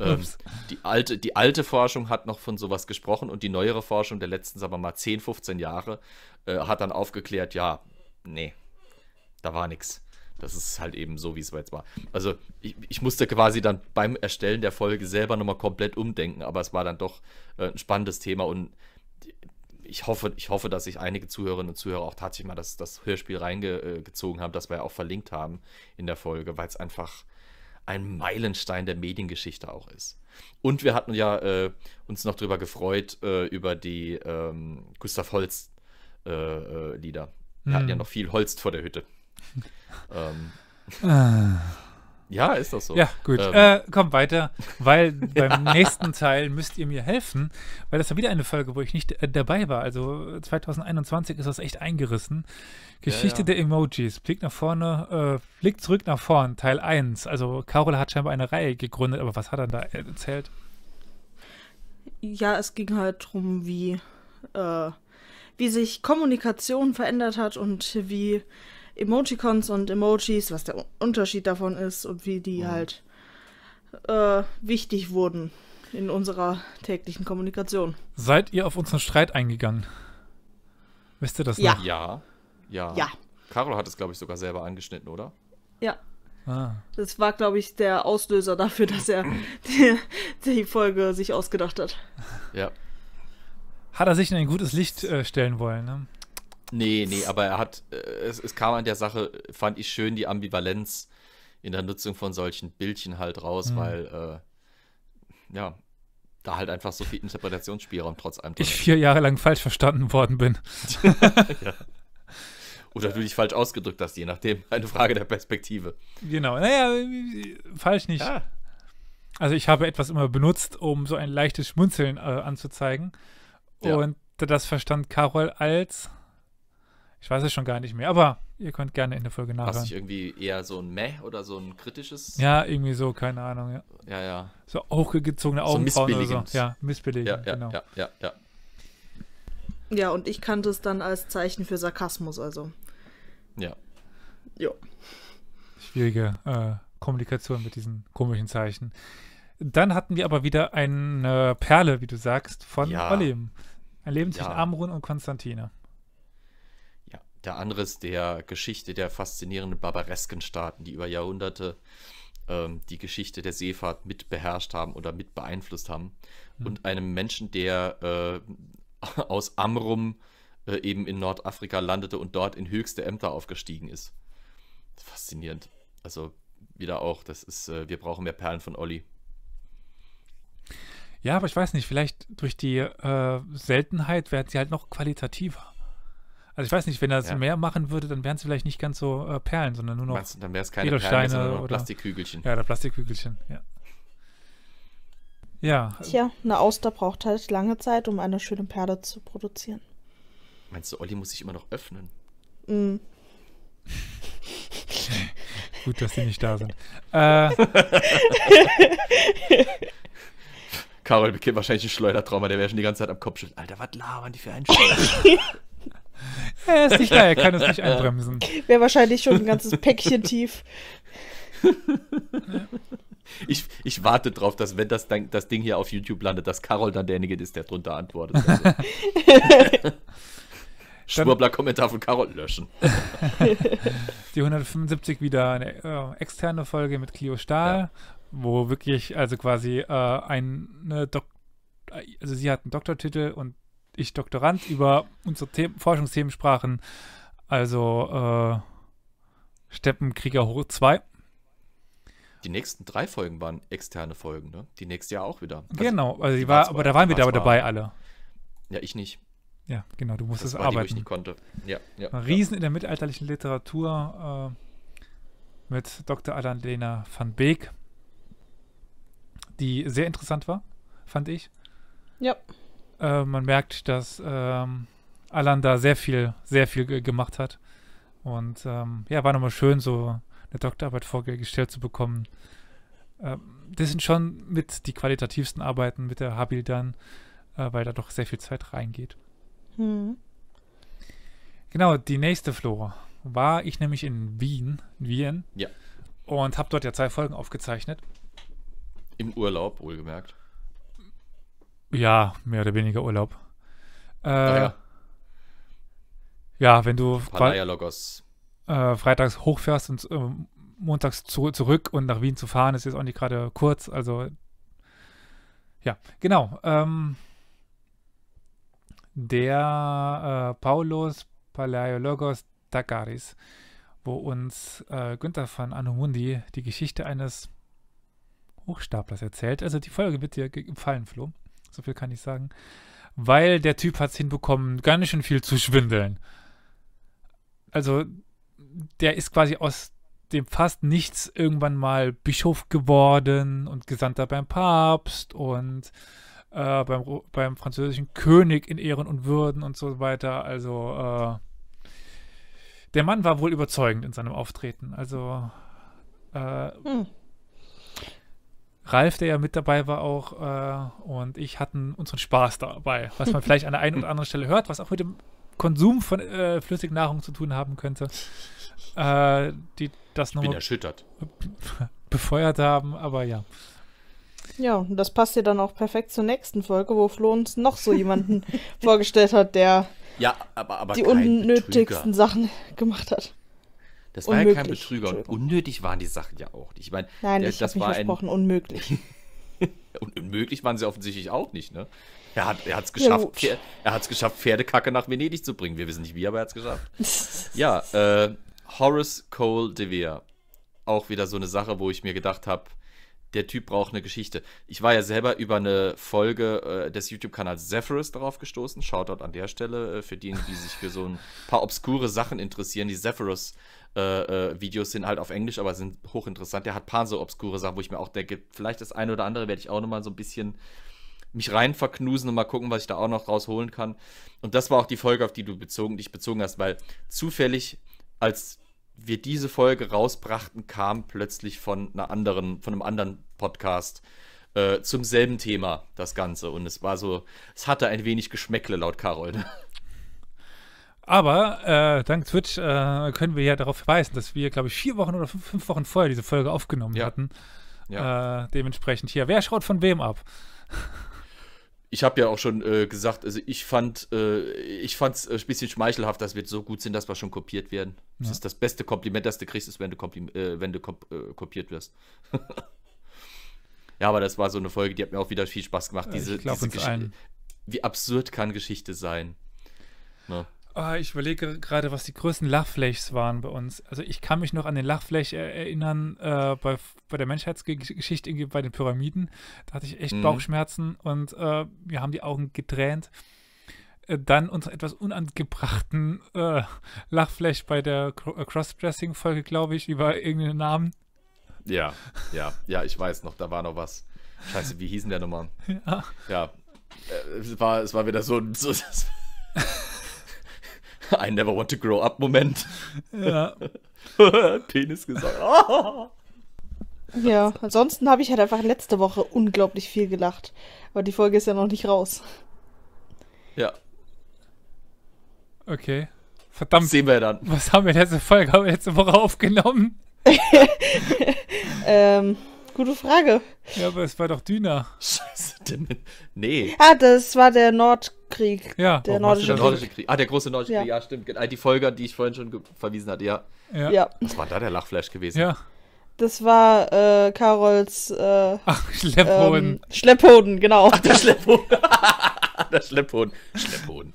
S3: Ähm, die, alte, die alte Forschung hat noch von sowas gesprochen und die neuere Forschung der letzten, sagen wir mal, 10, 15 Jahre äh, hat dann aufgeklärt, ja, nee, da war nichts. Das ist halt eben so, wie es jetzt war. Also ich, ich, musste quasi dann beim Erstellen der Folge selber nochmal komplett umdenken, aber es war dann doch äh, ein spannendes Thema und ich hoffe, ich hoffe, dass sich einige Zuhörerinnen und Zuhörer auch tatsächlich mal das, das Hörspiel reingezogen äh, haben, das wir ja auch verlinkt haben in der Folge, weil es einfach ein Meilenstein der Mediengeschichte auch ist. Und wir hatten ja äh, uns noch drüber gefreut, äh, über die ähm, Gustav Holst äh, äh, Lieder. Wir hm. hatten ja hm. noch viel Holst vor der Hütte. ähm. ah. Ja, ist das so. Ja, gut. Ähm. Äh, komm
S1: weiter, weil beim nächsten Teil müsst ihr mir helfen, weil das war wieder eine Folge, wo ich nicht äh, dabei war. Also 2021 äh, ist das echt eingerissen. Geschichte ja, ja. der Emojis. Blick nach vorne, äh, Blick zurück nach vorn, Teil 1. Also Carol hat scheinbar eine Reihe gegründet, aber was hat er da erzählt?
S2: Ja, es ging halt darum, wie, äh, wie sich Kommunikation verändert hat und wie Emojicons und Emojis, was der Unterschied davon ist und wie die mhm. halt äh, wichtig wurden in unserer täglichen Kommunikation.
S1: Seid ihr auf unseren Streit eingegangen? Wisst ihr das ja. noch?
S3: Ja. Ja. Ja. Carol hat es, glaube ich, sogar selber angeschnitten, oder?
S2: Ja. Ah. Das war, glaube ich, der Auslöser dafür, dass er die, die, Folge sich ausgedacht hat.
S3: Ja.
S1: Hat er sich in ein gutes Licht äh, stellen wollen, ne?
S3: Nee, nee, aber er hat, äh, es, es kam an der Sache, fand ich schön, die Ambivalenz in der Nutzung von solchen Bildchen halt raus, mhm. weil, äh, ja, da halt einfach so viel Interpretationsspielraum trotz allem. Ich
S1: vier Jahre lang falsch verstanden worden bin. ja.
S3: Oder du dich falsch ausgedrückt hast, je nachdem. Eine Frage der Perspektive.
S1: Genau. Naja, falsch nicht. Ja. Also ich habe etwas immer benutzt, um so ein leichtes Schmunzeln äh, anzuzeigen. Ja. Und das verstand Carol als ich weiß es schon gar nicht mehr, aber ihr könnt gerne in der Folge nachhören. Hast du
S3: irgendwie eher so ein Meh oder so ein kritisches?
S1: Ja, irgendwie so, keine Ahnung. Ja, ja. ja. So hochgezogene Augenbrauen so oder so. Ja,
S3: missbilligend, ja, ja, genau. Ja, ja, ja.
S2: Ja, und ich kannte es dann als Zeichen für Sarkasmus, also. Ja. Ja.
S1: Schwierige äh, Kommunikation mit diesen komischen Zeichen. Dann hatten wir aber wieder eine Perle, wie du sagst, von ja. Olim. Ein Leben zwischen ja. Amrun und Konstantine
S3: der Anriss der Geschichte der faszinierenden barbaresken Staaten, die über Jahrhunderte ähm, die Geschichte der Seefahrt mit beherrscht haben oder mit beeinflusst haben. Mhm. Und einem Menschen, der äh, aus Amrum äh, eben in Nordafrika landete und dort in höchste Ämter aufgestiegen ist. Faszinierend. Also wieder auch, das ist, äh, wir brauchen mehr Perlen von Olli.
S1: Ja, aber ich weiß nicht, vielleicht durch die äh, Seltenheit werden sie halt noch qualitativer. Also ich weiß nicht, wenn er es ja. mehr machen würde, dann wären es vielleicht nicht ganz so äh, Perlen, sondern nur noch Meinst, dann keine Edelsteine Perlen, sondern oder Plastikkügelchen. Ja, oder Plastikkügelchen, ja. Ja. Tja,
S2: eine Auster braucht halt lange Zeit, um eine schöne Perle zu produzieren.
S3: Meinst du, Olli muss sich immer noch öffnen?
S2: Mm.
S1: Gut, dass die nicht da sind. äh.
S3: Carol bekommt wahrscheinlich ein Schleudertrauma, der wäre schon die ganze Zeit am Kopf schüttelt. Alter, was labern die für einen Scheiß?
S2: Er ist nicht da, er kann es nicht einbremsen. Wäre wahrscheinlich schon ein ganzes Päckchen tief.
S3: Ich, ich warte drauf, dass wenn das, dann, das Ding hier auf YouTube landet, dass Carol dann derjenige ist, der drunter antwortet. Also. Schwurbler Kommentar von Carol löschen.
S1: Die 175 wieder eine äh, externe Folge mit Clio Stahl, ja. wo wirklich also quasi äh, eine ne, Dok also sie hat einen Doktortitel und ich Doktorand über unsere The Forschungsthemen sprachen. Also äh, Steppenkrieger hoch 2.
S3: Die nächsten drei Folgen waren externe Folgen, ne? Die nächste ja auch wieder. Also, genau, also die war, war aber da waren wir da dabei alle. Ja, ich nicht. Ja, genau, du musst es arbeiten. Die, ich nicht konnte.
S1: Ja, ja, Riesen ja. in der mittelalterlichen Literatur äh, mit Dr. Alan-Lena van Beek, die sehr interessant war, fand ich. Ja. Äh, man merkt, dass ähm, Alan da sehr viel, sehr viel gemacht hat. Und ähm, ja, war nochmal schön, so eine Doktorarbeit vorgestellt zu bekommen. Ähm, das sind schon mit die qualitativsten Arbeiten mit der Habil dann, äh, weil da doch sehr viel Zeit reingeht. Hm. Genau, die nächste Flora war ich nämlich in Wien, in Wien. Ja. Und habe dort ja zwei Folgen aufgezeichnet.
S3: Im Urlaub, wohlgemerkt.
S1: Ja, mehr oder weniger Urlaub. Äh, ja. wenn du Panayalogos. Äh, freitags hochfährst und äh, montags zu, zurück und nach Wien zu fahren, ist jetzt auch nicht gerade kurz. Also, ja, genau. Ähm, der äh, Paulus Palaiologos Takaris, wo uns äh, Günther von Anumundi die Geschichte eines Hochstaplers erzählt. Also die Folge wird dir gefallen, Flo so viel kann ich sagen. Weil der Typ hat es hinbekommen, ganz schön viel zu schwindeln. Also, der ist quasi aus dem fast nichts irgendwann mal Bischof geworden und Gesandter beim Papst und äh, beim, beim französischen König in Ehren und Würden und so weiter. Also, äh, der Mann war wohl überzeugend in seinem Auftreten. Also, äh, hm. Ralf, der ja mit dabei war auch, äh, und ich hatten unseren Spaß dabei, was man vielleicht an der einen oder anderen Stelle hört, was auch mit dem Konsum von äh, Nahrung zu tun haben könnte. Äh, die das nochmal erschüttert. befeuert haben, aber ja.
S2: Ja, und das passt ja dann auch perfekt zur nächsten Folge, wo Flo uns noch so jemanden vorgestellt hat, der ja, aber, aber die unnötigsten Betrüger. Sachen gemacht hat.
S3: Das unmöglich, war ja kein Betrüger. Und unnötig waren die Sachen ja auch nicht. Ich meine, Nein, der, ich das war versprochen,
S2: ein... unmöglich.
S3: Und unmöglich waren sie offensichtlich auch nicht, ne? Er hat es geschafft, ja, er geschafft, Pferdekacke nach Venedig zu bringen. Wir wissen nicht wie, aber er hat es geschafft. ja, äh, Horace Cole de Vere. Auch wieder so eine Sache, wo ich mir gedacht habe, der Typ braucht eine Geschichte. Ich war ja selber über eine Folge äh, des YouTube-Kanals Zephyrus darauf gestoßen. Shoutout an der Stelle äh, für diejenigen, die sich für so ein paar obskure Sachen interessieren. Die Zephyrus äh, äh, Videos sind halt auf Englisch, aber sind hochinteressant. Der hat ein paar so obskure Sachen, wo ich mir auch denke, vielleicht das eine oder andere werde ich auch nochmal so ein bisschen mich rein verknusen und mal gucken, was ich da auch noch rausholen kann. Und das war auch die Folge, auf die du bezogen, dich bezogen hast, weil zufällig, als wir diese Folge rausbrachten, kam plötzlich von einer anderen, von einem anderen Podcast äh, zum selben Thema das Ganze. Und es war so, es hatte ein wenig Geschmäckle laut Carol. Ne?
S1: Aber äh, dank Twitch äh, können wir ja darauf verweisen, dass wir, glaube ich, vier Wochen oder fünf, fünf, Wochen vorher diese Folge aufgenommen ja. hatten. Ja. Äh, dementsprechend hier. Wer schaut von wem ab?
S3: Ich habe ja auch schon äh, gesagt, also ich fand äh, ich fand es ein äh, bisschen schmeichelhaft, dass wir so gut sind, dass wir schon kopiert werden. Ja. Das ist das beste Kompliment, das du kriegst, ist, wenn du, Kompli wenn du komp kopiert wirst. ja, aber das war so eine Folge, die hat mir auch wieder viel Spaß gemacht. Diese, ich diese Geschichte. Wie absurd kann Geschichte sein? Ne?
S1: Oh, ich überlege gerade, was die größten Lachflächs waren bei uns. Also ich kann mich noch an den Lachflech erinnern äh, bei, bei der Menschheitsgeschichte, bei den Pyramiden. Da hatte ich echt mhm. Bauchschmerzen und äh, wir haben die Augen getränt. Äh, dann unseren etwas unangebrachten äh, Lachfläch bei der äh, Crossdressing-Folge, glaube ich, über irgendeinen Namen.
S3: Ja, ja, ja, ich weiß noch, da war noch was. Scheiße, wie hießen der nochmal? Ja. ja. Es, war, es war wieder so ein. So, I never want to grow up Moment. Ja. Penis gesagt.
S2: Ja, ansonsten habe ich halt einfach letzte Woche unglaublich viel gelacht. Aber die Folge ist ja noch nicht raus.
S1: Ja. Okay. Verdammt. sehen wir dann. Was haben wir letzte Folge? Haben wir letzte Woche aufgenommen?
S2: ähm. Gute Frage.
S1: Ja, aber es war doch Düna. Scheiße, Dimmen. Nee. Ah,
S2: das war der Nordkrieg. Ja. Der, oh, nordische, der Krieg. nordische, Krieg. Ah, der große nordische ja. Krieg.
S1: Ja, stimmt.
S3: Genau, die Folge, die ich vorhin schon verwiesen hatte, ja. ja. ja. Was war da der Lachflash gewesen? Ja.
S2: Das war äh, Karols. Äh, Ach, Schlepphoden. Ähm, Schlepphoden, genau. Ach, der Schlepphoden. der Schlepphoden. Schlepphoden.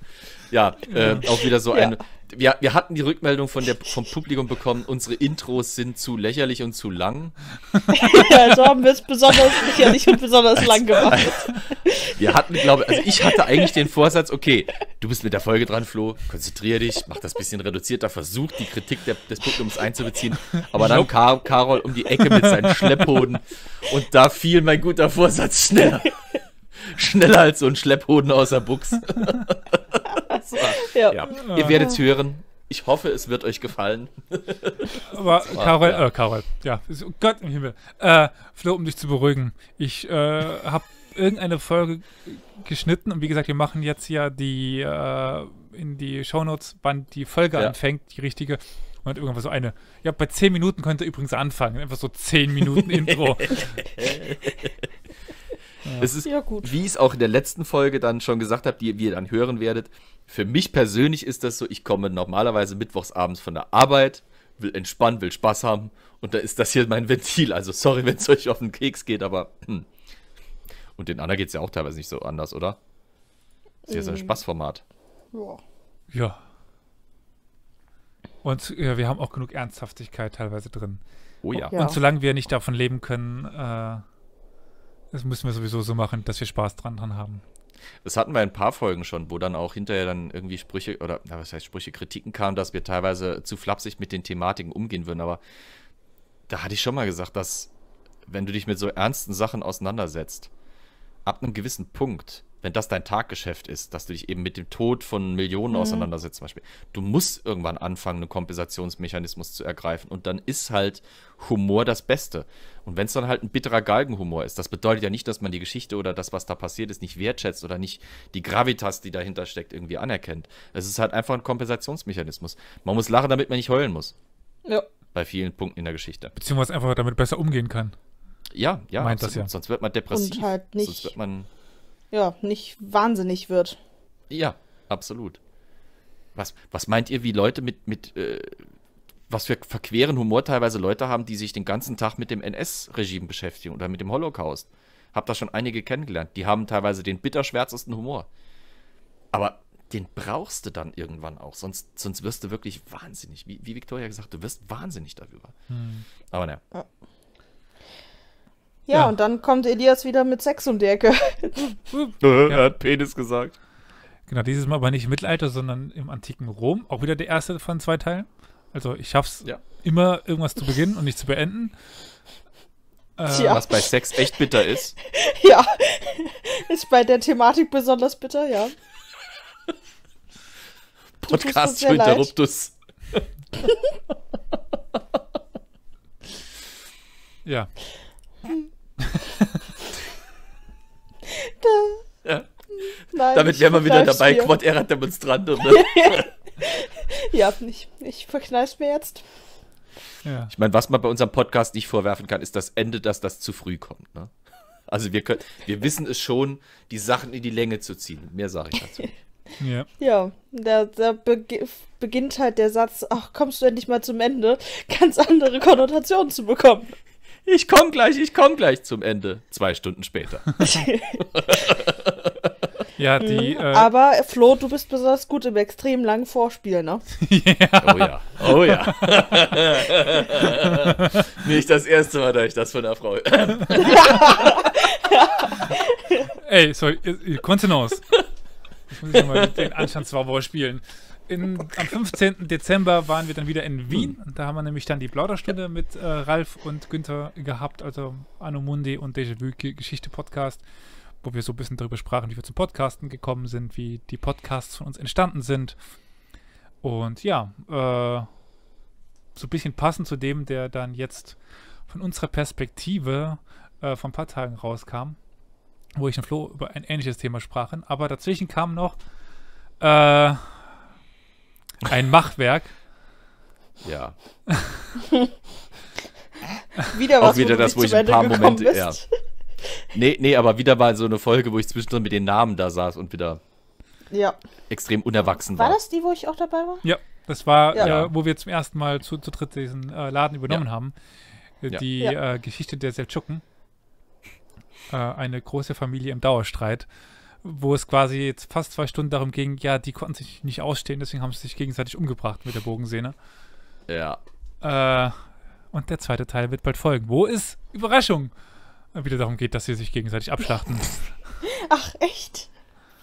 S3: Ja, äh, auch wieder so ja. eine wir, wir hatten die Rückmeldung von der, vom Publikum bekommen, unsere Intros sind zu lächerlich und zu lang.
S2: ja, so haben wir es besonders lächerlich und besonders also, lang gemacht. Also, wir hatten, glaube also ich hatte eigentlich
S3: den Vorsatz, okay, du bist mit der Folge dran, Flo, konzentrier dich, mach das bisschen reduzierter, versuch die Kritik der, des Publikums einzubeziehen. Aber dann kam Karol um die Ecke mit seinen Schlepphoden und da fiel mein guter Vorsatz schneller. Schneller als so ein Schlepphoden aus der Buchs. so. ja. ja. Ah. Ihr werdet es hören. Ich hoffe, es wird euch gefallen.
S1: Aber Karol, ja. äh, Karol, ja, Gott im Himmel. Äh, Flo, um dich zu beruhigen, ich äh, habe irgendeine Folge geschnitten und wie gesagt, wir machen jetzt ja die äh, in die Shownotes, wann die Folge ja. anfängt, die richtige. Und irgendwann so eine, ja, bei 10 Minuten könnt ihr übrigens anfangen. Einfach so 10 Minuten Intro. Ja. Es ist, ja, wie ich es auch
S3: in der letzten Folge dann schon gesagt habe, die, die ihr dann hören werdet. Für mich persönlich ist das so, ich komme normalerweise mittwochs abends von der Arbeit, will entspannen, will Spaß haben und da ist das hier mein Ventil. Also sorry, wenn es euch auf den Keks geht, aber hm. Und den anderen geht es ja auch teilweise nicht so anders, oder? ist ja so ein Spaßformat. Ja.
S1: Ja. Und ja, wir haben auch genug Ernsthaftigkeit teilweise drin. Oh ja. ja. und solange wir nicht davon leben können, äh, das müssen wir sowieso so machen, dass wir Spaß dran, dran haben.
S3: Das hatten wir in ein paar Folgen schon, wo dann auch hinterher dann irgendwie Sprüche oder na, was heißt Sprüche, Kritiken kamen, dass wir teilweise zu flapsig mit den Thematiken umgehen würden. Aber da hatte ich schon mal gesagt, dass wenn du dich mit so ernsten Sachen auseinandersetzt, ab einem gewissen Punkt wenn das dein Taggeschäft ist, dass du dich eben mit dem Tod von Millionen mhm. auseinandersetzt, zum Beispiel, du musst irgendwann anfangen, einen Kompensationsmechanismus zu ergreifen. Und dann ist halt Humor das Beste. Und wenn es dann halt ein bitterer Galgenhumor ist, das bedeutet ja nicht, dass man die Geschichte oder das, was da passiert ist, nicht wertschätzt oder nicht die Gravitas, die dahinter steckt, irgendwie anerkennt. Es ist halt einfach ein Kompensationsmechanismus. Man muss lachen, damit man nicht heulen muss. Ja. Bei vielen Punkten in der Geschichte. Beziehungsweise
S1: einfach damit besser umgehen kann.
S3: Ja, ja. Meint absolut. das ja. Sonst wird man depressiv. Und halt nicht. Sonst wird man
S2: ja, nicht wahnsinnig wird.
S3: Ja, absolut. Was, was meint ihr, wie Leute mit, mit äh, was für verqueren Humor teilweise Leute haben, die sich den ganzen Tag mit dem NS-Regime beschäftigen oder mit dem Holocaust? Hab da schon einige kennengelernt. Die haben teilweise den bitterschwärzesten Humor. Aber den brauchst du dann irgendwann auch, sonst, sonst wirst du wirklich wahnsinnig. Wie, wie Victoria gesagt, du wirst wahnsinnig darüber. Hm. Aber naja.
S2: Ja, ja, und dann kommt Elias wieder mit Sex um die Ecke.
S1: er hat Penis gesagt. Genau, dieses Mal aber nicht im Mittelalter, sondern im antiken Rom. Auch wieder der erste von zwei Teilen. Also ich schaff's ja. immer, irgendwas zu beginnen und nicht zu beenden.
S2: Äh, ja. Was bei Sex
S3: echt bitter ist. ja,
S2: ist bei der Thematik besonders bitter, ja.
S3: Podcast für
S2: Interruptus.
S3: ja. Ja.
S4: Nein,
S2: Damit wären wir wieder dabei, Quad Era Demonstrando. Ne? ja, ich, ich verkneif mir jetzt.
S3: Ja. Ich meine, was man bei unserem Podcast nicht vorwerfen kann, ist das Ende, dass das zu früh kommt. Ne? Also wir, können, wir wissen es schon, die Sachen in die Länge zu ziehen. Mehr sage ich
S2: dazu. Ja, ja da, da beginnt halt der Satz, ach, kommst du endlich mal zum Ende, ganz andere Konnotationen zu bekommen
S3: ich komm gleich, ich komm gleich zum Ende. Zwei Stunden später. ja, die. Mhm. Äh
S2: Aber Flo, du bist besonders gut im extrem langen Vorspiel, ne? Oh ja. Oh ja. Oh ja.
S3: Nicht das erste
S1: Mal, dass ich das von der Frau. Ey, sorry, Kontenance. Ich muss ja mal den Anstandswabor spielen in, am 15. Dezember waren wir dann wieder in Wien. Und hm. da haben wir nämlich dann die Plauderstunde mit äh, Ralf und Günther gehabt, also Anomundi und Déjà-vu Geschichte Podcast, wo wir so ein bisschen darüber sprachen, wie wir zum Podcasten gekommen sind, wie die Podcasts von uns entstanden sind. Und ja, äh, so ein bisschen passend zu dem, der dann jetzt von unserer Perspektive äh, vor ein paar Tagen rauskam, wo ich und Flo über ein ähnliches Thema sprachen. Aber dazwischen kam noch äh, ein Machwerk. Ja.
S4: wieder
S2: was, Auch wieder wo das, wo ich ein paar Momente. Ja.
S3: Nee, nee, aber wieder mal so eine Folge, wo ich zwischendrin mit den Namen da saß und wieder ja. extrem unerwachsen war. War
S2: das die, wo ich auch dabei war?
S1: Ja, das war, ja. Äh, wo wir zum ersten Mal zu, zu dritt diesen äh, Laden übernommen ja. haben. Äh, die äh, Geschichte der Seldschuken. Äh, eine große Familie im Dauerstreit wo es quasi jetzt fast zwei Stunden darum ging, ja, die konnten sich nicht ausstehen, deswegen haben sie sich gegenseitig umgebracht mit der Bogensehne. Ja. Äh, und der zweite Teil wird bald folgen. Wo ist Überraschung? Wieder darum geht, dass sie sich gegenseitig abschlachten. Ach,
S2: echt?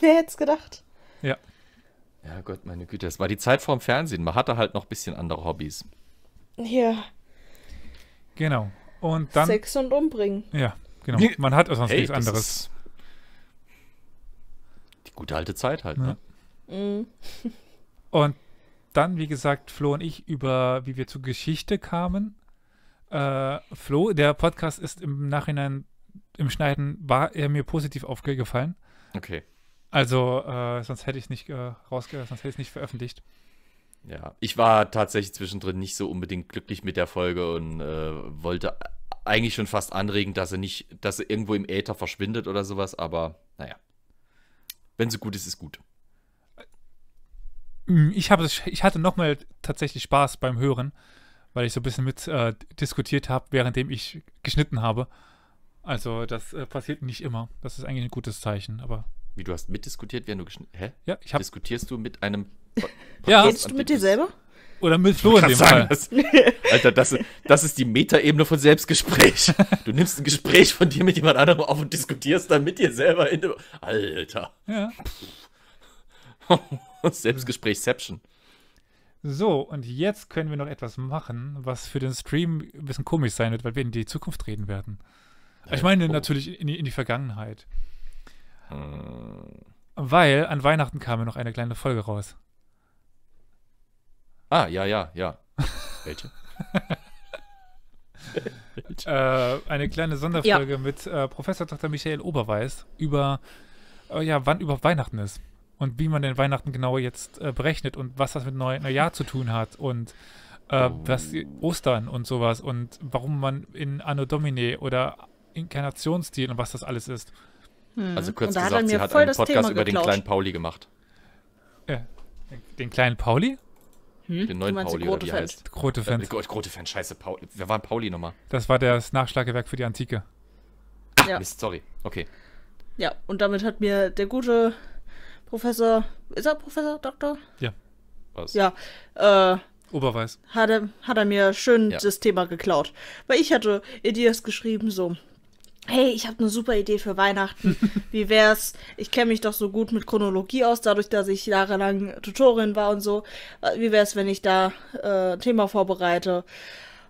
S2: Wer hätte es gedacht?
S1: Ja.
S3: Ja, Gott, meine Güte, es war die Zeit vorm Fernsehen. Man hatte halt noch ein bisschen andere Hobbys.
S2: Ja.
S1: Genau. Und dann. Sex
S2: und umbringen. Ja,
S1: genau. Man hat sonst hey, nichts anderes. Gute alte Zeit halt, ja. ne? Mhm. Und dann, wie gesagt, Flo und ich über, wie wir zur Geschichte kamen. Äh, Flo, der Podcast ist im Nachhinein, im Schneiden, war er mir positiv aufgefallen. Okay. Also, äh, sonst hätte ich es nicht äh, rausge sonst hätte ich nicht veröffentlicht.
S3: Ja, ich war tatsächlich zwischendrin nicht so unbedingt glücklich mit der Folge und äh, wollte eigentlich schon fast anregen, dass er nicht, dass er irgendwo im Äther verschwindet oder sowas, aber naja. Wenn sie gut ist, ist gut.
S1: Mm, ich, hab, ich hatte nochmal tatsächlich Spaß beim Hören, weil ich so ein bisschen mit äh, diskutiert habe, währenddem ich geschnitten habe. Also, das äh, passiert nicht immer. Das ist eigentlich ein gutes Zeichen, aber.
S3: Wie, du hast mitdiskutiert, während du geschnitten Hä? Ja, ich habe. Diskutierst du mit einem. Pod Podcast, ja, redest du
S2: mit dir selber? Oder mit Flo in dem sagen, Fall. Das,
S3: Alter, das, das ist die Metaebene von Selbstgespräch. Du nimmst ein Gespräch von dir mit jemand anderem auf und diskutierst dann mit dir selber in dem. Alter. Ja. Selbstgesprächception.
S1: So, und jetzt können wir noch etwas machen, was für den Stream ein bisschen komisch sein wird, weil wir in die Zukunft reden werden. Ich meine oh. natürlich in die, in die Vergangenheit. Hm. Weil an Weihnachten kam ja noch eine kleine Folge raus. Ah, ja, ja, ja. Welche? äh, eine kleine Sonderfolge ja. mit äh, Professor Dr. Michael Oberweis über, äh, ja, wann überhaupt Weihnachten ist und wie man den Weihnachten genau jetzt äh, berechnet und was das mit Neujahr zu tun hat und äh, oh. was Ostern und sowas und warum man in Anno Domini oder Inkarnationsstil und was das alles ist. Hm. Also kurz gesagt, hat sie hat einen Podcast über den kleinen
S3: Pauli gemacht.
S1: Äh, den kleinen Pauli?
S2: Hm? Den neuen Pauli, Grote oder wie Fans? heißt?
S3: Grote Fans. Äh, Grote Fans, scheiße. Paul, wer war Pauli nochmal?
S1: Das war das Nachschlagewerk für die Antike. ja. Mist, sorry. Okay.
S2: Ja, und damit hat mir der gute Professor, ist er Professor, Doktor? Ja. Was? Ja, äh, Oberweis. Hat er, hat er mir schön ja. das Thema geklaut. Weil ich hatte Ideas geschrieben, so, hey, ich habe eine super Idee für Weihnachten. Wie wär's? Ich kenne mich doch so gut mit Chronologie aus, dadurch, dass ich jahrelang Tutorin war und so. Äh, wie wär's, wenn ich da äh, ein Thema vorbereite?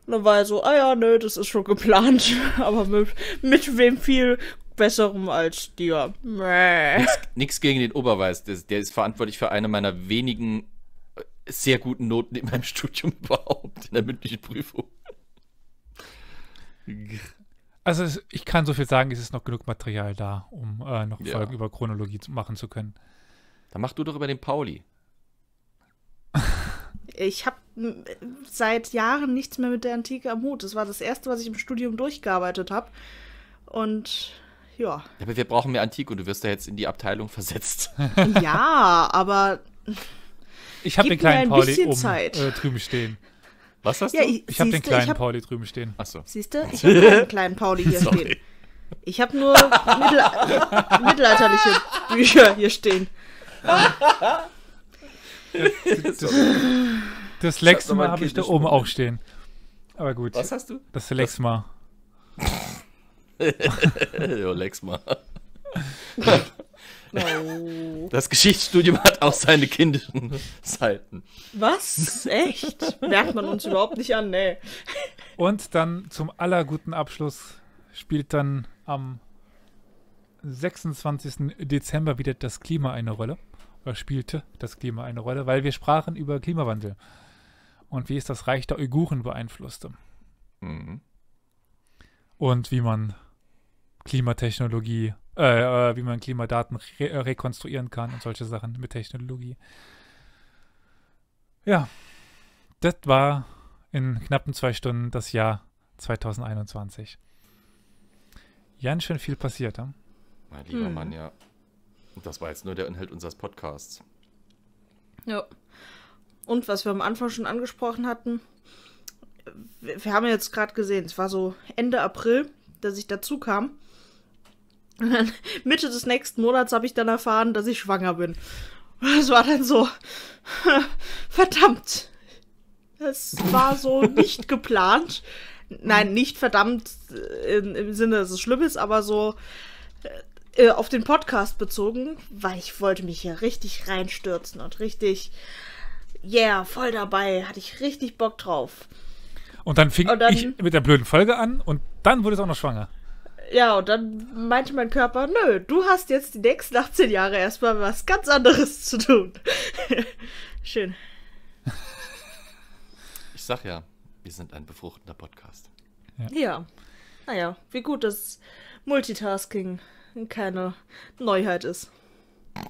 S2: Und dann war er so, ah ja, nö, das ist schon geplant, aber mit, mit wem viel besserem als dir.
S3: Nix, gegen den Oberweis, der, der ist verantwortlich für eine meiner wenigen äh, sehr guten Noten in meinem Studium überhaupt, in der mündlichen Prüfung.
S1: Also ich kann so viel sagen, es ist noch genug Material da, um äh, noch ja. Folgen über Chronologie machen zu können. Dann mach du doch über den Pauli.
S2: ich habe äh, seit Jahren nichts mehr mit der Antike am Hut. Das war das erste, was ich im Studium durchgearbeitet habe. Und ja.
S3: Aber wir brauchen mehr Antike und du wirst ja jetzt in die
S1: Abteilung versetzt.
S2: ja, aber ich habe den kleinen Pauli oben Zeit.
S1: Äh, drüben stehen. Was hast du? ich ich habe den kleinen hab, Pauli drüben stehen. Achso. Siehst du? Ich habe keinen kleinen Pauli hier Sorry. stehen.
S2: Ich habe nur mittel mittelalterliche Bücher hier stehen. Das, das, das Lexma hab ich da oben auch
S1: stehen. Aber gut. Was hast du? Das Lexma.
S3: jo, Lexma. Oh. Das Geschichtsstudium hat auch seine kindischen Seiten.
S2: Was? Echt? Merkt man uns überhaupt nicht an, ne?
S1: Und dann zum allerguten Abschluss spielt dann am 26. Dezember wieder das Klima eine Rolle. Oder spielte das Klima eine Rolle, weil wir sprachen über Klimawandel. Und wie es das Reich der Uiguren beeinflusste. Mhm. Und wie man Klimatechnologie äh, äh, wie man Klimadaten re äh, rekonstruieren kann und solche Sachen mit Technologie. Ja, das war in knappen zwei Stunden das Jahr 2021. Ganz schön viel passiert, hm? Mein lieber hm. Mann,
S3: ja. Und das war jetzt nur der Inhalt unseres Podcasts.
S2: Ja. Und was wir am Anfang schon angesprochen hatten, wir haben jetzt gerade gesehen, es war so Ende April, dass ich dazu kam. Und dann Mitte des nächsten Monats habe ich dann erfahren, dass ich schwanger bin. Und das war dann so, verdammt. Es war so nicht geplant. Nein, nicht verdammt äh, in, im Sinne, dass es schlimm ist, aber so äh, äh, auf den Podcast bezogen, weil ich wollte mich hier richtig reinstürzen und richtig, yeah, voll dabei, hatte ich richtig Bock drauf.
S1: Und dann fing und dann, ich mit der blöden Folge an und dann wurde es auch noch schwanger
S2: ja, und dann meinte mein Körper, nö, du hast jetzt die nächsten 18 Jahre erstmal was ganz anderes zu tun. Schön.
S3: Ich sag ja, wir sind ein befruchtender Podcast. Ja.
S2: ja. Naja, wie gut, dass Multitasking keine Neuheit ist. Du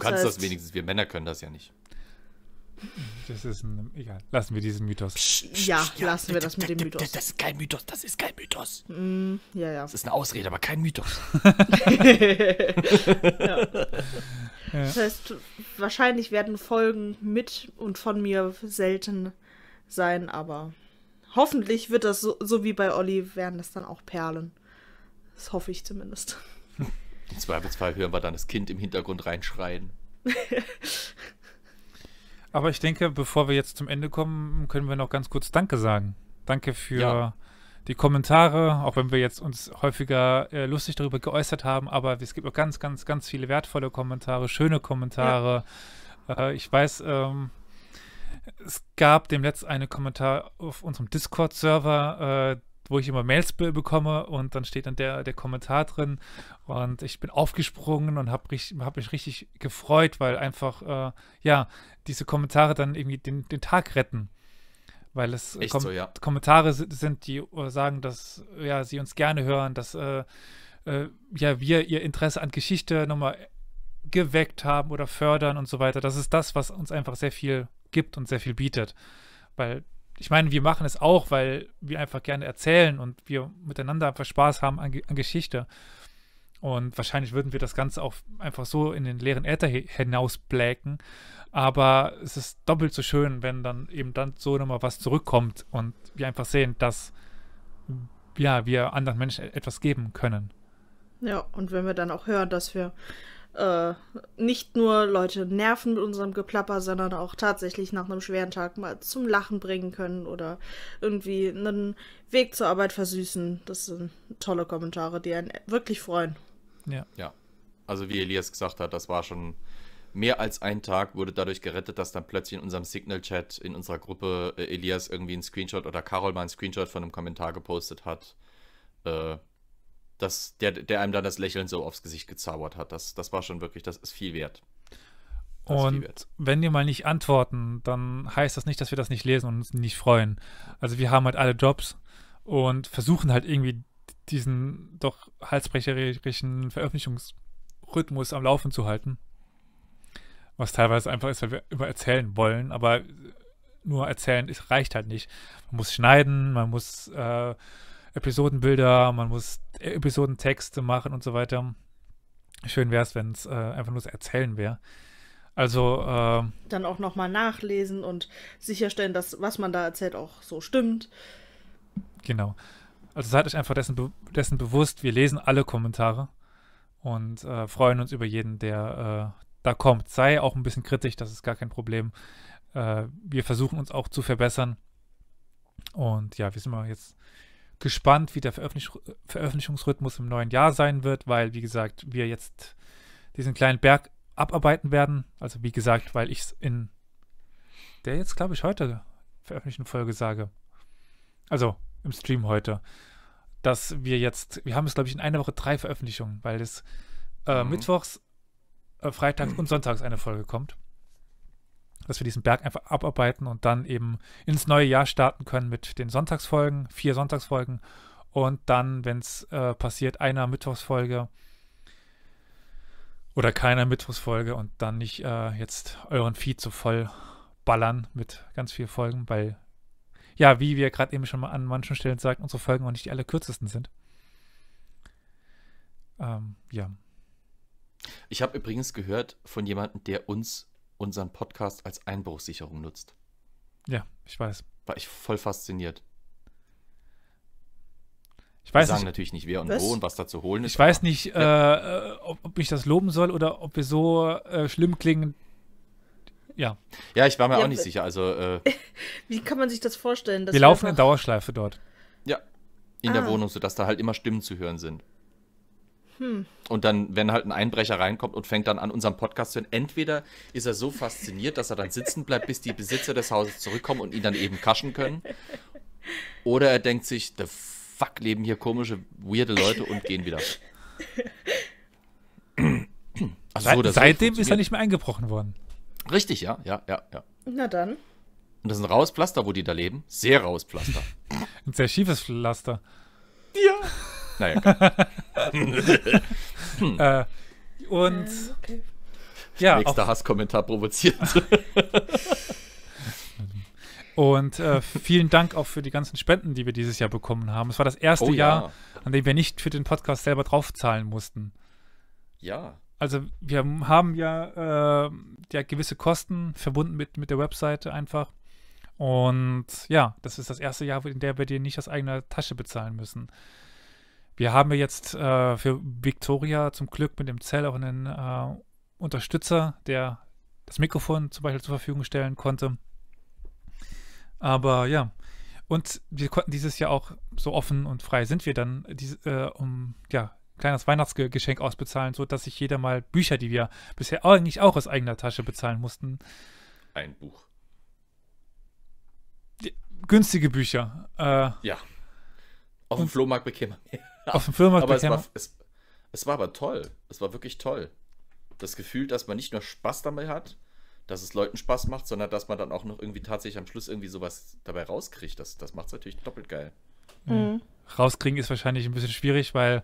S2: das kannst heißt, das
S3: wenigstens, wir Männer können das ja nicht.
S1: Das ist ein, egal. Lassen wir diesen Mythos. Psst, psst, ja, ja, lassen wir das mit dem
S2: Mythos. Das ist kein Mythos, das ist kein Mythos. Mm, ja, ja. Das
S1: ist eine Ausrede, aber kein Mythos.
S4: ja. Das
S2: heißt, wahrscheinlich werden Folgen mit und von mir selten sein, aber hoffentlich wird das so, so wie bei Olli, werden das dann auch Perlen. Das hoffe ich zumindest.
S3: Im Zweifelsfall hören wir dann das Kind im Hintergrund reinschreien.
S1: Aber ich denke, bevor wir jetzt zum Ende kommen, können wir noch ganz kurz Danke sagen. Danke für ja. die Kommentare, auch wenn wir jetzt uns häufiger äh, lustig darüber geäußert haben, aber es gibt auch ganz, ganz, ganz viele wertvolle Kommentare, schöne Kommentare. Ja. Äh, ich weiß, ähm, es gab demnächst einen Kommentar auf unserem Discord-Server, äh, wo ich immer Mails be bekomme und dann steht dann der, der Kommentar drin und ich bin aufgesprungen und habe hab mich richtig gefreut, weil einfach, äh, ja, diese Kommentare dann irgendwie den, den Tag retten. Weil es Kom so, ja. Kommentare sind, die äh, sagen, dass ja, sie uns gerne hören, dass äh, äh, ja, wir ihr Interesse an Geschichte nochmal geweckt haben oder fördern und so weiter. Das ist das, was uns einfach sehr viel gibt und sehr viel bietet. Weil ich meine, wir machen es auch, weil wir einfach gerne erzählen und wir miteinander einfach Spaß haben an, an Geschichte. Und wahrscheinlich würden wir das Ganze auch einfach so in den leeren Äther hinausbläken. Aber es ist doppelt so schön, wenn dann eben dann so nochmal was zurückkommt und wir einfach sehen, dass ja, wir anderen Menschen e-, etwas geben können.
S2: Ja, und wenn wir dann auch hören, dass wir äh, nicht nur Leute nerven mit unserem Geplapper, sondern auch tatsächlich nach einem schweren Tag mal zum Lachen bringen können oder irgendwie einen Weg zur Arbeit versüßen. Das sind tolle Kommentare, die einen wirklich freuen.
S3: Ja. Ja. Also wie Elias gesagt hat, das war schon mehr als ein Tag wurde dadurch gerettet, dass dann plötzlich in unserem Signal-Chat, in unserer Gruppe äh, Elias irgendwie ein Screenshot oder Carol mal ein Screenshot von einem Kommentar gepostet hat. Äh, das, der, der einem dann das Lächeln so aufs Gesicht gezaubert hat. Das, das war schon wirklich, das ist viel wert. Das und
S1: wenn wir mal nicht antworten, dann heißt das nicht, dass wir das nicht lesen und uns nicht freuen. Also wir haben halt alle Jobs und versuchen halt irgendwie diesen doch halsbrecherischen Veröffentlichungsrhythmus am Laufen zu halten. Was teilweise einfach ist, weil wir immer erzählen wollen, aber nur erzählen ist, reicht halt nicht. Man muss schneiden, man muss äh, Episodenbilder, man muss Episodentexte machen und so weiter. Schön wäre es, wenn es äh, einfach nur das Erzählen wäre. Also äh,
S2: dann auch nochmal nachlesen und sicherstellen, dass was man da erzählt auch so stimmt.
S1: Genau. Also seid euch einfach dessen, dessen bewusst, wir lesen alle Kommentare und äh, freuen uns über jeden, der äh, da kommt. Sei auch ein bisschen kritisch, das ist gar kein Problem. Äh, wir versuchen uns auch zu verbessern. Und ja, wir sind mal jetzt gespannt, wie der Veröffentlich Veröffentlichungsrhythmus im neuen Jahr sein wird, weil, wie gesagt, wir jetzt diesen kleinen Berg abarbeiten werden. Also, wie gesagt, weil ich es in der jetzt, glaube ich, heute veröffentlichten Folge sage. Also im Stream heute. Dass wir jetzt, wir haben es, glaube ich, in einer Woche drei Veröffentlichungen, weil es äh, mhm. mittwochs, äh, freitags und sonntags eine Folge kommt dass wir diesen Berg einfach abarbeiten und dann eben ins neue Jahr starten können mit den Sonntagsfolgen, vier Sonntagsfolgen und dann, wenn es äh, passiert, einer Mittwochsfolge oder keiner Mittwochsfolge und dann nicht äh, jetzt euren Feed so voll ballern mit ganz vielen Folgen, weil ja, wie wir gerade eben schon mal an manchen Stellen sagen, unsere Folgen auch nicht die allerkürzesten sind. Ähm, ja.
S3: Ich habe übrigens gehört von jemandem, der uns unseren Podcast als Einbruchssicherung nutzt.
S1: Ja, ich weiß.
S3: War ich voll fasziniert. Ich weiß wir sagen nicht, natürlich nicht, wer und was? wo und was da zu holen ist. Ich weiß nicht, ja.
S1: äh, ob, ob, ich das loben soll oder ob wir so äh, schlimm klingen. Ja. Ja, ich war mir ja, auch nicht sicher. Also, äh,
S2: Wie kann man sich das vorstellen? wir laufen
S1: in Dauerschleife dort. Ja, in ah. der
S2: Wohnung,
S3: sodass da halt immer Stimmen zu hören sind. Hm. Und dann, wenn halt ein Einbrecher reinkommt und fängt dann an, unseren Podcast zu hören, entweder ist er so fasziniert, dass er dann sitzen bleibt, bis die Besitzer des Hauses zurückkommen und ihn dann eben kaschen können. Oder er denkt sich, the fuck, leben hier komische, weirde Leute und gehen wieder.
S1: Also so, seitdem ist er nicht mehr eingebrochen worden. Richtig, ja, ja, ja, ja.
S2: Na dann. Und
S3: das ist ein raues Pflaster, wo die da leben. Sehr raues Pflaster.
S1: ein sehr schiefes Pflaster. Ja. Naja, hm. äh, Und okay. ja. Nächster auch,
S3: Hasskommentar provoziert.
S1: Und äh, vielen Dank auch für die ganzen Spenden, die wir dieses Jahr bekommen haben. Es war das erste oh, Jahr, an dem wir nicht für den Podcast selber draufzahlen mussten. Ja. Also wir haben ja, äh, ja gewisse Kosten verbunden mit, mit der Webseite einfach. Und ja, das ist das erste Jahr, in der wir dir nicht aus eigener Tasche bezahlen müssen. Wir haben ja jetzt äh, für Victoria zum Glück mit dem Zell auch einen äh, Unterstützer, der das Mikrofon zum Beispiel zur Verfügung stellen konnte. Aber ja, und wir konnten dieses Jahr auch, so offen und frei sind wir dann, die, äh, um ja, ein kleines Weihnachtsgeschenk ausbezahlen, sodass sich jeder mal Bücher, die wir bisher eigentlich auch aus eigener Tasche bezahlen mussten. Ein Buch. günstige Bücher. Äh, ja. Auf dem Flohmarkt
S3: bekäme auf dem Firma aber es war, es, es war aber toll. Es war wirklich toll. Das Gefühl, dass man nicht nur Spaß dabei hat, dass es Leuten Spaß macht, sondern dass man dann auch noch irgendwie tatsächlich am Schluss irgendwie sowas dabei rauskriegt. Das, das macht es natürlich doppelt geil.
S1: Mhm. mhm. Rauskriegen ist wahrscheinlich ein bisschen schwierig, weil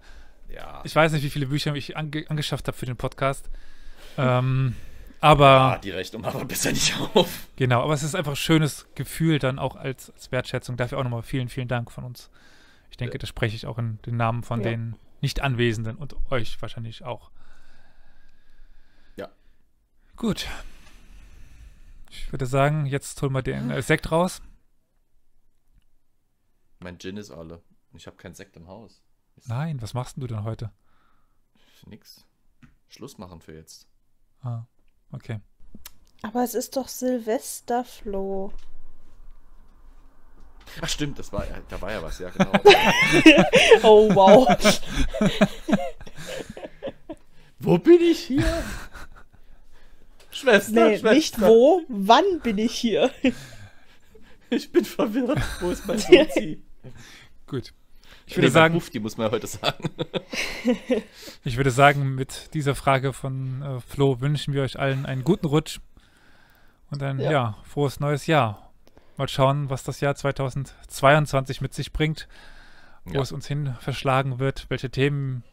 S1: ja. ich weiß nicht, wie viele Bücher ich ange angeschafft habe für den Podcast. Ähm, aber. Ja, die Rechnung machen wir besser nicht auf. Genau, aber es ist einfach ein schönes Gefühl dann auch als, als Wertschätzung. Dafür auch nochmal vielen, vielen Dank von uns. Ich denke, das spreche ich auch in den Namen von ja. den Nicht-Anwesenden und euch wahrscheinlich auch. Ja. Gut. Ich würde sagen, jetzt holen wir den äh, Sekt raus.
S3: Mein Gin ist alle. Ich habe keinen Sekt im
S1: Haus. Ist Nein, was machst du denn heute?
S3: Nix. Schluss machen für jetzt.
S1: Ah, okay.
S2: Aber es ist doch Silvester,
S3: Ach stimmt, das war da war ja was, ja genau.
S2: oh wow. wo bin ich hier? Schwester, nee, Schwester. nicht wo, wann bin ich hier? ich bin verwirrt. Wo ist mein Sozi?
S1: Gut. Ich würde nee, sagen, Mufti muss man heute sagen. ich würde sagen, mit dieser Frage von äh, Flo wünschen wir euch allen einen guten Rutsch und ein ja. ja frohes neues Jahr. Mal schauen, was das Jahr 2022 mit sich bringt, wo ja. es uns hin verschlagen wird, welche Themen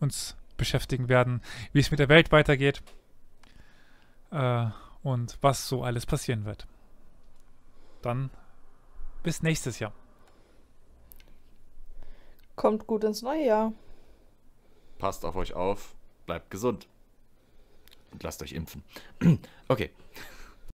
S1: uns beschäftigen werden, wie es mit der Welt weitergeht äh, und was so alles passieren wird. Dann bis nächstes Jahr.
S2: Kommt gut ins neue Jahr.
S1: Passt auf euch auf, bleibt
S3: gesund und lasst euch impfen. okay.